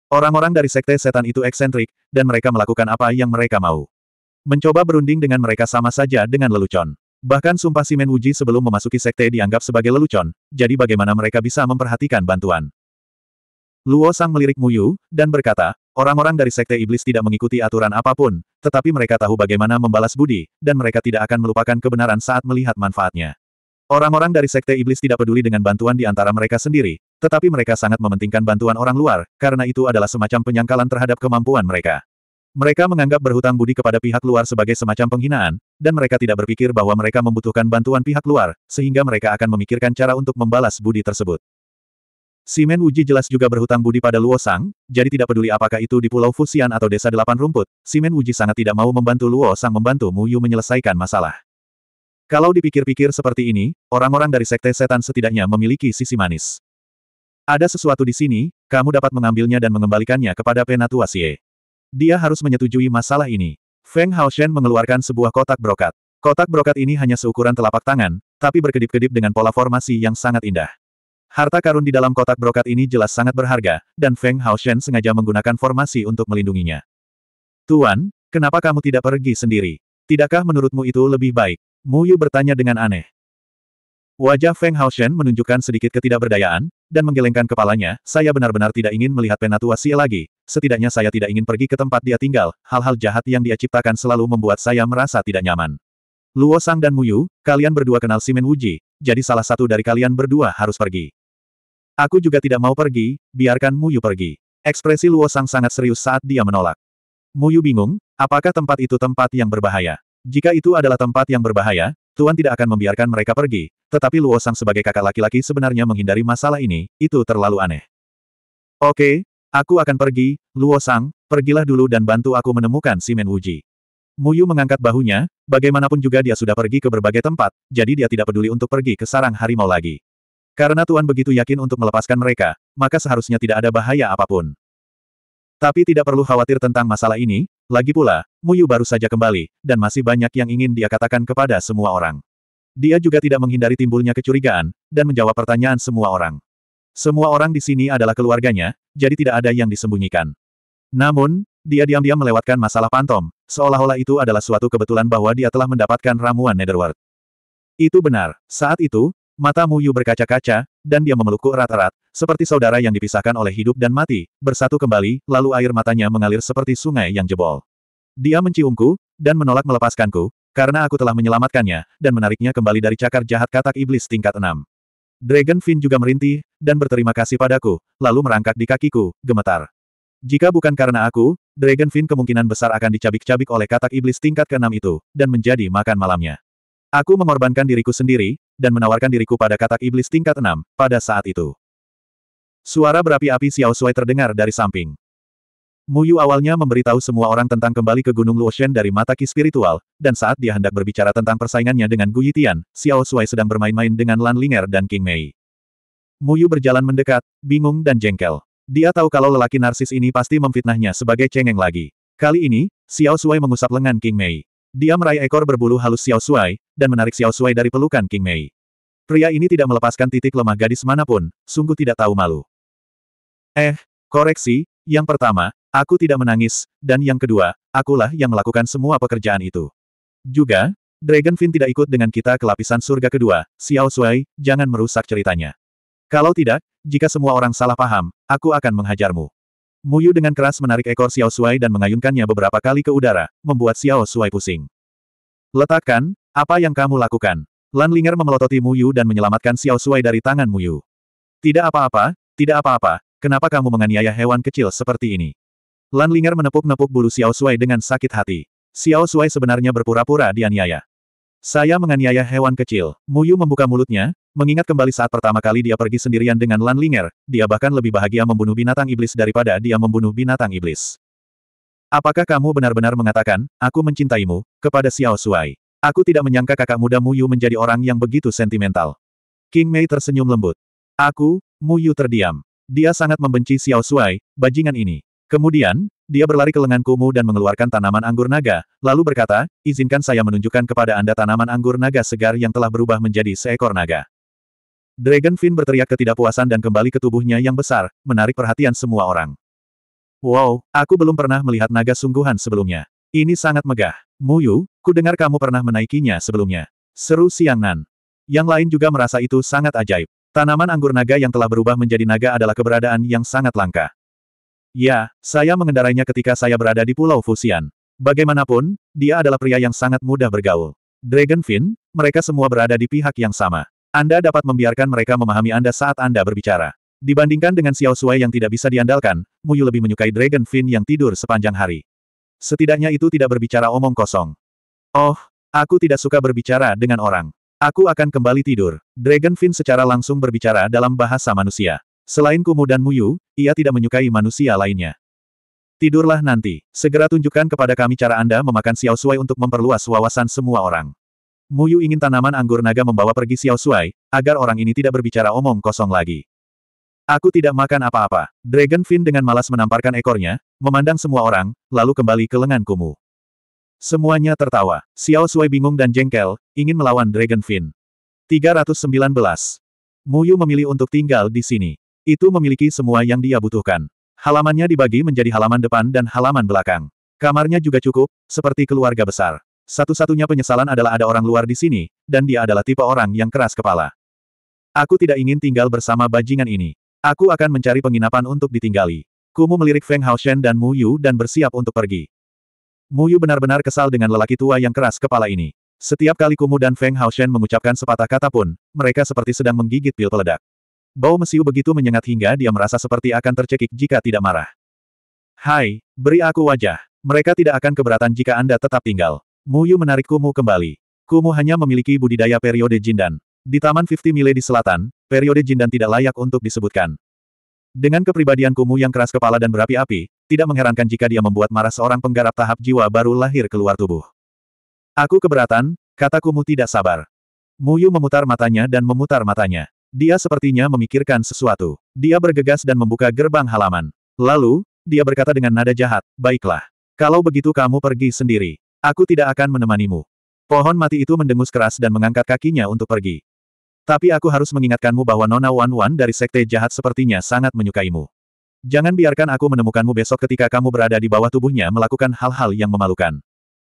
Orang-orang dari sekte setan itu eksentrik, dan mereka melakukan apa yang mereka mau. Mencoba berunding dengan mereka sama saja dengan lelucon. Bahkan sumpah Simen Wuji sebelum memasuki sekte dianggap sebagai lelucon, jadi bagaimana mereka bisa memperhatikan bantuan. Luo Sang melirik Muyu, dan berkata, orang-orang dari sekte iblis tidak mengikuti aturan apapun, tetapi mereka tahu bagaimana membalas budi, dan mereka tidak akan melupakan kebenaran saat melihat manfaatnya. Orang-orang dari sekte iblis tidak peduli dengan bantuan di antara mereka sendiri, tetapi mereka sangat mementingkan bantuan orang luar, karena itu adalah semacam penyangkalan terhadap kemampuan mereka. Mereka menganggap berhutang budi kepada pihak luar sebagai semacam penghinaan, dan mereka tidak berpikir bahwa mereka membutuhkan bantuan pihak luar, sehingga mereka akan memikirkan cara untuk membalas budi tersebut. Simen Wuji jelas juga berhutang budi pada Luo Sang, jadi tidak peduli apakah itu di Pulau Fusian atau Desa Delapan Rumput, Simen Wuji sangat tidak mau membantu Luo Sang membantu Mu Yu menyelesaikan masalah. Kalau dipikir-pikir seperti ini, orang-orang dari Sekte Setan setidaknya memiliki sisi manis. Ada sesuatu di sini, kamu dapat mengambilnya dan mengembalikannya kepada Penatua Sie. Dia harus menyetujui masalah ini. Feng Haoshen mengeluarkan sebuah kotak brokat. Kotak brokat ini hanya seukuran telapak tangan, tapi berkedip-kedip dengan pola formasi yang sangat indah. Harta karun di dalam kotak brokat ini jelas sangat berharga, dan Feng Haoshen sengaja menggunakan formasi untuk melindunginya. Tuan, kenapa kamu tidak pergi sendiri? Tidakkah menurutmu itu lebih baik? Mu Yu bertanya dengan aneh. Wajah Feng Haoshen menunjukkan sedikit ketidakberdayaan, dan menggelengkan kepalanya, saya benar-benar tidak ingin melihat Penatua Xie lagi, setidaknya saya tidak ingin pergi ke tempat dia tinggal, hal-hal jahat yang dia ciptakan selalu membuat saya merasa tidak nyaman. Luo Sang dan Muyu, kalian berdua kenal Simen Wuji, jadi salah satu dari kalian berdua harus pergi. Aku juga tidak mau pergi, biarkan Muyu pergi. Ekspresi Luo Sang sangat serius saat dia menolak. Muyu bingung, apakah tempat itu tempat yang berbahaya? Jika itu adalah tempat yang berbahaya, Tuan tidak akan membiarkan mereka pergi, tetapi Luo Sang sebagai kakak laki-laki sebenarnya menghindari masalah ini, itu terlalu aneh. Oke, aku akan pergi, Luo Sang, pergilah dulu dan bantu aku menemukan si Menwuji. Muyu mengangkat bahunya, bagaimanapun juga dia sudah pergi ke berbagai tempat, jadi dia tidak peduli untuk pergi ke sarang harimau lagi. Karena Tuan begitu yakin untuk melepaskan mereka, maka seharusnya tidak ada bahaya apapun. Tapi tidak perlu khawatir tentang masalah ini, lagi pula, Muyu baru saja kembali, dan masih banyak yang ingin dia katakan kepada semua orang. Dia juga tidak menghindari timbulnya kecurigaan, dan menjawab pertanyaan semua orang. Semua orang di sini adalah keluarganya, jadi tidak ada yang disembunyikan. Namun, dia diam-diam melewatkan masalah pantom, seolah-olah itu adalah suatu kebetulan bahwa dia telah mendapatkan ramuan Netherworld. Itu benar, saat itu, Mata Yu berkaca-kaca, dan dia memelukku erat-erat, seperti saudara yang dipisahkan oleh hidup dan mati, bersatu kembali, lalu air matanya mengalir seperti sungai yang jebol. Dia menciumku, dan menolak melepaskanku, karena aku telah menyelamatkannya, dan menariknya kembali dari cakar jahat katak iblis tingkat enam. Dragon Fin juga merintih, dan berterima kasih padaku, lalu merangkak di kakiku, gemetar. Jika bukan karena aku, Dragon Fin kemungkinan besar akan dicabik-cabik oleh katak iblis tingkat keenam itu, dan menjadi makan malamnya. Aku mengorbankan diriku sendiri, dan menawarkan diriku pada katak iblis tingkat enam, pada saat itu. Suara berapi-api Xiao Sui terdengar dari samping. Mu Yu awalnya memberitahu semua orang tentang kembali ke Gunung Luoshen dari mata ki spiritual, dan saat dia hendak berbicara tentang persaingannya dengan Gu Yitian, Xiao Sui sedang bermain-main dengan Lan Linger dan King Mei. Mu Yu berjalan mendekat, bingung dan jengkel. Dia tahu kalau lelaki narsis ini pasti memfitnahnya sebagai cengeng lagi. Kali ini, Xiao Sui mengusap lengan King Mei. Dia meraih ekor berbulu halus Xiao Suai, dan menarik Xiao Suai dari pelukan King Mei. Pria ini tidak melepaskan titik lemah gadis manapun, sungguh tidak tahu malu. Eh, koreksi, yang pertama, aku tidak menangis, dan yang kedua, akulah yang melakukan semua pekerjaan itu. Juga, Dragonfin tidak ikut dengan kita ke lapisan surga kedua, Xiao Suai, jangan merusak ceritanya. Kalau tidak, jika semua orang salah paham, aku akan menghajarmu. Muyu dengan keras menarik ekor Xiao Shuai dan mengayunkannya beberapa kali ke udara, membuat Xiao Shuai pusing. Letakkan, apa yang kamu lakukan? Lan Linger memelototi Muyu dan menyelamatkan Xiao Shuai dari tangan Muyu. Tidak apa-apa, tidak apa-apa, kenapa kamu menganiaya hewan kecil seperti ini? Lan Linger menepuk-nepuk bulu Xiao Shuai dengan sakit hati. Xiao Shuai sebenarnya berpura-pura dianiaya. Saya menganiaya hewan kecil. Muyu membuka mulutnya, mengingat kembali saat pertama kali dia pergi sendirian dengan Lan Linger, dia bahkan lebih bahagia membunuh binatang iblis daripada dia membunuh binatang iblis. Apakah kamu benar-benar mengatakan, aku mencintaimu, kepada Xiao Shuai? Aku tidak menyangka kakak muda Muyu menjadi orang yang begitu sentimental. King Mei tersenyum lembut. Aku, Muyu terdiam. Dia sangat membenci Xiao Shuai, bajingan ini. Kemudian, dia berlari ke lengan Kumu dan mengeluarkan tanaman anggur naga, lalu berkata, izinkan saya menunjukkan kepada Anda tanaman anggur naga segar yang telah berubah menjadi seekor naga. Dragonfin berteriak ketidakpuasan dan kembali ke tubuhnya yang besar, menarik perhatian semua orang. Wow, aku belum pernah melihat naga sungguhan sebelumnya. Ini sangat megah. Muyu, ku dengar kamu pernah menaikinya sebelumnya. Seru Siang Nan. Yang lain juga merasa itu sangat ajaib. Tanaman anggur naga yang telah berubah menjadi naga adalah keberadaan yang sangat langka. Ya, saya mengendarainya ketika saya berada di Pulau Fusian. Bagaimanapun, dia adalah pria yang sangat mudah bergaul. Dragonfin, mereka semua berada di pihak yang sama. Anda dapat membiarkan mereka memahami Anda saat Anda berbicara. Dibandingkan dengan Xiao Sui yang tidak bisa diandalkan, Muyu lebih menyukai Dragonfin yang tidur sepanjang hari. Setidaknya itu tidak berbicara omong kosong. Oh, aku tidak suka berbicara dengan orang. Aku akan kembali tidur. Dragonfin secara langsung berbicara dalam bahasa manusia. Selain Kumu dan Muyu, ia tidak menyukai manusia lainnya. Tidurlah nanti. Segera tunjukkan kepada kami cara Anda memakan Xiao Suai untuk memperluas wawasan semua orang. Muyu ingin tanaman anggur naga membawa pergi Xiao Suai, agar orang ini tidak berbicara omong kosong lagi. Aku tidak makan apa-apa. Dragon Fin dengan malas menamparkan ekornya, memandang semua orang, lalu kembali ke lengan Kumu. Semuanya tertawa. Xiao Suai bingung dan jengkel, ingin melawan Dragon Fin. 319. Muyu memilih untuk tinggal di sini. Itu memiliki semua yang dia butuhkan. Halamannya dibagi menjadi halaman depan dan halaman belakang. Kamarnya juga cukup, seperti keluarga besar. Satu-satunya penyesalan adalah ada orang luar di sini, dan dia adalah tipe orang yang keras kepala. Aku tidak ingin tinggal bersama bajingan ini. Aku akan mencari penginapan untuk ditinggali. Kumu melirik Feng Hao Shen dan Mu Yu dan bersiap untuk pergi. Mu Yu benar-benar kesal dengan lelaki tua yang keras kepala ini. Setiap kali Kumu dan Feng Hao Shen mengucapkan sepatah kata pun, mereka seperti sedang menggigit pil peledak. Bau mesiu begitu menyengat hingga dia merasa seperti akan tercekik jika tidak marah. Hai, beri aku wajah. Mereka tidak akan keberatan jika Anda tetap tinggal. Muyu menarik Kumu kembali. Kumu hanya memiliki budidaya periode Jindan. Di Taman 50 Mile di selatan, periode Jindan tidak layak untuk disebutkan. Dengan kepribadian Kumu yang keras kepala dan berapi-api, tidak mengherankan jika dia membuat marah seorang penggarap tahap jiwa baru lahir keluar tubuh. Aku keberatan, kata Kumu tidak sabar. Muyu memutar matanya dan memutar matanya. Dia sepertinya memikirkan sesuatu. Dia bergegas dan membuka gerbang halaman. Lalu, dia berkata dengan nada jahat, Baiklah. Kalau begitu kamu pergi sendiri. Aku tidak akan menemanimu. Pohon mati itu mendengus keras dan mengangkat kakinya untuk pergi. Tapi aku harus mengingatkanmu bahwa Nona Wan Wan dari sekte jahat sepertinya sangat menyukaimu. Jangan biarkan aku menemukanmu besok ketika kamu berada di bawah tubuhnya melakukan hal-hal yang memalukan.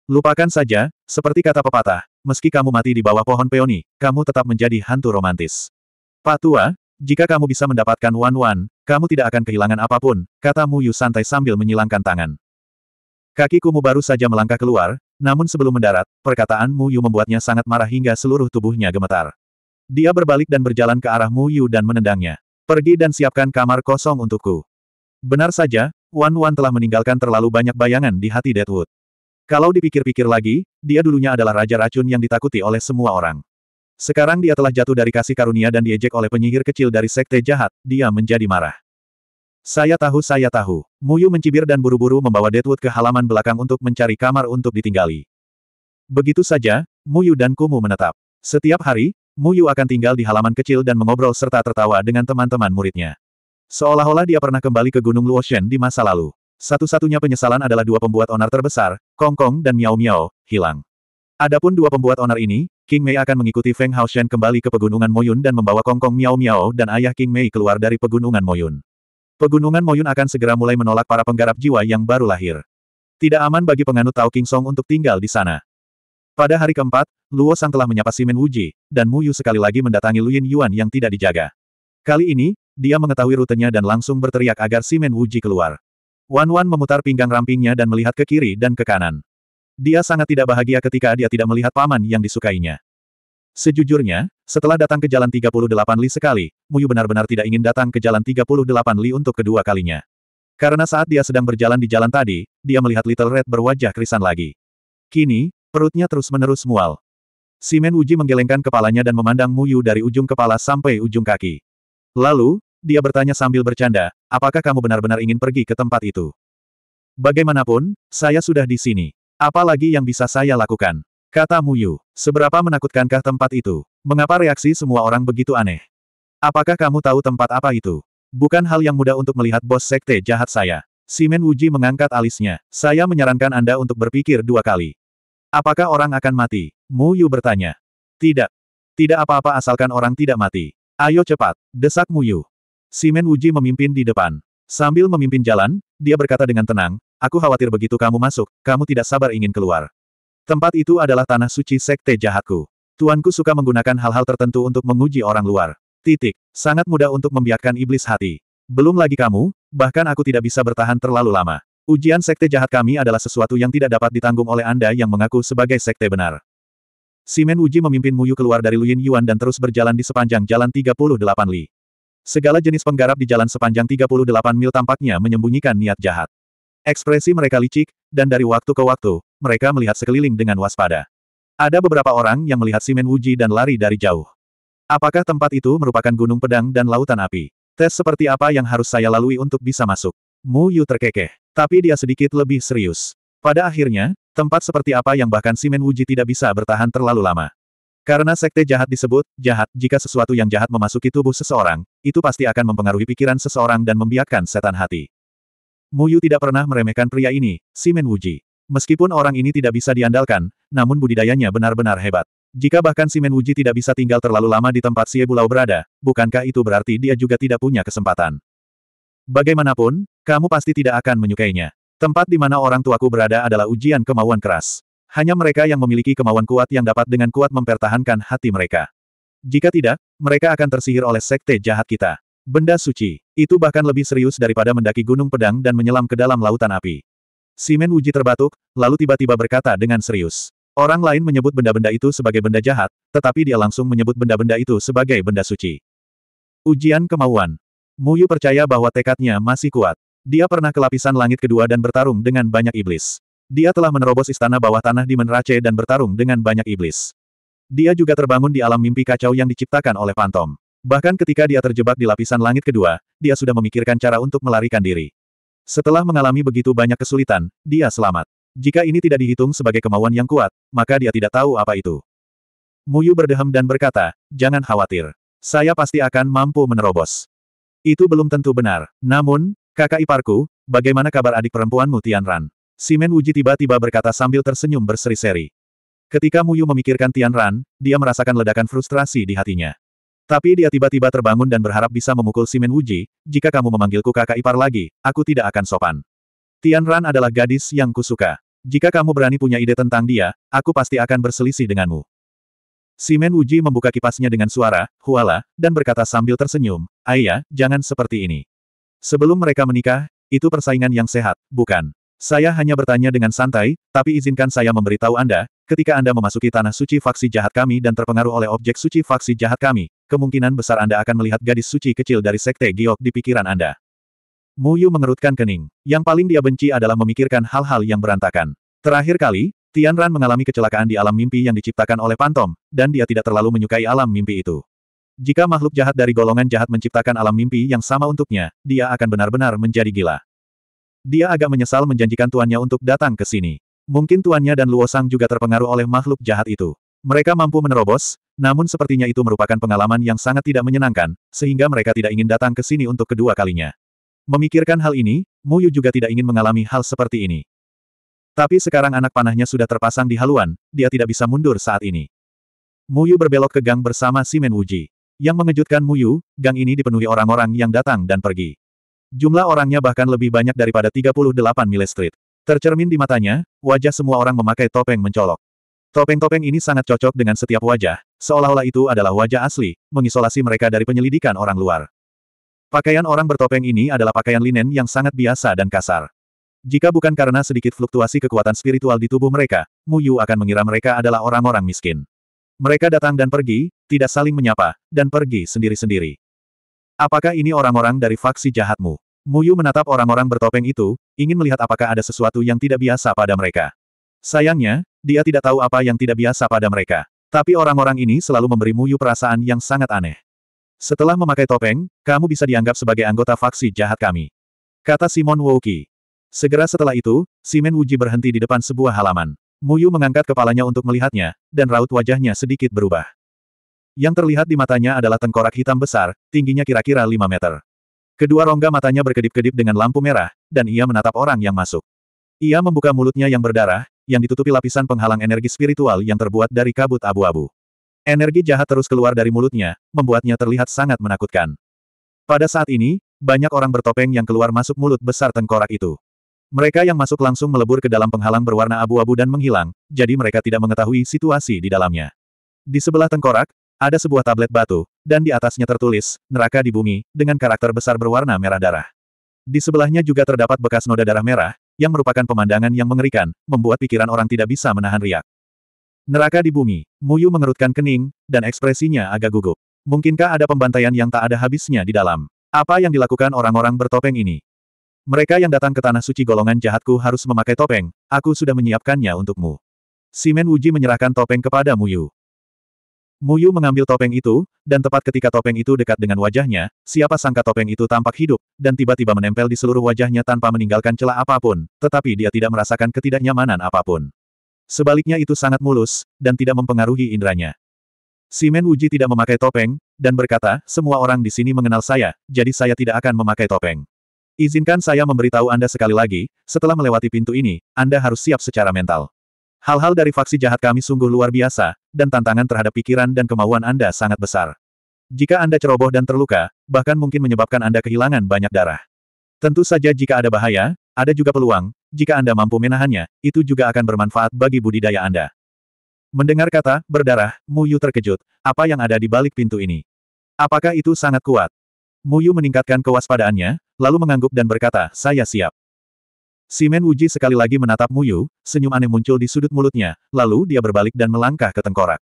Lupakan saja, seperti kata pepatah, meski kamu mati di bawah pohon peoni, kamu tetap menjadi hantu romantis. Pak Tua, jika kamu bisa mendapatkan Wan Wan, kamu tidak akan kehilangan apapun, kata Mu Yu santai sambil menyilangkan tangan. Kaki Kumu baru saja melangkah keluar, namun sebelum mendarat, perkataan Mu Yu membuatnya sangat marah hingga seluruh tubuhnya gemetar. Dia berbalik dan berjalan ke arah Mu Yu dan menendangnya. Pergi dan siapkan kamar kosong untukku. Benar saja, Wan Wan telah meninggalkan terlalu banyak bayangan di hati Deadwood. Kalau dipikir-pikir lagi, dia dulunya adalah Raja Racun yang ditakuti oleh semua orang. Sekarang dia telah jatuh dari kasih karunia dan diejek oleh penyihir kecil dari sekte jahat, dia menjadi marah. Saya tahu saya tahu. Muyu mencibir dan buru-buru membawa Deadwood ke halaman belakang untuk mencari kamar untuk ditinggali. Begitu saja, Muyu dan Kumu menetap. Setiap hari, Muyu akan tinggal di halaman kecil dan mengobrol serta tertawa dengan teman-teman muridnya. Seolah-olah dia pernah kembali ke Gunung Luoshen di masa lalu. Satu-satunya penyesalan adalah dua pembuat onar terbesar, Kongkong Kong dan Miao Miao, hilang. Adapun dua pembuat onar ini, King Mei akan mengikuti Feng Hao Shen kembali ke Pegunungan Moyun dan membawa Kong -Kong Miao Miao dan ayah King Mei keluar dari Pegunungan Moyun. Pegunungan Moyun akan segera mulai menolak para penggarap jiwa yang baru lahir. Tidak aman bagi penganut Tao King Song untuk tinggal di sana. Pada hari keempat, Luo Sang telah menyapa Simen Wuji, dan Mu Yu sekali lagi mendatangi Luyin Yuan yang tidak dijaga. Kali ini, dia mengetahui rutenya dan langsung berteriak agar Simen Wuji keluar. Wan Wan memutar pinggang rampingnya dan melihat ke kiri dan ke kanan. Dia sangat tidak bahagia ketika dia tidak melihat paman yang disukainya. Sejujurnya, setelah datang ke Jalan 38 Li sekali, Muyu benar-benar tidak ingin datang ke Jalan 38 Li untuk kedua kalinya. Karena saat dia sedang berjalan di jalan tadi, dia melihat Little Red berwajah krisan lagi. Kini, perutnya terus-menerus mual. Simen Wuji menggelengkan kepalanya dan memandang Muyu dari ujung kepala sampai ujung kaki. Lalu, dia bertanya sambil bercanda, apakah kamu benar-benar ingin pergi ke tempat itu? Bagaimanapun, saya sudah di sini. Apalagi yang bisa saya lakukan? Kata Mu Yu. Seberapa menakutkankah tempat itu? Mengapa reaksi semua orang begitu aneh? Apakah kamu tahu tempat apa itu? Bukan hal yang mudah untuk melihat bos sekte jahat saya. Simen Wuji mengangkat alisnya. Saya menyarankan Anda untuk berpikir dua kali. Apakah orang akan mati? Mu Yu bertanya. Tidak. Tidak apa-apa asalkan orang tidak mati. Ayo cepat. Desak Mu Muyu. Simen Wuji memimpin di depan. Sambil memimpin jalan, dia berkata dengan tenang, Aku khawatir begitu kamu masuk, kamu tidak sabar ingin keluar. Tempat itu adalah tanah suci sekte jahatku. Tuanku suka menggunakan hal-hal tertentu untuk menguji orang luar. Titik. Sangat mudah untuk membiarkan iblis hati. Belum lagi kamu, bahkan aku tidak bisa bertahan terlalu lama. Ujian sekte jahat kami adalah sesuatu yang tidak dapat ditanggung oleh Anda yang mengaku sebagai sekte benar. Simen Uji memimpin Muyu keluar dari Luyin Yuan dan terus berjalan di sepanjang jalan 38 li. Segala jenis penggarap di jalan sepanjang 38 mil tampaknya menyembunyikan niat jahat. Ekspresi mereka licik, dan dari waktu ke waktu, mereka melihat sekeliling dengan waspada. Ada beberapa orang yang melihat Simen Wuji dan lari dari jauh. Apakah tempat itu merupakan gunung pedang dan lautan api? Tes seperti apa yang harus saya lalui untuk bisa masuk? Mu Yu terkekeh. Tapi dia sedikit lebih serius. Pada akhirnya, tempat seperti apa yang bahkan Simen Wuji tidak bisa bertahan terlalu lama. Karena sekte jahat disebut, jahat, jika sesuatu yang jahat memasuki tubuh seseorang, itu pasti akan mempengaruhi pikiran seseorang dan membiarkan setan hati. Muyu tidak pernah meremehkan pria ini, Simen Wuji. Meskipun orang ini tidak bisa diandalkan, namun budidayanya benar-benar hebat. Jika bahkan Simen Wuji tidak bisa tinggal terlalu lama di tempat si Bulau berada, bukankah itu berarti dia juga tidak punya kesempatan? Bagaimanapun, kamu pasti tidak akan menyukainya. Tempat di mana orang tuaku berada adalah ujian kemauan keras. Hanya mereka yang memiliki kemauan kuat yang dapat dengan kuat mempertahankan hati mereka. Jika tidak, mereka akan tersihir oleh sekte jahat kita. Benda suci. Itu bahkan lebih serius daripada mendaki gunung pedang dan menyelam ke dalam lautan api. Simen Wuji terbatuk, lalu tiba-tiba berkata dengan serius. Orang lain menyebut benda-benda itu sebagai benda jahat, tetapi dia langsung menyebut benda-benda itu sebagai benda suci. Ujian kemauan. Muyu percaya bahwa tekadnya masih kuat. Dia pernah ke lapisan langit kedua dan bertarung dengan banyak iblis. Dia telah menerobos istana bawah tanah di Menrace dan bertarung dengan banyak iblis. Dia juga terbangun di alam mimpi kacau yang diciptakan oleh phantom. Bahkan ketika dia terjebak di lapisan langit kedua, dia sudah memikirkan cara untuk melarikan diri. Setelah mengalami begitu banyak kesulitan, dia selamat. Jika ini tidak dihitung sebagai kemauan yang kuat, maka dia tidak tahu apa itu. Muyu berdehem dan berkata, jangan khawatir. Saya pasti akan mampu menerobos. Itu belum tentu benar. Namun, kakak iparku, bagaimana kabar adik perempuanmu Tianran? Simen Wuji tiba-tiba berkata sambil tersenyum berseri-seri. Ketika Muyu memikirkan Tian Ran, dia merasakan ledakan frustrasi di hatinya. Tapi dia tiba-tiba terbangun dan berharap bisa memukul Simen Wuji, jika kamu memanggilku kakak ipar lagi, aku tidak akan sopan. Tian Ran adalah gadis yang kusuka. Jika kamu berani punya ide tentang dia, aku pasti akan berselisih denganmu. Simen Wuji membuka kipasnya dengan suara, huala, dan berkata sambil tersenyum, Ayah, jangan seperti ini. Sebelum mereka menikah, itu persaingan yang sehat, bukan? Saya hanya bertanya dengan santai, tapi izinkan saya memberitahu Anda, Ketika Anda memasuki tanah suci faksi jahat kami dan terpengaruh oleh objek suci faksi jahat kami, kemungkinan besar Anda akan melihat gadis suci kecil dari sekte giok di pikiran Anda. Mu Yu mengerutkan kening. Yang paling dia benci adalah memikirkan hal-hal yang berantakan. Terakhir kali, Tian Ran mengalami kecelakaan di alam mimpi yang diciptakan oleh Pantom, dan dia tidak terlalu menyukai alam mimpi itu. Jika makhluk jahat dari golongan jahat menciptakan alam mimpi yang sama untuknya, dia akan benar-benar menjadi gila. Dia agak menyesal menjanjikan tuannya untuk datang ke sini. Mungkin tuannya dan Luosang juga terpengaruh oleh makhluk jahat itu. Mereka mampu menerobos, namun sepertinya itu merupakan pengalaman yang sangat tidak menyenangkan, sehingga mereka tidak ingin datang ke sini untuk kedua kalinya. Memikirkan hal ini, Mu Yu juga tidak ingin mengalami hal seperti ini. Tapi sekarang anak panahnya sudah terpasang di haluan, dia tidak bisa mundur saat ini. Mu Yu berbelok ke gang bersama Simen Wuji. Yang mengejutkan Mu Yu, gang ini dipenuhi orang-orang yang datang dan pergi. Jumlah orangnya bahkan lebih banyak daripada 38 Mile Street. Tercermin di matanya, wajah semua orang memakai topeng mencolok. Topeng-topeng ini sangat cocok dengan setiap wajah, seolah-olah itu adalah wajah asli, mengisolasi mereka dari penyelidikan orang luar. Pakaian orang bertopeng ini adalah pakaian linen yang sangat biasa dan kasar. Jika bukan karena sedikit fluktuasi kekuatan spiritual di tubuh mereka, Mu Yu akan mengira mereka adalah orang-orang miskin. Mereka datang dan pergi, tidak saling menyapa, dan pergi sendiri-sendiri. Apakah ini orang-orang dari faksi jahatmu? Muyu menatap orang-orang bertopeng itu, ingin melihat apakah ada sesuatu yang tidak biasa pada mereka. Sayangnya, dia tidak tahu apa yang tidak biasa pada mereka. Tapi orang-orang ini selalu memberi Muyu perasaan yang sangat aneh. Setelah memakai topeng, kamu bisa dianggap sebagai anggota faksi jahat kami. Kata Simon Wouki. Segera setelah itu, Simen Wuji berhenti di depan sebuah halaman. Muyu mengangkat kepalanya untuk melihatnya, dan raut wajahnya sedikit berubah. Yang terlihat di matanya adalah tengkorak hitam besar, tingginya kira-kira 5 meter. Kedua rongga matanya berkedip-kedip dengan lampu merah, dan ia menatap orang yang masuk. Ia membuka mulutnya yang berdarah, yang ditutupi lapisan penghalang energi spiritual yang terbuat dari kabut abu-abu. Energi jahat terus keluar dari mulutnya, membuatnya terlihat sangat menakutkan. Pada saat ini, banyak orang bertopeng yang keluar masuk mulut besar tengkorak itu. Mereka yang masuk langsung melebur ke dalam penghalang berwarna abu-abu dan menghilang, jadi mereka tidak mengetahui situasi di dalamnya. Di sebelah tengkorak, ada sebuah tablet batu, dan di atasnya tertulis, neraka di bumi, dengan karakter besar berwarna merah darah. Di sebelahnya juga terdapat bekas noda darah merah, yang merupakan pemandangan yang mengerikan, membuat pikiran orang tidak bisa menahan riak. Neraka di bumi, Muyu mengerutkan kening, dan ekspresinya agak gugup. Mungkinkah ada pembantaian yang tak ada habisnya di dalam? Apa yang dilakukan orang-orang bertopeng ini? Mereka yang datang ke Tanah Suci golongan jahatku harus memakai topeng, aku sudah menyiapkannya untukmu. Simen Wuji menyerahkan topeng kepada Muyu. Muyu mengambil topeng itu, dan tepat ketika topeng itu dekat dengan wajahnya, siapa sangka topeng itu tampak hidup, dan tiba-tiba menempel di seluruh wajahnya tanpa meninggalkan celah apapun, tetapi dia tidak merasakan ketidaknyamanan apapun. Sebaliknya itu sangat mulus, dan tidak mempengaruhi indranya. Men Wuji tidak memakai topeng, dan berkata, semua orang di sini mengenal saya, jadi saya tidak akan memakai topeng. Izinkan saya memberitahu Anda sekali lagi, setelah melewati pintu ini, Anda harus siap secara mental. Hal-hal dari faksi jahat kami sungguh luar biasa, dan tantangan terhadap pikiran dan kemauan Anda sangat besar. Jika Anda ceroboh dan terluka, bahkan mungkin menyebabkan Anda kehilangan banyak darah. Tentu saja jika ada bahaya, ada juga peluang, jika Anda mampu menahannya, itu juga akan bermanfaat bagi budidaya Anda. Mendengar kata, berdarah, Muyu terkejut, apa yang ada di balik pintu ini? Apakah itu sangat kuat? Muyu meningkatkan kewaspadaannya, lalu mengangguk dan berkata, saya siap. Simen Wuji sekali lagi menatap Muyu, senyum aneh muncul di sudut mulutnya, lalu dia berbalik dan melangkah ke tengkorak.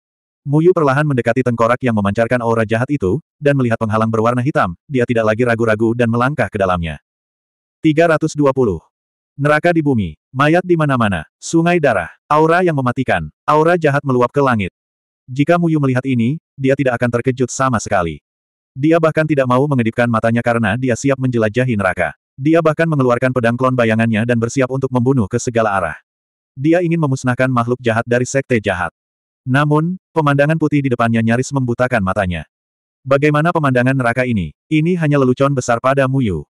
Muyu perlahan mendekati tengkorak yang memancarkan aura jahat itu, dan melihat penghalang berwarna hitam, dia tidak lagi ragu-ragu dan melangkah ke dalamnya. 320. Neraka di bumi, mayat di mana-mana, sungai darah, aura yang mematikan, aura jahat meluap ke langit. Jika Muyu melihat ini, dia tidak akan terkejut sama sekali. Dia bahkan tidak mau mengedipkan matanya karena dia siap menjelajahi neraka. Dia bahkan mengeluarkan pedang klon bayangannya dan bersiap untuk membunuh ke segala arah. Dia ingin memusnahkan makhluk jahat dari sekte jahat. Namun, pemandangan putih di depannya nyaris membutakan matanya. Bagaimana pemandangan neraka ini? Ini hanya lelucon besar pada Muyu.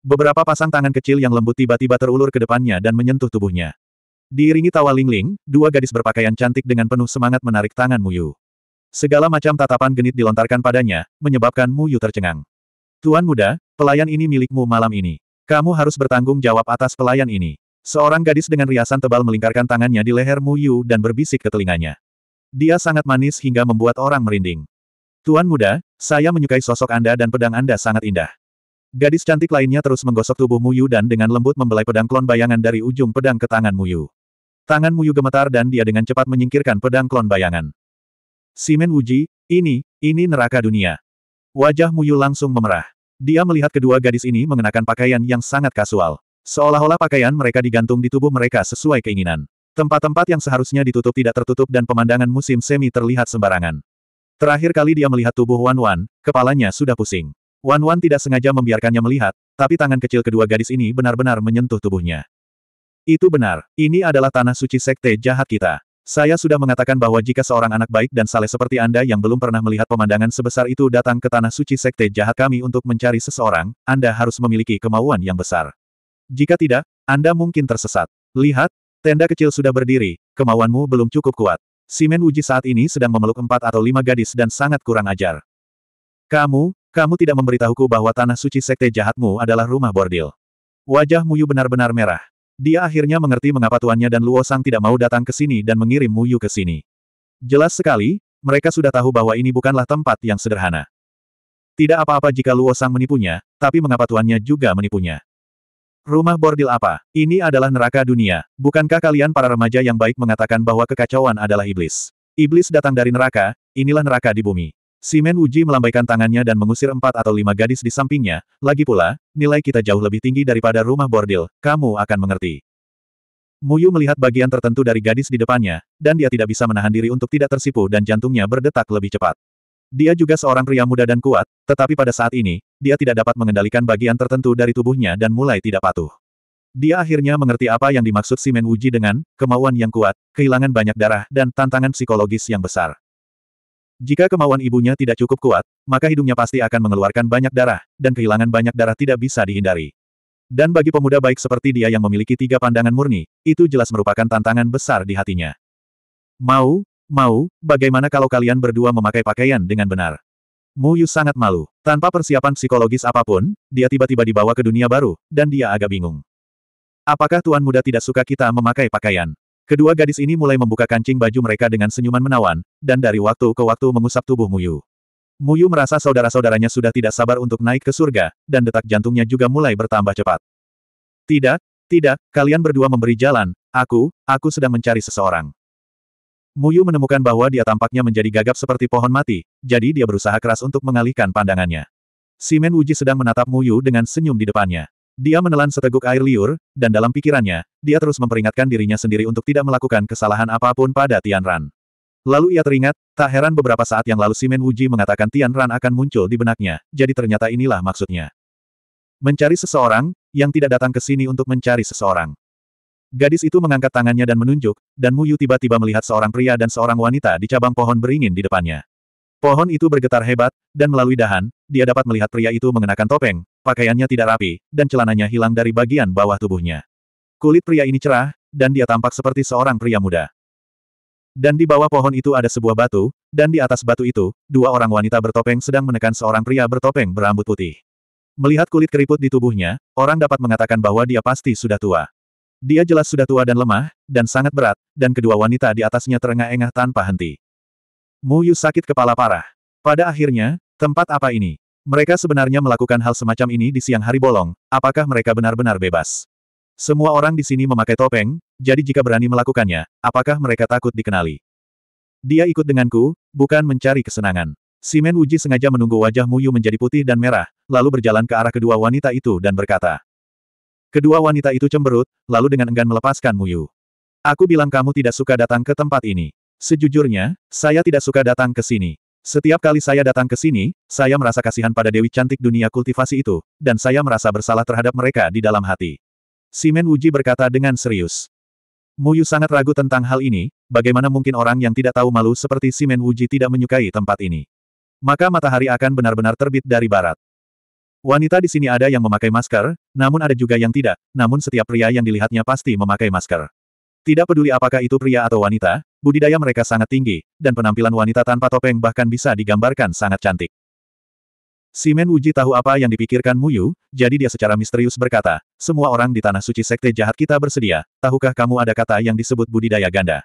Beberapa pasang tangan kecil yang lembut tiba-tiba terulur ke depannya dan menyentuh tubuhnya. Diiringi tawa Lingling, -ling, dua gadis berpakaian cantik dengan penuh semangat menarik tangan Muyu. Segala macam tatapan genit dilontarkan padanya, menyebabkan Muyu tercengang. Tuan muda, pelayan ini milikmu malam ini. Kamu harus bertanggung jawab atas pelayan ini. Seorang gadis dengan riasan tebal melingkarkan tangannya di leher Mu Yu dan berbisik ke telinganya. Dia sangat manis hingga membuat orang merinding. Tuan muda, saya menyukai sosok Anda dan pedang Anda sangat indah. Gadis cantik lainnya terus menggosok tubuh Mu Yu dan dengan lembut membelai pedang klon bayangan dari ujung pedang ke tangan Mu Yu. Tangan Mu Yu gemetar dan dia dengan cepat menyingkirkan pedang klon bayangan. Simen Wuji, ini, ini neraka dunia. Wajah Mu Yu langsung memerah. Dia melihat kedua gadis ini mengenakan pakaian yang sangat kasual. Seolah-olah pakaian mereka digantung di tubuh mereka sesuai keinginan. Tempat-tempat yang seharusnya ditutup tidak tertutup dan pemandangan musim semi terlihat sembarangan. Terakhir kali dia melihat tubuh Wan Wan, kepalanya sudah pusing. Wan Wan tidak sengaja membiarkannya melihat, tapi tangan kecil kedua gadis ini benar-benar menyentuh tubuhnya. Itu benar, ini adalah tanah suci sekte jahat kita. Saya sudah mengatakan bahwa jika seorang anak baik dan saleh seperti Anda yang belum pernah melihat pemandangan sebesar itu datang ke tanah suci sekte jahat kami untuk mencari seseorang, Anda harus memiliki kemauan yang besar. Jika tidak, Anda mungkin tersesat. Lihat, tenda kecil sudah berdiri, kemauanmu belum cukup kuat. Simen Uji saat ini sedang memeluk empat atau lima gadis dan sangat kurang ajar. Kamu, kamu tidak memberitahuku bahwa tanah suci sekte jahatmu adalah rumah bordil. Wajah Muyu benar-benar merah. Dia akhirnya mengerti mengapa tuannya dan Luo Sang tidak mau datang ke sini dan mengirim Mu Yu ke sini. Jelas sekali, mereka sudah tahu bahwa ini bukanlah tempat yang sederhana. Tidak apa-apa jika Luo Sang menipunya, tapi mengapa tuannya juga menipunya? Rumah bordil apa? Ini adalah neraka dunia. Bukankah kalian para remaja yang baik mengatakan bahwa kekacauan adalah iblis? Iblis datang dari neraka, inilah neraka di bumi. Simen Uji melambaikan tangannya dan mengusir empat atau lima gadis di sampingnya, lagi pula, nilai kita jauh lebih tinggi daripada rumah bordil, kamu akan mengerti. Muyu melihat bagian tertentu dari gadis di depannya, dan dia tidak bisa menahan diri untuk tidak tersipu dan jantungnya berdetak lebih cepat. Dia juga seorang pria muda dan kuat, tetapi pada saat ini, dia tidak dapat mengendalikan bagian tertentu dari tubuhnya dan mulai tidak patuh. Dia akhirnya mengerti apa yang dimaksud Simen Uji dengan kemauan yang kuat, kehilangan banyak darah, dan tantangan psikologis yang besar. Jika kemauan ibunya tidak cukup kuat, maka hidungnya pasti akan mengeluarkan banyak darah, dan kehilangan banyak darah tidak bisa dihindari. Dan bagi pemuda baik seperti dia yang memiliki tiga pandangan murni, itu jelas merupakan tantangan besar di hatinya. Mau, mau, bagaimana kalau kalian berdua memakai pakaian dengan benar? Mu Yu sangat malu. Tanpa persiapan psikologis apapun, dia tiba-tiba dibawa ke dunia baru, dan dia agak bingung. Apakah Tuan Muda tidak suka kita memakai pakaian? Kedua gadis ini mulai membuka kancing baju mereka dengan senyuman menawan, dan dari waktu ke waktu mengusap tubuh Muyu. Muyu merasa saudara-saudaranya sudah tidak sabar untuk naik ke surga, dan detak jantungnya juga mulai bertambah cepat. Tidak, tidak, kalian berdua memberi jalan, aku, aku sedang mencari seseorang. Muyu menemukan bahwa dia tampaknya menjadi gagap seperti pohon mati, jadi dia berusaha keras untuk mengalihkan pandangannya. Simen Wuji sedang menatap Muyu dengan senyum di depannya. Dia menelan seteguk air liur, dan dalam pikirannya, dia terus memperingatkan dirinya sendiri untuk tidak melakukan kesalahan apapun pada Tian Ran. Lalu ia teringat, tak heran beberapa saat yang lalu Simen Wuji mengatakan Tian Ran akan muncul di benaknya, jadi ternyata inilah maksudnya. Mencari seseorang, yang tidak datang ke sini untuk mencari seseorang. Gadis itu mengangkat tangannya dan menunjuk, dan Mu Yu tiba-tiba melihat seorang pria dan seorang wanita di cabang pohon beringin di depannya. Pohon itu bergetar hebat, dan melalui dahan, dia dapat melihat pria itu mengenakan topeng, pakaiannya tidak rapi, dan celananya hilang dari bagian bawah tubuhnya. Kulit pria ini cerah, dan dia tampak seperti seorang pria muda. Dan di bawah pohon itu ada sebuah batu, dan di atas batu itu, dua orang wanita bertopeng sedang menekan seorang pria bertopeng berambut putih. Melihat kulit keriput di tubuhnya, orang dapat mengatakan bahwa dia pasti sudah tua. Dia jelas sudah tua dan lemah, dan sangat berat, dan kedua wanita di atasnya terengah-engah tanpa henti. Muyu sakit kepala parah. Pada akhirnya, tempat apa ini? Mereka sebenarnya melakukan hal semacam ini di siang hari bolong, apakah mereka benar-benar bebas? Semua orang di sini memakai topeng, jadi jika berani melakukannya, apakah mereka takut dikenali? Dia ikut denganku, bukan mencari kesenangan. Simen Wuji sengaja menunggu wajah Muyu menjadi putih dan merah, lalu berjalan ke arah kedua wanita itu dan berkata. Kedua wanita itu cemberut, lalu dengan enggan melepaskan Muyu. Aku bilang kamu tidak suka datang ke tempat ini. Sejujurnya, saya tidak suka datang ke sini. Setiap kali saya datang ke sini, saya merasa kasihan pada dewi cantik dunia kultivasi itu, dan saya merasa bersalah terhadap mereka di dalam hati. Simen Wuji berkata dengan serius. Muyu sangat ragu tentang hal ini, bagaimana mungkin orang yang tidak tahu malu seperti Simen Wuji tidak menyukai tempat ini. Maka matahari akan benar-benar terbit dari barat. Wanita di sini ada yang memakai masker, namun ada juga yang tidak, namun setiap pria yang dilihatnya pasti memakai masker. Tidak peduli apakah itu pria atau wanita, budidaya mereka sangat tinggi, dan penampilan wanita tanpa topeng bahkan bisa digambarkan sangat cantik. Simen Wuji tahu apa yang dipikirkan Muyu, jadi dia secara misterius berkata, semua orang di tanah suci sekte jahat kita bersedia, tahukah kamu ada kata yang disebut budidaya ganda?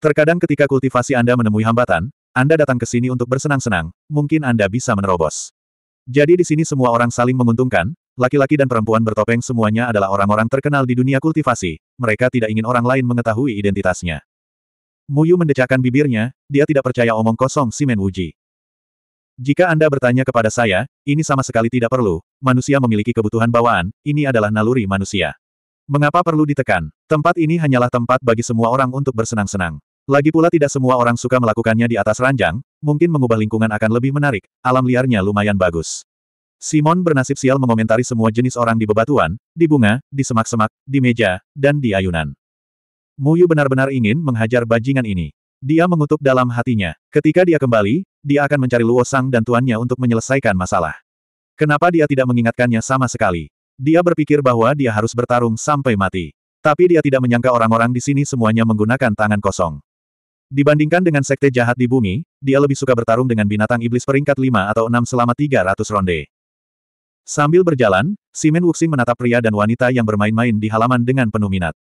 Terkadang ketika kultivasi Anda menemui hambatan, Anda datang ke sini untuk bersenang-senang, mungkin Anda bisa menerobos. Jadi di sini semua orang saling menguntungkan, laki-laki dan perempuan bertopeng semuanya adalah orang-orang terkenal di dunia kultivasi, mereka tidak ingin orang lain mengetahui identitasnya. Muyu mendecakkan bibirnya, dia tidak percaya omong kosong Simen Wuji. Jika Anda bertanya kepada saya, ini sama sekali tidak perlu, manusia memiliki kebutuhan bawaan, ini adalah naluri manusia. Mengapa perlu ditekan? Tempat ini hanyalah tempat bagi semua orang untuk bersenang-senang. Lagi pula tidak semua orang suka melakukannya di atas ranjang, mungkin mengubah lingkungan akan lebih menarik, alam liarnya lumayan bagus. Simon bernasib sial mengomentari semua jenis orang di bebatuan, di bunga, di semak-semak, di meja, dan di ayunan. Muyu benar-benar ingin menghajar bajingan ini. Dia mengutuk dalam hatinya. Ketika dia kembali, dia akan mencari Luo Sang dan tuannya untuk menyelesaikan masalah. Kenapa dia tidak mengingatkannya sama sekali? Dia berpikir bahwa dia harus bertarung sampai mati. Tapi dia tidak menyangka orang-orang di sini semuanya menggunakan tangan kosong. Dibandingkan dengan sekte jahat di bumi, dia lebih suka bertarung dengan binatang iblis peringkat 5 atau 6 selama 300 ronde. Sambil berjalan, Simen Wuxing menatap pria dan wanita yang bermain-main di halaman dengan penuh minat.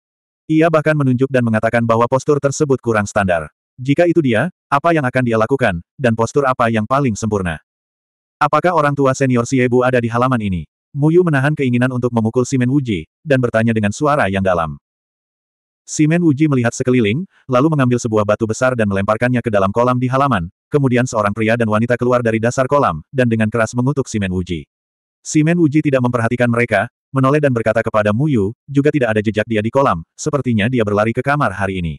Ia bahkan menunjuk dan mengatakan bahwa postur tersebut kurang standar. Jika itu dia, apa yang akan dia lakukan, dan postur apa yang paling sempurna? Apakah orang tua senior si Siebu ada di halaman ini? Muyu menahan keinginan untuk memukul Simen Wuji, dan bertanya dengan suara yang dalam. Simen Wuji melihat sekeliling, lalu mengambil sebuah batu besar dan melemparkannya ke dalam kolam di halaman, kemudian seorang pria dan wanita keluar dari dasar kolam, dan dengan keras mengutuk Simen Wuji. Simen Uji tidak memperhatikan mereka, menoleh dan berkata kepada Mu Yu, juga tidak ada jejak dia di kolam, sepertinya dia berlari ke kamar hari ini.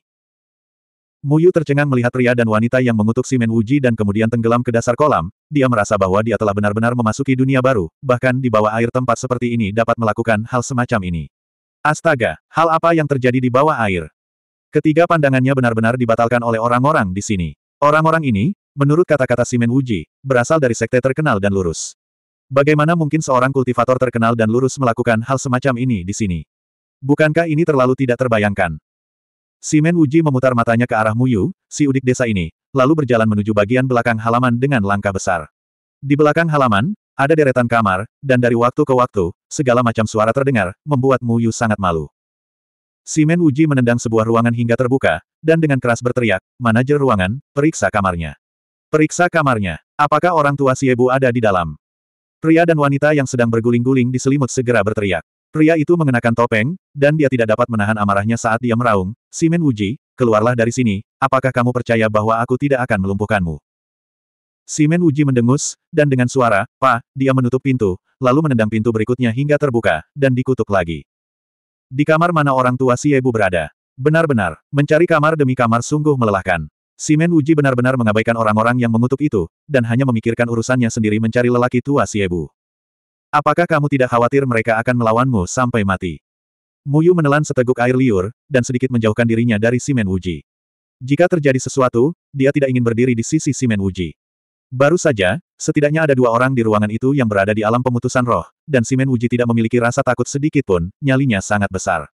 Mu Yu tercengang melihat pria dan wanita yang mengutuk Simen Uji dan kemudian tenggelam ke dasar kolam, dia merasa bahwa dia telah benar-benar memasuki dunia baru, bahkan di bawah air tempat seperti ini dapat melakukan hal semacam ini. Astaga, hal apa yang terjadi di bawah air? Ketiga pandangannya benar-benar dibatalkan oleh orang-orang di sini. Orang-orang ini, menurut kata-kata Simen Wuji, berasal dari sekte terkenal dan lurus. Bagaimana mungkin seorang kultivator terkenal dan lurus melakukan hal semacam ini di sini? Bukankah ini terlalu tidak terbayangkan? Simen Uji memutar matanya ke arah Muyu, si udik desa ini, lalu berjalan menuju bagian belakang halaman dengan langkah besar. Di belakang halaman, ada deretan kamar, dan dari waktu ke waktu, segala macam suara terdengar, membuat Muyu sangat malu. Simen Uji menendang sebuah ruangan hingga terbuka, dan dengan keras berteriak, manajer ruangan, periksa kamarnya. Periksa kamarnya. Apakah orang tua Siebu ada di dalam? Pria dan wanita yang sedang berguling-guling di selimut segera berteriak. Pria itu mengenakan topeng, dan dia tidak dapat menahan amarahnya saat dia meraung, Simen Wuji, keluarlah dari sini, apakah kamu percaya bahwa aku tidak akan melumpuhkanmu? Simen Wuji mendengus, dan dengan suara, Pa, dia menutup pintu, lalu menendang pintu berikutnya hingga terbuka, dan dikutuk lagi. Di kamar mana orang tua si ibu berada? Benar-benar, mencari kamar demi kamar sungguh melelahkan. Simen Wuji benar-benar mengabaikan orang-orang yang mengutuk itu, dan hanya memikirkan urusannya sendiri mencari lelaki tua Siebu. Apakah kamu tidak khawatir mereka akan melawanmu sampai mati? Muyu menelan seteguk air liur, dan sedikit menjauhkan dirinya dari Simen Wuji. Jika terjadi sesuatu, dia tidak ingin berdiri di sisi Simen Wuji. Baru saja, setidaknya ada dua orang di ruangan itu yang berada di alam pemutusan roh, dan Simen Wuji tidak memiliki rasa takut sedikit pun, nyalinya sangat besar.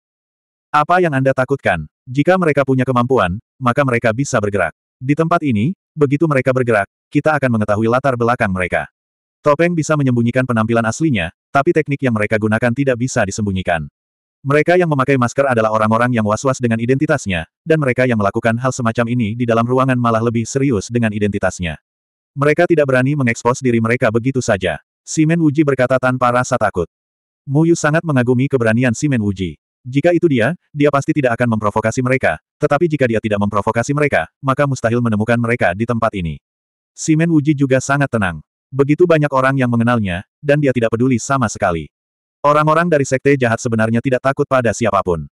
Apa yang Anda takutkan? Jika mereka punya kemampuan, maka mereka bisa bergerak. Di tempat ini, begitu mereka bergerak, kita akan mengetahui latar belakang mereka. Topeng bisa menyembunyikan penampilan aslinya, tapi teknik yang mereka gunakan tidak bisa disembunyikan. Mereka yang memakai masker adalah orang-orang yang was-was dengan identitasnya, dan mereka yang melakukan hal semacam ini di dalam ruangan malah lebih serius dengan identitasnya. Mereka tidak berani mengekspos diri mereka begitu saja. Simen Wuji berkata tanpa rasa takut. Muyu sangat mengagumi keberanian Simen Wuji. Jika itu dia, dia pasti tidak akan memprovokasi mereka, tetapi jika dia tidak memprovokasi mereka, maka mustahil menemukan mereka di tempat ini. Simen Wuji juga sangat tenang. Begitu banyak orang yang mengenalnya, dan dia tidak peduli sama sekali. Orang-orang dari sekte jahat sebenarnya tidak takut pada siapapun.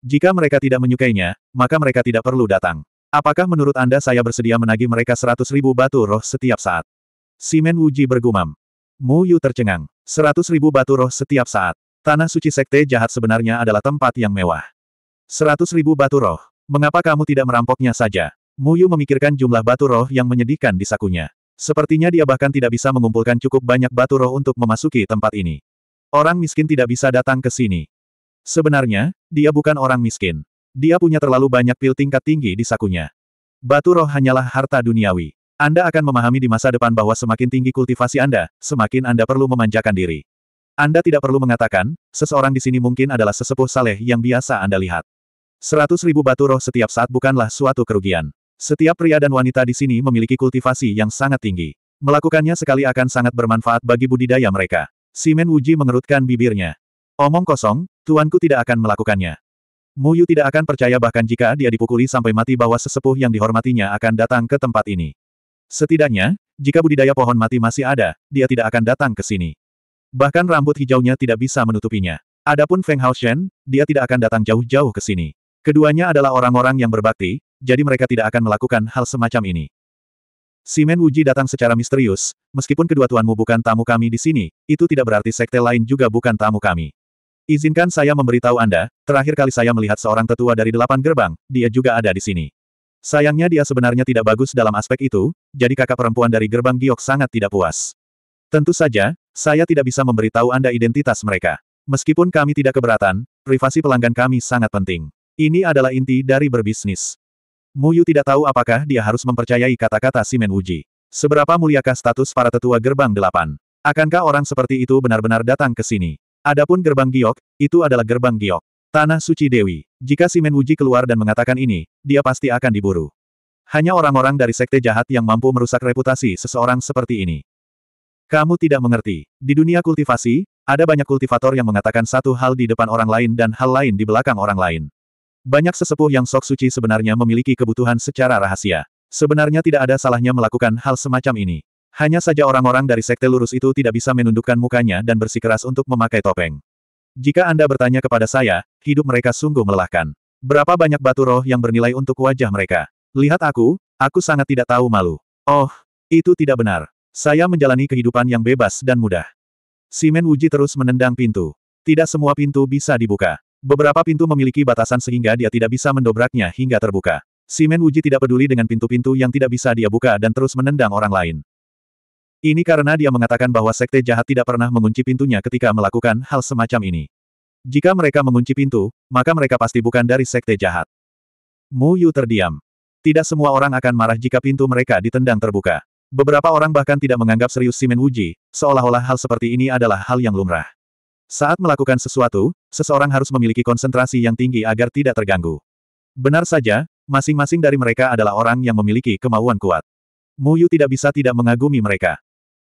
Jika mereka tidak menyukainya, maka mereka tidak perlu datang. Apakah menurut Anda saya bersedia menagih mereka seratus ribu batu roh setiap saat? Simen Wuji bergumam. Mu Yu tercengang. Seratus ribu batu roh setiap saat. Tanah suci sekte jahat sebenarnya adalah tempat yang mewah. Seratus ribu batu roh. Mengapa kamu tidak merampoknya saja? Muyu memikirkan jumlah batu roh yang menyedihkan di sakunya. Sepertinya dia bahkan tidak bisa mengumpulkan cukup banyak batu roh untuk memasuki tempat ini. Orang miskin tidak bisa datang ke sini. Sebenarnya, dia bukan orang miskin. Dia punya terlalu banyak pil tingkat tinggi di sakunya. Batu roh hanyalah harta duniawi. Anda akan memahami di masa depan bahwa semakin tinggi kultivasi Anda, semakin Anda perlu memanjakan diri. Anda tidak perlu mengatakan, seseorang di sini mungkin adalah sesepuh saleh yang biasa Anda lihat. Seratus ribu batu roh setiap saat bukanlah suatu kerugian. Setiap pria dan wanita di sini memiliki kultivasi yang sangat tinggi. Melakukannya sekali akan sangat bermanfaat bagi budidaya mereka. Simen Wuji mengerutkan bibirnya. Omong kosong, tuanku tidak akan melakukannya. Muyu tidak akan percaya bahkan jika dia dipukuli sampai mati bahwa sesepuh yang dihormatinya akan datang ke tempat ini. Setidaknya, jika budidaya pohon mati masih ada, dia tidak akan datang ke sini. Bahkan rambut hijaunya tidak bisa menutupinya. Adapun Feng Hao Shen, dia tidak akan datang jauh-jauh ke sini. Keduanya adalah orang-orang yang berbakti, jadi mereka tidak akan melakukan hal semacam ini. Simen Wuji datang secara misterius, meskipun kedua tuanmu bukan tamu kami di sini, itu tidak berarti sekte lain juga bukan tamu kami. Izinkan saya memberitahu Anda, terakhir kali saya melihat seorang tetua dari delapan gerbang, dia juga ada di sini. Sayangnya dia sebenarnya tidak bagus dalam aspek itu, jadi kakak perempuan dari gerbang Giok sangat tidak puas. Tentu saja, saya tidak bisa memberitahu Anda identitas mereka. Meskipun kami tidak keberatan, privasi pelanggan kami sangat penting. Ini adalah inti dari berbisnis. Muyu tidak tahu apakah dia harus mempercayai kata-kata Simen Wuji. Seberapa muliakah status para tetua gerbang delapan? Akankah orang seperti itu benar-benar datang ke sini? Adapun gerbang giok, itu adalah gerbang giok. Tanah suci Dewi. Jika Simen Wuji keluar dan mengatakan ini, dia pasti akan diburu. Hanya orang-orang dari sekte jahat yang mampu merusak reputasi seseorang seperti ini. Kamu tidak mengerti. Di dunia kultivasi, ada banyak kultivator yang mengatakan satu hal di depan orang lain dan hal lain di belakang orang lain. Banyak sesepuh yang sok suci sebenarnya memiliki kebutuhan secara rahasia. Sebenarnya tidak ada salahnya melakukan hal semacam ini. Hanya saja orang-orang dari sekte lurus itu tidak bisa menundukkan mukanya dan bersikeras untuk memakai topeng. Jika Anda bertanya kepada saya, hidup mereka sungguh melelahkan. Berapa banyak batu roh yang bernilai untuk wajah mereka? Lihat aku, aku sangat tidak tahu malu. Oh, itu tidak benar. Saya menjalani kehidupan yang bebas dan mudah. Simen Wuji terus menendang pintu. Tidak semua pintu bisa dibuka. Beberapa pintu memiliki batasan sehingga dia tidak bisa mendobraknya hingga terbuka. Simen Wuji tidak peduli dengan pintu-pintu yang tidak bisa dia buka dan terus menendang orang lain. Ini karena dia mengatakan bahwa sekte jahat tidak pernah mengunci pintunya ketika melakukan hal semacam ini. Jika mereka mengunci pintu, maka mereka pasti bukan dari sekte jahat. Mu Yu terdiam. Tidak semua orang akan marah jika pintu mereka ditendang terbuka. Beberapa orang bahkan tidak menganggap serius Simen Wuji, seolah-olah hal seperti ini adalah hal yang lumrah. Saat melakukan sesuatu, seseorang harus memiliki konsentrasi yang tinggi agar tidak terganggu. Benar saja, masing-masing dari mereka adalah orang yang memiliki kemauan kuat. Mu Yu tidak bisa tidak mengagumi mereka.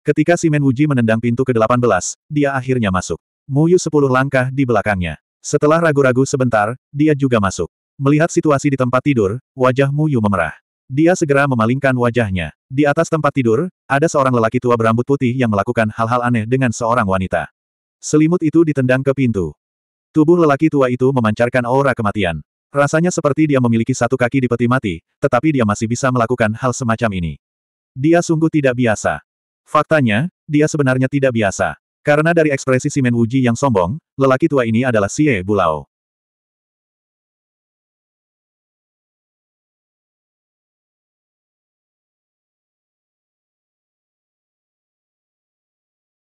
Ketika Simen Wuji menendang pintu ke-18, dia akhirnya masuk. Mu Yu sepuluh langkah di belakangnya. Setelah ragu-ragu sebentar, dia juga masuk. Melihat situasi di tempat tidur, wajah Mu Yu memerah. Dia segera memalingkan wajahnya. Di atas tempat tidur, ada seorang lelaki tua berambut putih yang melakukan hal-hal aneh dengan seorang wanita. Selimut itu ditendang ke pintu. Tubuh lelaki tua itu memancarkan aura kematian. Rasanya seperti dia memiliki satu kaki di peti mati, tetapi dia masih bisa melakukan hal semacam ini. Dia sungguh tidak biasa. Faktanya, dia sebenarnya tidak biasa. Karena dari ekspresi Simen Wuji yang sombong, lelaki tua ini adalah Xie Bulao.